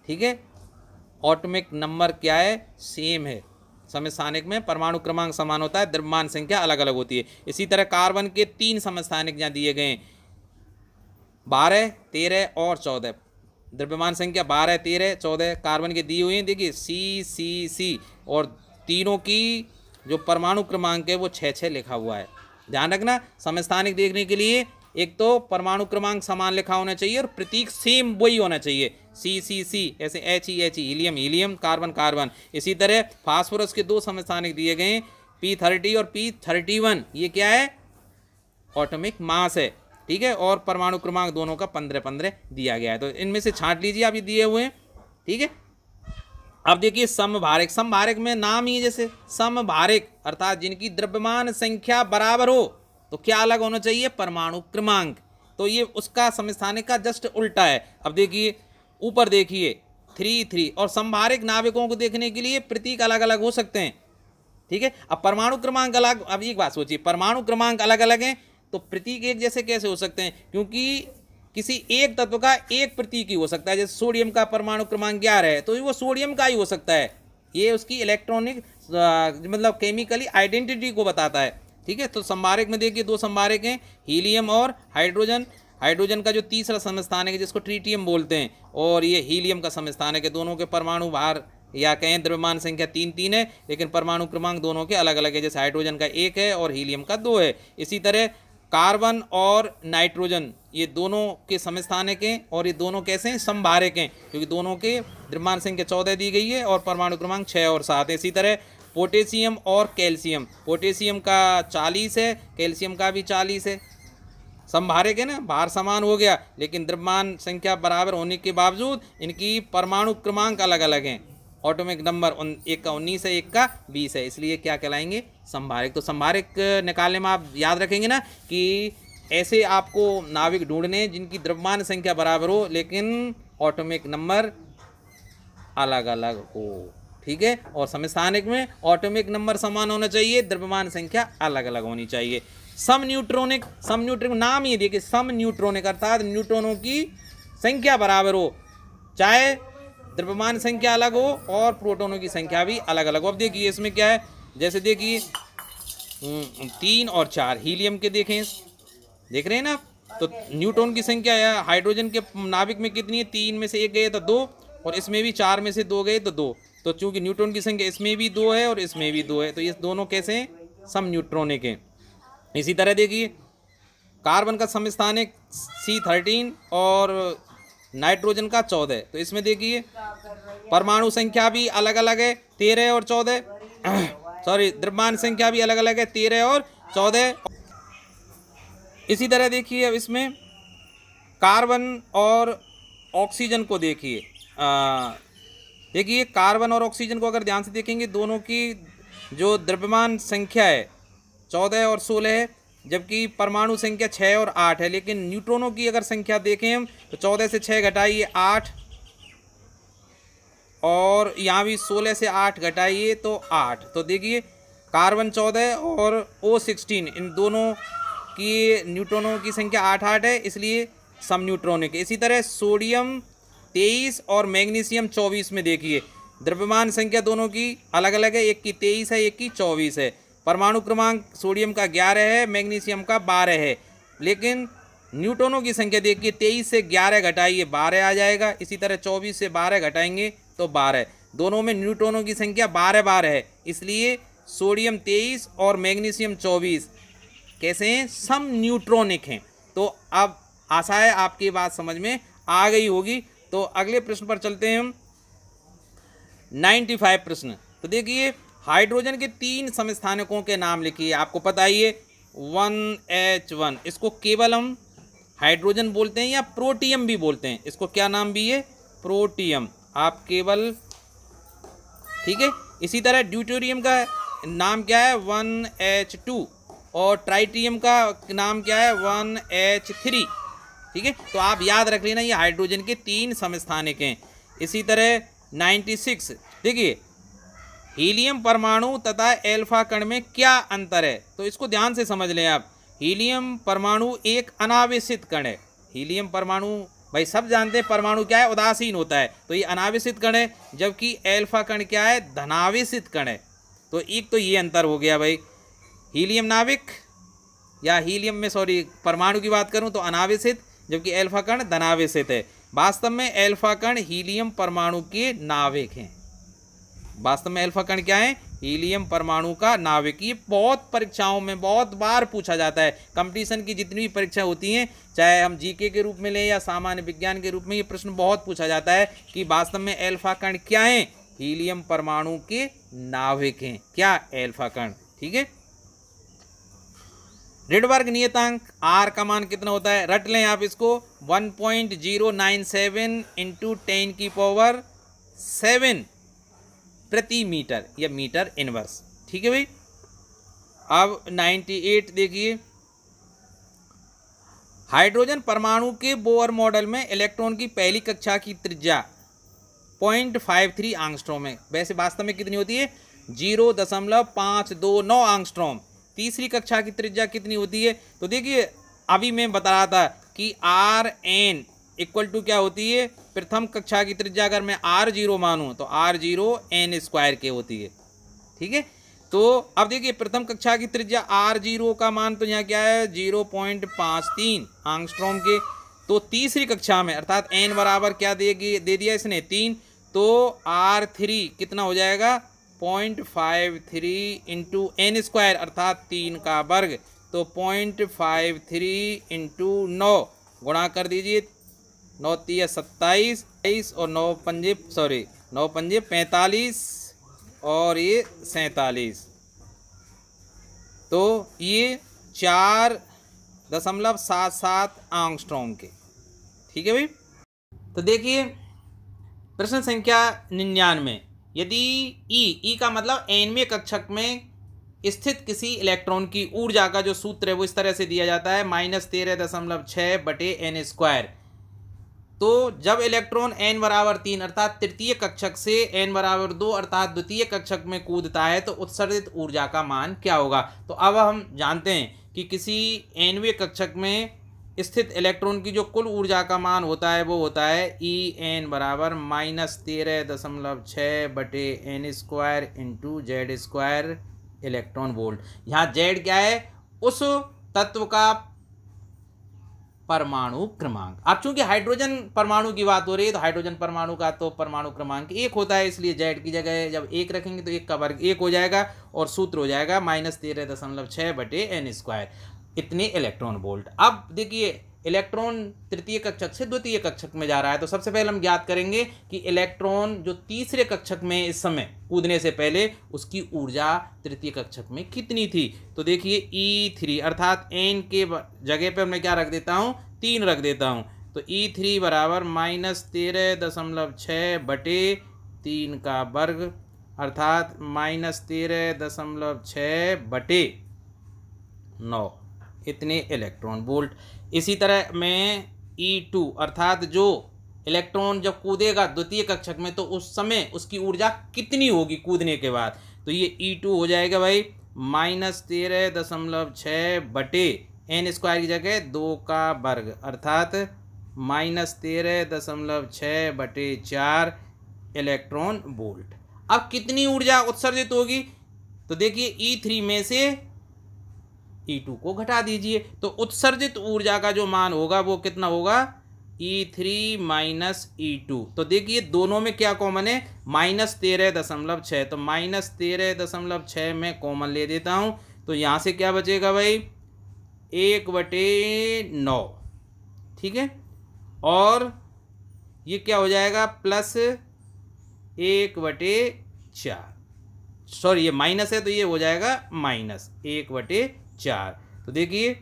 ठीक है ऑटोमिक नंबर क्या है सेम है समय स्थानिक में परमाणु क्रमांक समान होता है द्रव्यमान संख्या अलग अलग होती है इसी तरह कार्बन के तीन समय स्थानिक यहाँ दिए गए बारह तेरह और चौदह द्रव्यमान संख्या बारह तेरह चौदह कार्बन के दी हुई हैं देखिए सी सी सी और तीनों की जो परमाणु क्रमांक है वो छः छः लिखा हुआ है ध्यान रखना समय स्थानिक देखने के लिए एक तो परमाणु क्रमांक समान लिखा होना चाहिए और प्रतीक सेम वही होना चाहिए सी सी सी ऐसे H E H helium helium carbon carbon इसी तरह फास्फोरस के दो समस्थानिक दिए गए पी थर्टी और पी थर्टी वन ये क्या है ऑटोमिक मास है ठीक है और परमाणु क्रमांक दोनों का पंद्रह पंद्रह दिया गया है तो इनमें से छांट लीजिए आप ये दिए हुए हैं ठीक है अब देखिए समभारिक समभारिक में नाम ही जैसे समभारिक अर्थात जिनकी द्रव्यमान संख्या बराबर हो तो क्या अलग होना चाहिए परमाणु क्रमांक तो ये उसका समस्थानिक का जस्ट उल्टा है अब देखिए ऊपर देखिए थ्री थ्री और संभारिक नाविकों को देखने के लिए प्रतीक अलग अलग हो सकते हैं ठीक है अब परमाणु क्रमांक अलग अब एक बात सोचिए परमाणु क्रमांक अलग अलग हैं तो प्रतीक एक जैसे कैसे हो सकते हैं क्योंकि किसी एक तत्व का एक प्रतीक ही हो सकता है जैसे सोडियम का परमाणु क्रमांक ग्यारह है तो वो सोडियम का ही हो सकता है ये उसकी इलेक्ट्रॉनिक मतलब केमिकली आइडेंटिटी को बताता है ठीक है तो संभारक में देखिए दो संभारक हैं हीलियम और हाइड्रोजन हाइड्रोजन का जो तीसरा समस्थान है जिसको ट्रीटियम बोलते हैं और ये हीलियम का समस्थान है दोनों के परमाणु भार या कहें द्रव्यमान संख्या तीन तीन है लेकिन परमाणु क्रमांक दोनों के अलग अलग है जैसे हाइड्रोजन का एक है और हीलियम का दो है इसी तरह कार्बन और नाइट्रोजन ये दोनों के समस्थानक हैं और ये दोनों कैसे हैं संभारक हैं क्योंकि दोनों के द्रव्यमान संख्या चौदह दी गई है और परमाणु क्रमांक छः और सात है इसी तरह पोटेशियम और कैल्शियम पोटेशियम का चालीस है कैल्शियम का भी चालीस है संभारिक है ना भार समान हो गया लेकिन द्रव्यमान संख्या बराबर होने के बावजूद इनकी परमाणु क्रमांक अलग अलग हैं ऑटोमिक नंबर उन एक का उन्नीस है एक का बीस है इसलिए क्या कहलाएंगे संभारिक तो संभारिक निकालने में आप याद रखेंगे ना कि ऐसे आपको नाविक ढूंढने जिनकी द्रव्यमान संख्या बराबर हो लेकिन ऑटोमिक नंबर अलग अलग हो ठीक है और समस्थानिक में ऑटोमिक नंबर समान होना चाहिए द्रव्यमान संख्या अलग अलग होनी चाहिए सम न्यूट्रॉनिक सम न्यूट्रिक नाम ये देखिए सम न्यूट्रॉनिक अर्थात न्यूट्रॉनों की संख्या बराबर हो चाहे द्रव्यमान संख्या अलग हो और प्रोटोनों की संख्या भी अलग अलग हो अब देखिए इसमें क्या है जैसे देखिए हम्म, तीन और चार हीलियम के देखें देख रहे हैं ना तो न्यूट्रॉन की संख्या या हाइड्रोजन के नाभिक में कितनी है तीन में से एक गए तो दो और इसमें भी चार में से दो गए तो दो तो चूंकि न्यूट्रॉन की संख्या इसमें भी दो है और इसमें भी दो है तो ये दोनों कैसे हैं सम न्यूट्रॉनिक हैं इसी तरह देखिए कार्बन का समस्थानिक सी थर्टीन और नाइट्रोजन का चौदह तो इसमें देखिए परमाणु संख्या भी अलग अलग है तेरह और चौदह सॉरी *clears throat* द्रव्यमान संख्या भी अलग अलग है तेरह और चौदह इसी तरह देखिए अब इसमें कार्बन और ऑक्सीजन को देखिए देखिए कार्बन और ऑक्सीजन को अगर ध्यान से देखेंगे दोनों की जो द्रव्यमान संख्या है चौदह और सोलह है जबकि परमाणु संख्या छः और आठ है लेकिन न्यूट्रॉनों की अगर संख्या देखें हम तो चौदह से छः घटाइए आठ और यहाँ भी सोलह से आठ घटाइए तो आठ तो देखिए कार्बन चौदह और ओ सिक्सटीन इन दोनों की न्यूट्रॉनों की संख्या आठ आठ है इसलिए सम न्यूट्रॉनिक इसी तरह सोडियम तेईस और मैग्नीशियम चौबीस में देखिए द्रव्यमान संख्या दोनों की अलग अलग है एक की तेईस है एक की चौबीस है परमाणु क्रमांक सोडियम का ग्यारह है मैग्नीशियम का बारह है लेकिन न्यूटोनों की संख्या देखिए तेईस से ग्यारह घटाइए बारह आ जाएगा इसी तरह चौबीस से बारह घटाएंगे तो बारह दोनों में न्यूटोनों की संख्या बारह बारह है इसलिए सोडियम तेईस और मैग्नीशियम चौबीस कैसे हैं सम न्यूट्रॉनिक हैं तो अब आशा है आपकी बात समझ में आ गई होगी तो अगले प्रश्न पर चलते हैं हम नाइन्टी फाइव प्रश्न तो देखिए हाइड्रोजन के तीन समस्थानकों के नाम लिखिए आपको पता ही है वन एच वन इसको केवल हम हाइड्रोजन बोलते हैं या प्रोटियम भी बोलते हैं इसको क्या नाम भी है प्रोटियम आप केवल ठीक है इसी तरह ड्यूटोरियम का नाम क्या है वन एच टू और ट्राइटियम का नाम क्या है वन एच थ्री ठीक है तो आप याद रख लेना ये हाइड्रोजन के तीन समस्थानिक हैं इसी तरह 96 देखिए हीलियम परमाणु तथा एल्फा कण में क्या अंतर है तो इसको ध्यान से समझ लें आप हीलियम परमाणु एक अनावेशित कण है हीलियम परमाणु भाई सब जानते हैं परमाणु क्या है उदासीन होता है तो ये अनावेशित कण है जबकि एल्फा कण क्या है धनावेशित कण है तो एक तो ये अंतर हो गया भाई हीलियम नाविक या हीलियम में सॉरी परमाणु की बात करूं तो अनावेशित जबकि एल्फा कण धनावेशित है वास्तव में एल्फा कण हीलियम परमाणु के नाविक हैं वास्तव में एल्फा कण क्या है हीलियम परमाणु का नाविक ये बहुत परीक्षाओं में बहुत बार पूछा जाता है कंपटीशन की जितनी भी परीक्षा होती हैं चाहे हम जीके के रूप में लें या सामान्य विज्ञान के रूप में ये प्रश्न बहुत पूछा जाता है कि वास्तव में एल्फा कण क्या है हीलियम परमाणु के नाविक हैं क्या एल्फा कण ठीक है ऋण नियतांक आर का मान कितना होता है रट लें आप इसको 1.097 point zero nine seven into ten की पावर सेवन प्रति मीटर या मीटर इनवर्स ठीक है भाई अब 98 देखिए हाइड्रोजन परमाणु के बोअर मॉडल में इलेक्ट्रॉन की पहली कक्षा की त्रिज्या पॉइंट फाइव थ्री आंगस्ट्रोम है वैसे वास्तव में कितनी होती है जीरो दशमलव दो नौ आंगस्ट्रोम तीसरी कक्षा की त्रिज्या कितनी होती है तो देखिए अभी मैं बता रहा था कि आर एन इक्वल टू क्या होती है प्रथम कक्षा की त्रिज्या अगर मैं आर जीरो मानूँ तो आर जीरो एन स्क्वायर के होती है ठीक है तो अब देखिए प्रथम कक्षा की त्रिज्या आर जीरो का मान तो यहाँ क्या है जीरो पॉइंट पाँच तीन आंगस्ट्रोम के तो तीसरी कक्षा में अर्थात एन बराबर क्या देगी दे दिया इसने तीन तो आर थ्री कितना हो जाएगा point five three into N square अर्थात तीन का वर्ग तो पॉइंट फाइव थ्री इंटू नौ गुणा कर दीजिए नौ तीय सत्ताईस तेईस और नौ पंजे सॉरी नौ पंजे पैंतालीस और ये सैतालीस तो ये चार दशमलव सात सात आंगस्ट्रॉन्ग के ठीक है भाई तो देखिए प्रश्न संख्या निन्यानवे यदि ई e, ई e का मतलब एनवे कक्षक में स्थित किसी इलेक्ट्रॉन की ऊर्जा का जो सूत्र है वो इस तरह से दिया जाता है माइनस तेरह दशमलव छः बटे एन स्क्वायर तो जब इलेक्ट्रॉन एन बराबर तीन अर्थात तृतीय कक्षक से एन बराबर दो अर्थात द्वितीय कक्षक में कूदता है तो उत्सर्जित ऊर्जा का मान क्या होगा तो अब हम जानते हैं कि किसी एनवे कक्षक में स्थित इलेक्ट्रॉन की जो कुल ऊर्जा का मान होता है वो होता है ई e एन बराबर माइनस तेरह दशमलव छः बटे N square into Z square electron volt यहाँ जेड क्या है उस तत्व का परमाणु क्रमांक अब चूंकि हाइड्रोजन परमाणु की बात हो रही है तो हाइड्रोजन परमाणु का तो परमाणु क्रमांक एक होता है इसलिए जेड की जगह जब एक रखेंगे तो एक का वर्ग एक हो जाएगा और सूत्र हो जाएगा माइनस तेरह दशमलव छः बटे एन स्क्वायर इतने इलेक्ट्रॉन वोल्ट अब देखिए इलेक्ट्रॉन तृतीय कक्षक से द्वितीय कक्षक में जा रहा है तो सबसे पहले हम ज्ञात करेंगे कि इलेक्ट्रॉन जो तीसरे कक्षक में इस समय कूदने से पहले उसकी ऊर्जा तृतीय कक्षक में कितनी थी तो देखिए ई e थ्री अर्थात एन के जगह पर मैं क्या रख देता हूँ तीन रख देता हूँ तो ई e थ्री बराबर माइनस तेरह दशमलव छः बटे तीन का वर्ग अर्थात माइनस तेरह दशमलव छः बटे नौ इतने इलेक्ट्रॉन वोल्ट इसी तरह में ई टू अर्थात जो इलेक्ट्रॉन जब कूदेगा द्वितीय कक्षक में तो उस समय उसकी ऊर्जा कितनी होगी कूदने के बाद तो ये ई e टू हो जाएगा भाई माइनस तेरह दशमलव छः बटे एन स्क्वायर की जगह दो का वर्ग अर्थात माइनस तेरह दशमलव छः बटे चार इलेक्ट्रॉन वोल्ट अब कितनी ऊर्जा उत्सर्जित होगी तो देखिए ई e थ्री में से ई टू को घटा दीजिए तो उत्सर्जित ऊर्जा का जो मान होगा वो कितना होगा E three minus E two तो देखिए दोनों में क्या कॉमन है माइनस तेरह दशमलव छः तो माइनस तेरह दशमलव छः में कॉमन ले देता हूँ तो यहाँ से क्या बचेगा भाई एक बटे नौ ठीक है और ये क्या हो जाएगा प्लस एक बटे चार सॉरी ये माइनस है तो ये हो जाएगा माइनस एक बटे चार तो देखिए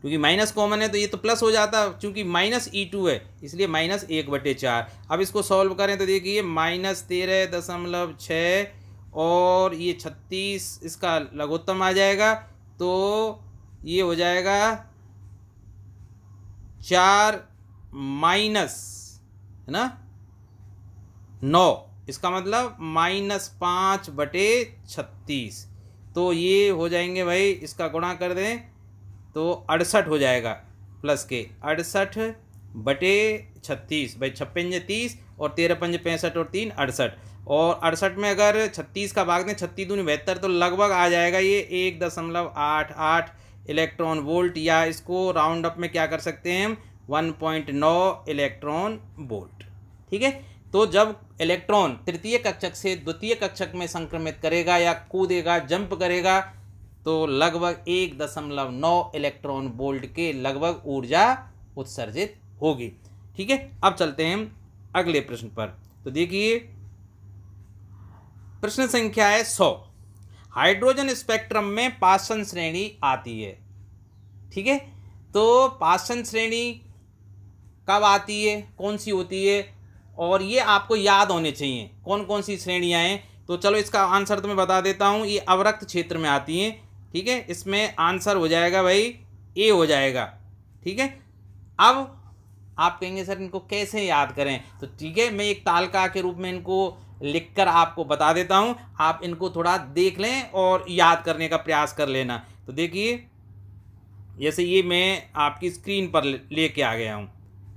क्योंकि माइनस कॉमन है तो ये तो प्लस हो जाता क्योंकि माइनस ई टू है इसलिए माइनस एक बटे चार अब इसको सॉल्व करें तो देखिए माइनस तेरह दशमलव छः और ये छत्तीस इसका लघुत्तम आ जाएगा तो ये हो जाएगा चार माइनस है ना नौ इसका मतलब माइनस पाँच बटे छत्तीस तो ये हो जाएंगे भाई इसका गुणा कर दें तो अड़सठ हो जाएगा प्लस के अड़सठ बटे छत्तीस भाई छप्पन तीस और तेरह पंजे पैंसठ और तीन अड़सठ और अड़सठ में अगर छत्तीस का भाग दें छत्तीस दूनी बेहतर तो लगभग आ जाएगा ये एक दशमलव आठ आठ इलेक्ट्रॉन वोल्ट या इसको राउंड अप में क्या कर सकते हैं हम वन पॉइंट नौ इलेक्ट्रॉन वोल्ट ठीक है तो जब इलेक्ट्रॉन तृतीय कक्षक से द्वितीय कक्षक में संक्रमित करेगा या कूदेगा जंप करेगा तो लगभग एक दशमलव नौ इलेक्ट्रॉन बोल्ट के लगभग ऊर्जा उत्सर्जित होगी ठीक है अब चलते हैं अगले प्रश्न पर तो देखिए प्रश्न संख्या है सौ हाइड्रोजन स्पेक्ट्रम में पाषण श्रेणी आती है ठीक है तो पाषण श्रेणी कब आती है कौन सी होती है और ये आपको याद होने चाहिए कौन कौन सी श्रेणियाँ हैं तो चलो इसका आंसर तो मैं बता देता हूँ ये अवरक्त क्षेत्र में आती हैं ठीक है इसमें आंसर हो जाएगा भाई ए हो जाएगा ठीक है अब आप कहेंगे सर इनको कैसे याद करें तो ठीक है मैं एक तालका के रूप में इनको लिख कर आपको बता देता हूँ आप इनको थोड़ा देख लें और याद करने का प्रयास कर लेना तो देखिए जैसे ये मैं आपकी स्क्रीन पर लेके आ गया हूँ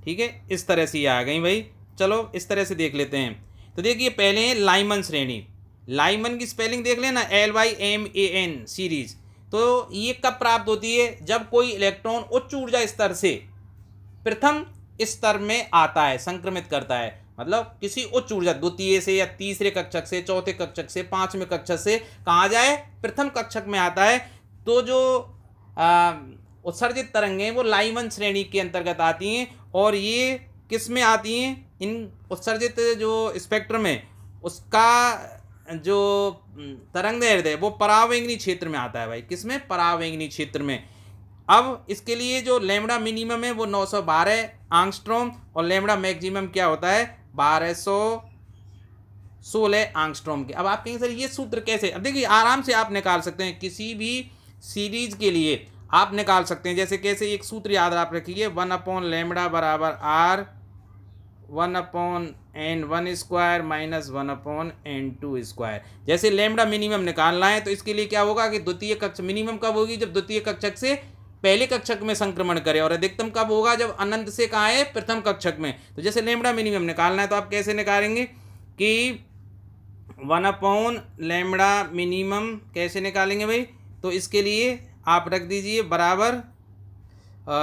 ठीक है इस तरह से ये आ गई भाई चलो इस तरह से देख लेते हैं तो देखिए पहले हैं लाइमन श्रेणी लाइमन की स्पेलिंग देख लेना L Y M A N series तो ये कब प्राप्त होती है जब कोई इलेक्ट्रॉन उच्च ऊर्जा स्तर से प्रथम स्तर में आता है संक्रमित करता है मतलब किसी उच्च ऊर्जा द्वितीय से या तीसरे कक्षक से चौथे कक्षक से पाँचवें कक्षक से कहाँ जाए प्रथम कक्षक में आता है तो जो उत्सर्जित तरंगें वो लाइमन श्रेणी के अंतर्गत आती हैं और ये किस में आती हैं इन उत्सर्जित जो स्पेक्ट्रम है उसका जो तरंग दैर्ध्य है वो परावैंगनी क्षेत्र में आता है भाई किसमें परावैंगनी क्षेत्र में अब इसके लिए जो लेमड़ा मिनिमम है वो 912 सौ आंगस्ट्रोम और लेमड़ा मैक्सिमम क्या होता है सोलह आंगस्ट्रोम के अब आप कहेंगे सर ये सूत्र कैसे अब देखिए आराम से आप निकाल सकते हैं किसी भी सीरीज के लिए आप निकाल सकते हैं जैसे कैसे एक सूत्र याद आप रखिए वन अपॉन लेमड़ा बराबर R one upon N one square minus one upon N two square जैसे लेमड़ा मिनिमम निकालना है तो इसके लिए क्या होगा कि द्वितीय कक्ष मिनिमम कब होगी जब द्वितीय कक्षक से पहले कक्षक में संक्रमण करे और अधिकतम कब होगा जब अनंत से कहा है प्रथम कक्षक में तो जैसे लेमड़ा मिनिमम निकालना है तो आप कैसे निकालेंगे कि वन अपॉन लेमड़ा मिनिमम कैसे निकालेंगे भाई तो इसके लिए आप रख दीजिए बराबर आ,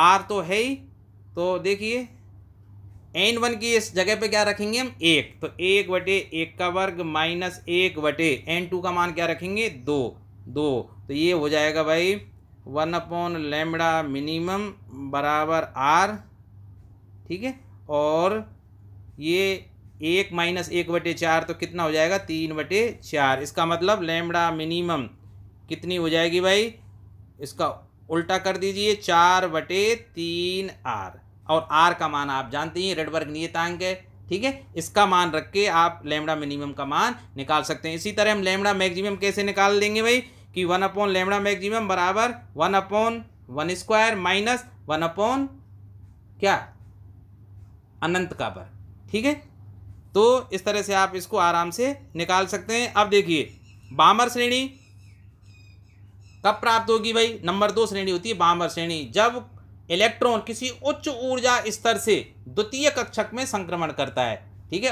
आर तो है ही तो देखिए एन वन की इस जगह पे क्या रखेंगे हम एक तो एक बटे एक का वर्ग माइनस एक बटे एन टू का मान क्या रखेंगे दो दो तो ये हो जाएगा भाई वन अपॉन लेमड़ा मिनिमम बराबर आर ठीक है और ये एक माइनस एक बटे चार तो कितना हो जाएगा तीन बटे चार इसका मतलब लेमड़ा मिनिमम कितनी हो जाएगी भाई इसका उल्टा कर दीजिए चार बटे तीन आर और आर का मान आप जानते हैं वर्ग नियतांक है ठीक है इसका मान रख के आप लेमड़ा मिनिमम का मान निकाल सकते हैं इसी तरह हम लेमड़ा मैक्सिमम कैसे निकाल देंगे भाई कि वन अपॉन लेमड़ा मैक्सिमम बराबर one upon one square minus one upon क्या अनंत का पर ठीक है तो इस तरह से आप इसको आराम से निकाल सकते हैं अब देखिए बामर श्रेणी कब प्राप्त होगी भाई नंबर दो श्रेणी होती है बामर श्रेणी जब इलेक्ट्रॉन किसी उच्च ऊर्जा स्तर से द्वितीय कक्षक में संक्रमण करता है ठीक है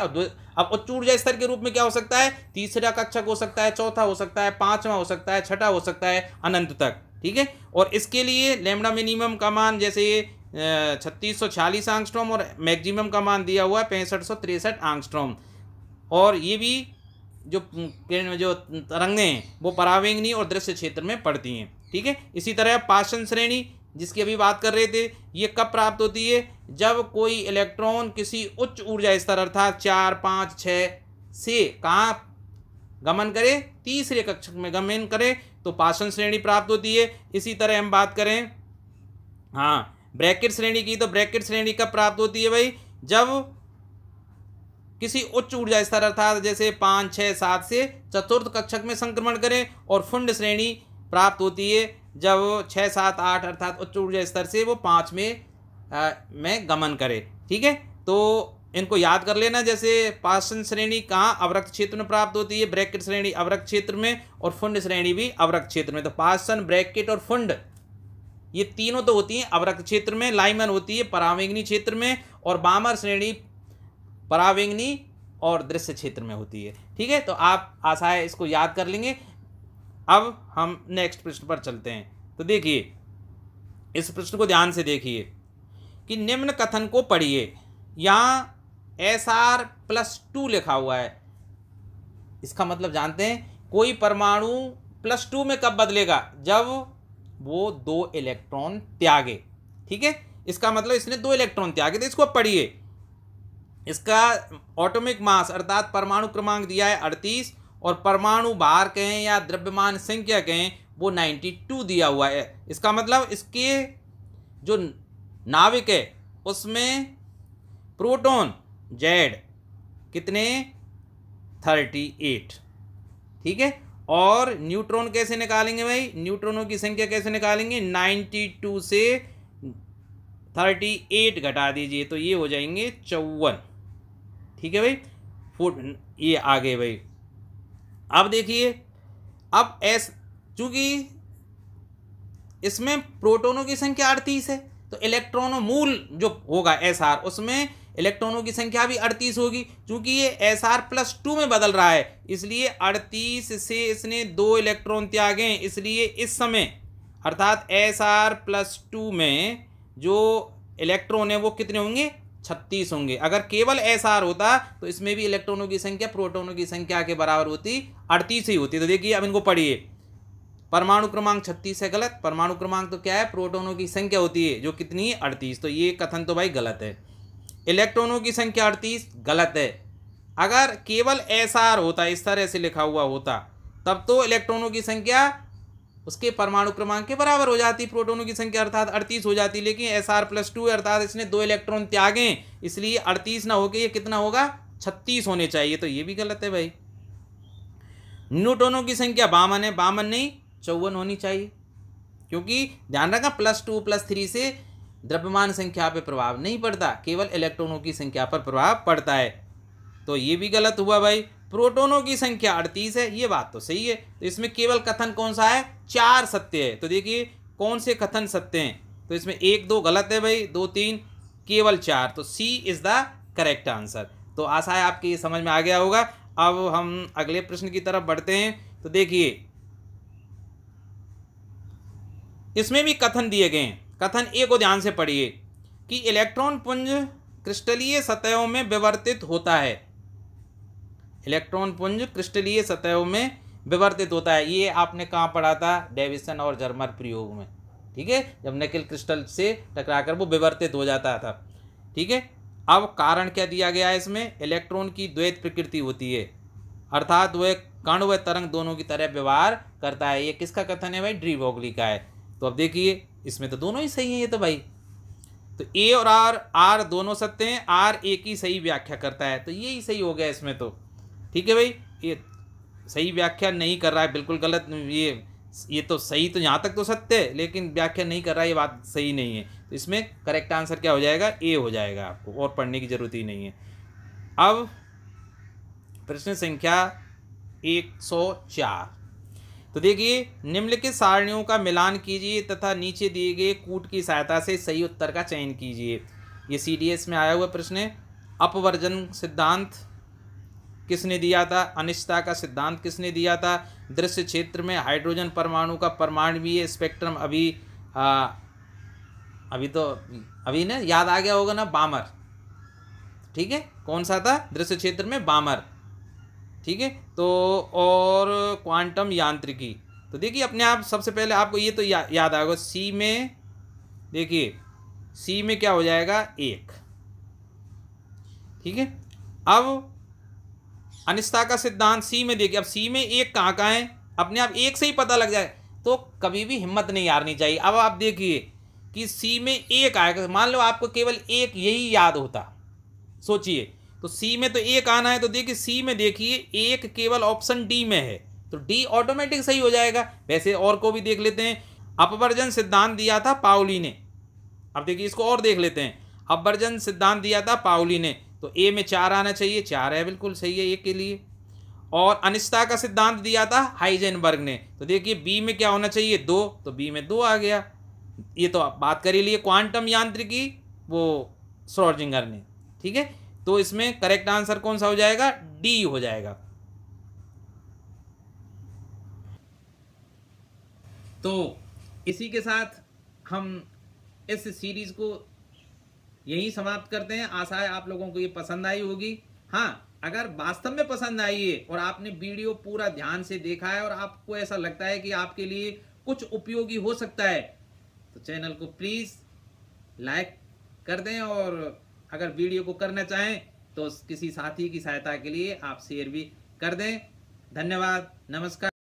अब उच्च ऊर्जा स्तर के रूप में क्या हो सकता है तीसरा कक्षक हो सकता है चौथा हो सकता है पांचवा हो सकता है छठा हो सकता है अनंत तक ठीक है और इसके लिए लेमडा मिनिमम का मान जैसे ये छत्तीस सौ छियालीस आंगस्ट्रोम और मैक्सिमम का मान दिया हुआ है पैंसठ सौ तिरसठ आंगस्ट्रोम और ये भी जो जो तरंगें हैं वो परावेंगनी और दृश्य क्षेत्र में पड़ती हैं ठीक है इसी तरह पाषण श्रेणी जिसकी अभी बात कर रहे थे ये कब प्राप्त होती है जब कोई इलेक्ट्रॉन किसी उच्च ऊर्जा स्तर अर्थात चार पाँच छः से कहाँ गमन करे तीसरे कक्षक में गमन करे तो पाषण श्रेणी प्राप्त होती है इसी तरह हम बात करें हाँ ब्रैकेट श्रेणी की तो ब्रैकेट श्रेणी कब प्राप्त होती है भाई जब किसी उच्च ऊर्जा स्तर अर्थात जैसे पाँच छः सात से चतुर्थ कक्षक में संक्रमण करें और फुंड श्रेणी प्राप्त होती है जब छः सात आठ अर्थात उच्च ऊर्जा स्तर से वो पाँच में आ, में गमन करे ठीक है तो इनको याद कर लेना जैसे पाषण श्रेणी कहाँ अवरक्त क्षेत्र में प्राप्त होती है ब्रैकेट श्रेणी अवरक्त क्षेत्र में और फुंड श्रेणी भी अवरक्त क्षेत्र में तो पाषण ब्रैकेट और फुंड ये तीनों तो होती हैं अवरक्त क्षेत्र में लाइमन होती है परावेंगनी क्षेत्र में और बामर श्रेणी परावेंगनी और दृश्य क्षेत्र में होती है ठीक है तो आप आशा है इसको याद कर लेंगे अब हम नेक्स्ट प्रश्न पर चलते हैं तो देखिए इस प्रश्न को ध्यान से देखिए कि निम्न कथन को पढ़िए यहाँ एस आर प्लस टू लिखा हुआ है इसका मतलब जानते हैं कोई परमाणु प्लस टू में कब बदलेगा जब वो दो इलेक्ट्रॉन त्यागे ठीक है इसका मतलब इसने दो इलेक्ट्रॉन त्यागे तो इसको पढ़िए इसका ऑटोमिक मास अर्थात परमाणु क्रमांक दिया है अड़तीस और परमाणु भार कहें या द्रव्यमान संख्या कहें वो 92 दिया हुआ है इसका मतलब इसके जो नाविक है उसमें प्रोटॉन जेड कितने 38 ठीक है और न्यूट्रॉन कैसे निकालेंगे भाई न्यूट्रॉनों की संख्या कैसे निकालेंगे 92 से 38 घटा दीजिए तो ये हो जाएंगे चौवन ठीक है भाई फुट ये आगे भाई अब देखिए अब एस चूंकि इसमें प्रोटोनों की संख्या अड़तीस है तो इलेक्ट्रॉनों मूल जो होगा एस आर उसमें इलेक्ट्रॉनों की संख्या भी अड़तीस होगी क्योंकि ये एस आर प्लस टू में बदल रहा है इसलिए अड़तीस से इसने दो इलेक्ट्रॉन त्यागे इसलिए इस समय अर्थात एस आर प्लस टू में जो इलेक्ट्रॉन है वो कितने होंगे छत्तीस होंगे अगर केवल एस आर होता तो इसमें भी इलेक्ट्रॉनों की संख्या प्रोटोनों की संख्या के बराबर होती अड़तीस ही होती तो देखिए अब इनको पढ़िए परमाणु क्रमांक छत्तीस है गलत परमाणु क्रमांक तो क्या है प्रोटोनों की संख्या होती है जो कितनी है अड़तीस तो ये कथन तो भाई गलत है इलेक्ट्रॉनों की संख्या अड़तीस गलत है अगर केवल एस आर होता इस तरह से लिखा हुआ होता तब तो इलेक्ट्रॉनों की संख्या उसके परमाणु क्रमांक के बराबर हो जाती प्रोटोनों की संख्या अर्थात अड़तीस हो जाती लेकिन एस आर प्लस टू अर्थात इसने दो इलेक्ट्रॉन त्यागे इसलिए अड़तीस ना होकर ये कितना होगा छत्तीस होने चाहिए तो ये भी गलत है भाई न्यूट्रॉनों की संख्या बावन है बावन नहीं चौवन होनी चाहिए क्योंकि ध्यान रखा प्लस टू प्लस थ्री से द्रव्यमान संख्या पर प्रभाव नहीं पड़ता केवल इलेक्ट्रॉनों की संख्या पर प्रभाव पड़ता है तो ये भी गलत हुआ भाई प्रोटोनों की संख्या अड़तीस है ये बात तो सही है तो इसमें केवल कथन कौन सा है चार सत्य है तो देखिए कौन से कथन सत्य हैं तो इसमें एक दो गलत है भाई दो तीन केवल चार तो C is the correct answer तो आशा है आपके ये समझ में आ गया होगा अब हम अगले प्रश्न की तरफ बढ़ते हैं तो देखिए इसमें भी कथन दिए गए हैं कथन ए को ध्यान से पढ़िए कि इलेक्ट्रॉन पुंज क्रिस्टलीय सतहों में विवर्तित होता है इलेक्ट्रॉन पुंज क्रिस्टलीय सतहों में विवर्तित होता है ये आपने कहाँ पढ़ा था डेविसन और जर्मर प्रयोग में ठीक है जब नकिल क्रिस्टल से टकराकर वो विवर्तित हो जाता था ठीक है अब कारण क्या दिया गया है इसमें इलेक्ट्रॉन की द्वैत प्रकृति होती है अर्थात वह कण व तरंग दोनों की तरह व्यवहार करता है ये किसका कथन है भाई ड्रीवोगली का है तो अब देखिए इसमें तो दोनों ही सही हैं ये तो भाई तो ए और आर आर दोनों सत्य हैं आर ए की सही व्याख्या करता है तो ये ही सही हो गया इसमें तो ठीक है भाई ये सही व्याख्या नहीं कर रहा है बिल्कुल गलत ये ये तो सही तो यहाँ तक तो सत्य है लेकिन व्याख्या नहीं कर रहा है ये बात सही नहीं है तो इसमें करेक्ट आंसर क्या हो जाएगा ए हो जाएगा आपको और पढ़ने की ज़रूरत ही नहीं है अब प्रश्न संख्या 104 तो देखिए निम्नलिखित सारणियों का मिलान कीजिए तथा नीचे दिए गए कूट की सहायता से सही उत्तर का चयन कीजिए ये सी में आया हुआ प्रश्न है अपवर्जन सिद्धांत किसने दिया था अनिश्चता का सिद्धांत किसने दिया था दृश्य क्षेत्र में हाइड्रोजन परमाणु का परमाणुीय स्पेक्ट्रम अभी आ, अभी तो अभी ना याद आ गया होगा ना बामर ठीक है कौन सा था दृश्य क्षेत्र में बामर ठीक है तो और क्वांटम यांत्रिकी तो देखिए अपने आप सबसे पहले आपको ये तो या, याद आएगा सी में देखिए सी में क्या हो जाएगा एक ठीक है अब अनिस्ता का सिद्धांत सी में देखिए अब सी में एक कहाँ का है अपने आप एक से ही पता लग जाए तो कभी भी हिम्मत नहीं हारनी चाहिए अब आप देखिए कि सी में एक आएगा मान लो आपको केवल एक यही याद होता सोचिए तो सी में तो एक आना है तो देखिए सी में देखिए एक केवल ऑप्शन डी में है तो डी ऑटोमेटिक सही हो जाएगा वैसे और को भी देख लेते हैं अपवर्जन सिद्धांत दिया था पाउली ने अब देखिए इसको और देख लेते हैं अपवर्जन सिद्धांत दिया था पाउली ने तो ए में चार आना चाहिए चार है बिल्कुल सही है ए के लिए और अनिश्चता का सिद्धांत दिया था हाइजेनबर्ग ने तो देखिए बी में क्या होना चाहिए दो तो बी में दो आ गया ये तो आप बात करी लिए क्वांटम यांत्रिकी वो स्रोजिंगर ने ठीक है तो इसमें करेक्ट आंसर कौन सा हो जाएगा डी हो जाएगा तो इसी के साथ हम इस सीरीज़ को यही समाप्त करते हैं आशा है आप लोगों को ये पसंद आई होगी हाँ अगर वास्तव में पसंद आई है और आपने वीडियो पूरा ध्यान से देखा है और आपको ऐसा लगता है कि आपके लिए कुछ उपयोगी हो सकता है तो चैनल को प्लीज़ लाइक कर दें और अगर वीडियो को करना चाहें तो किसी साथी की सहायता के लिए आप शेयर भी कर दें धन्यवाद नमस्कार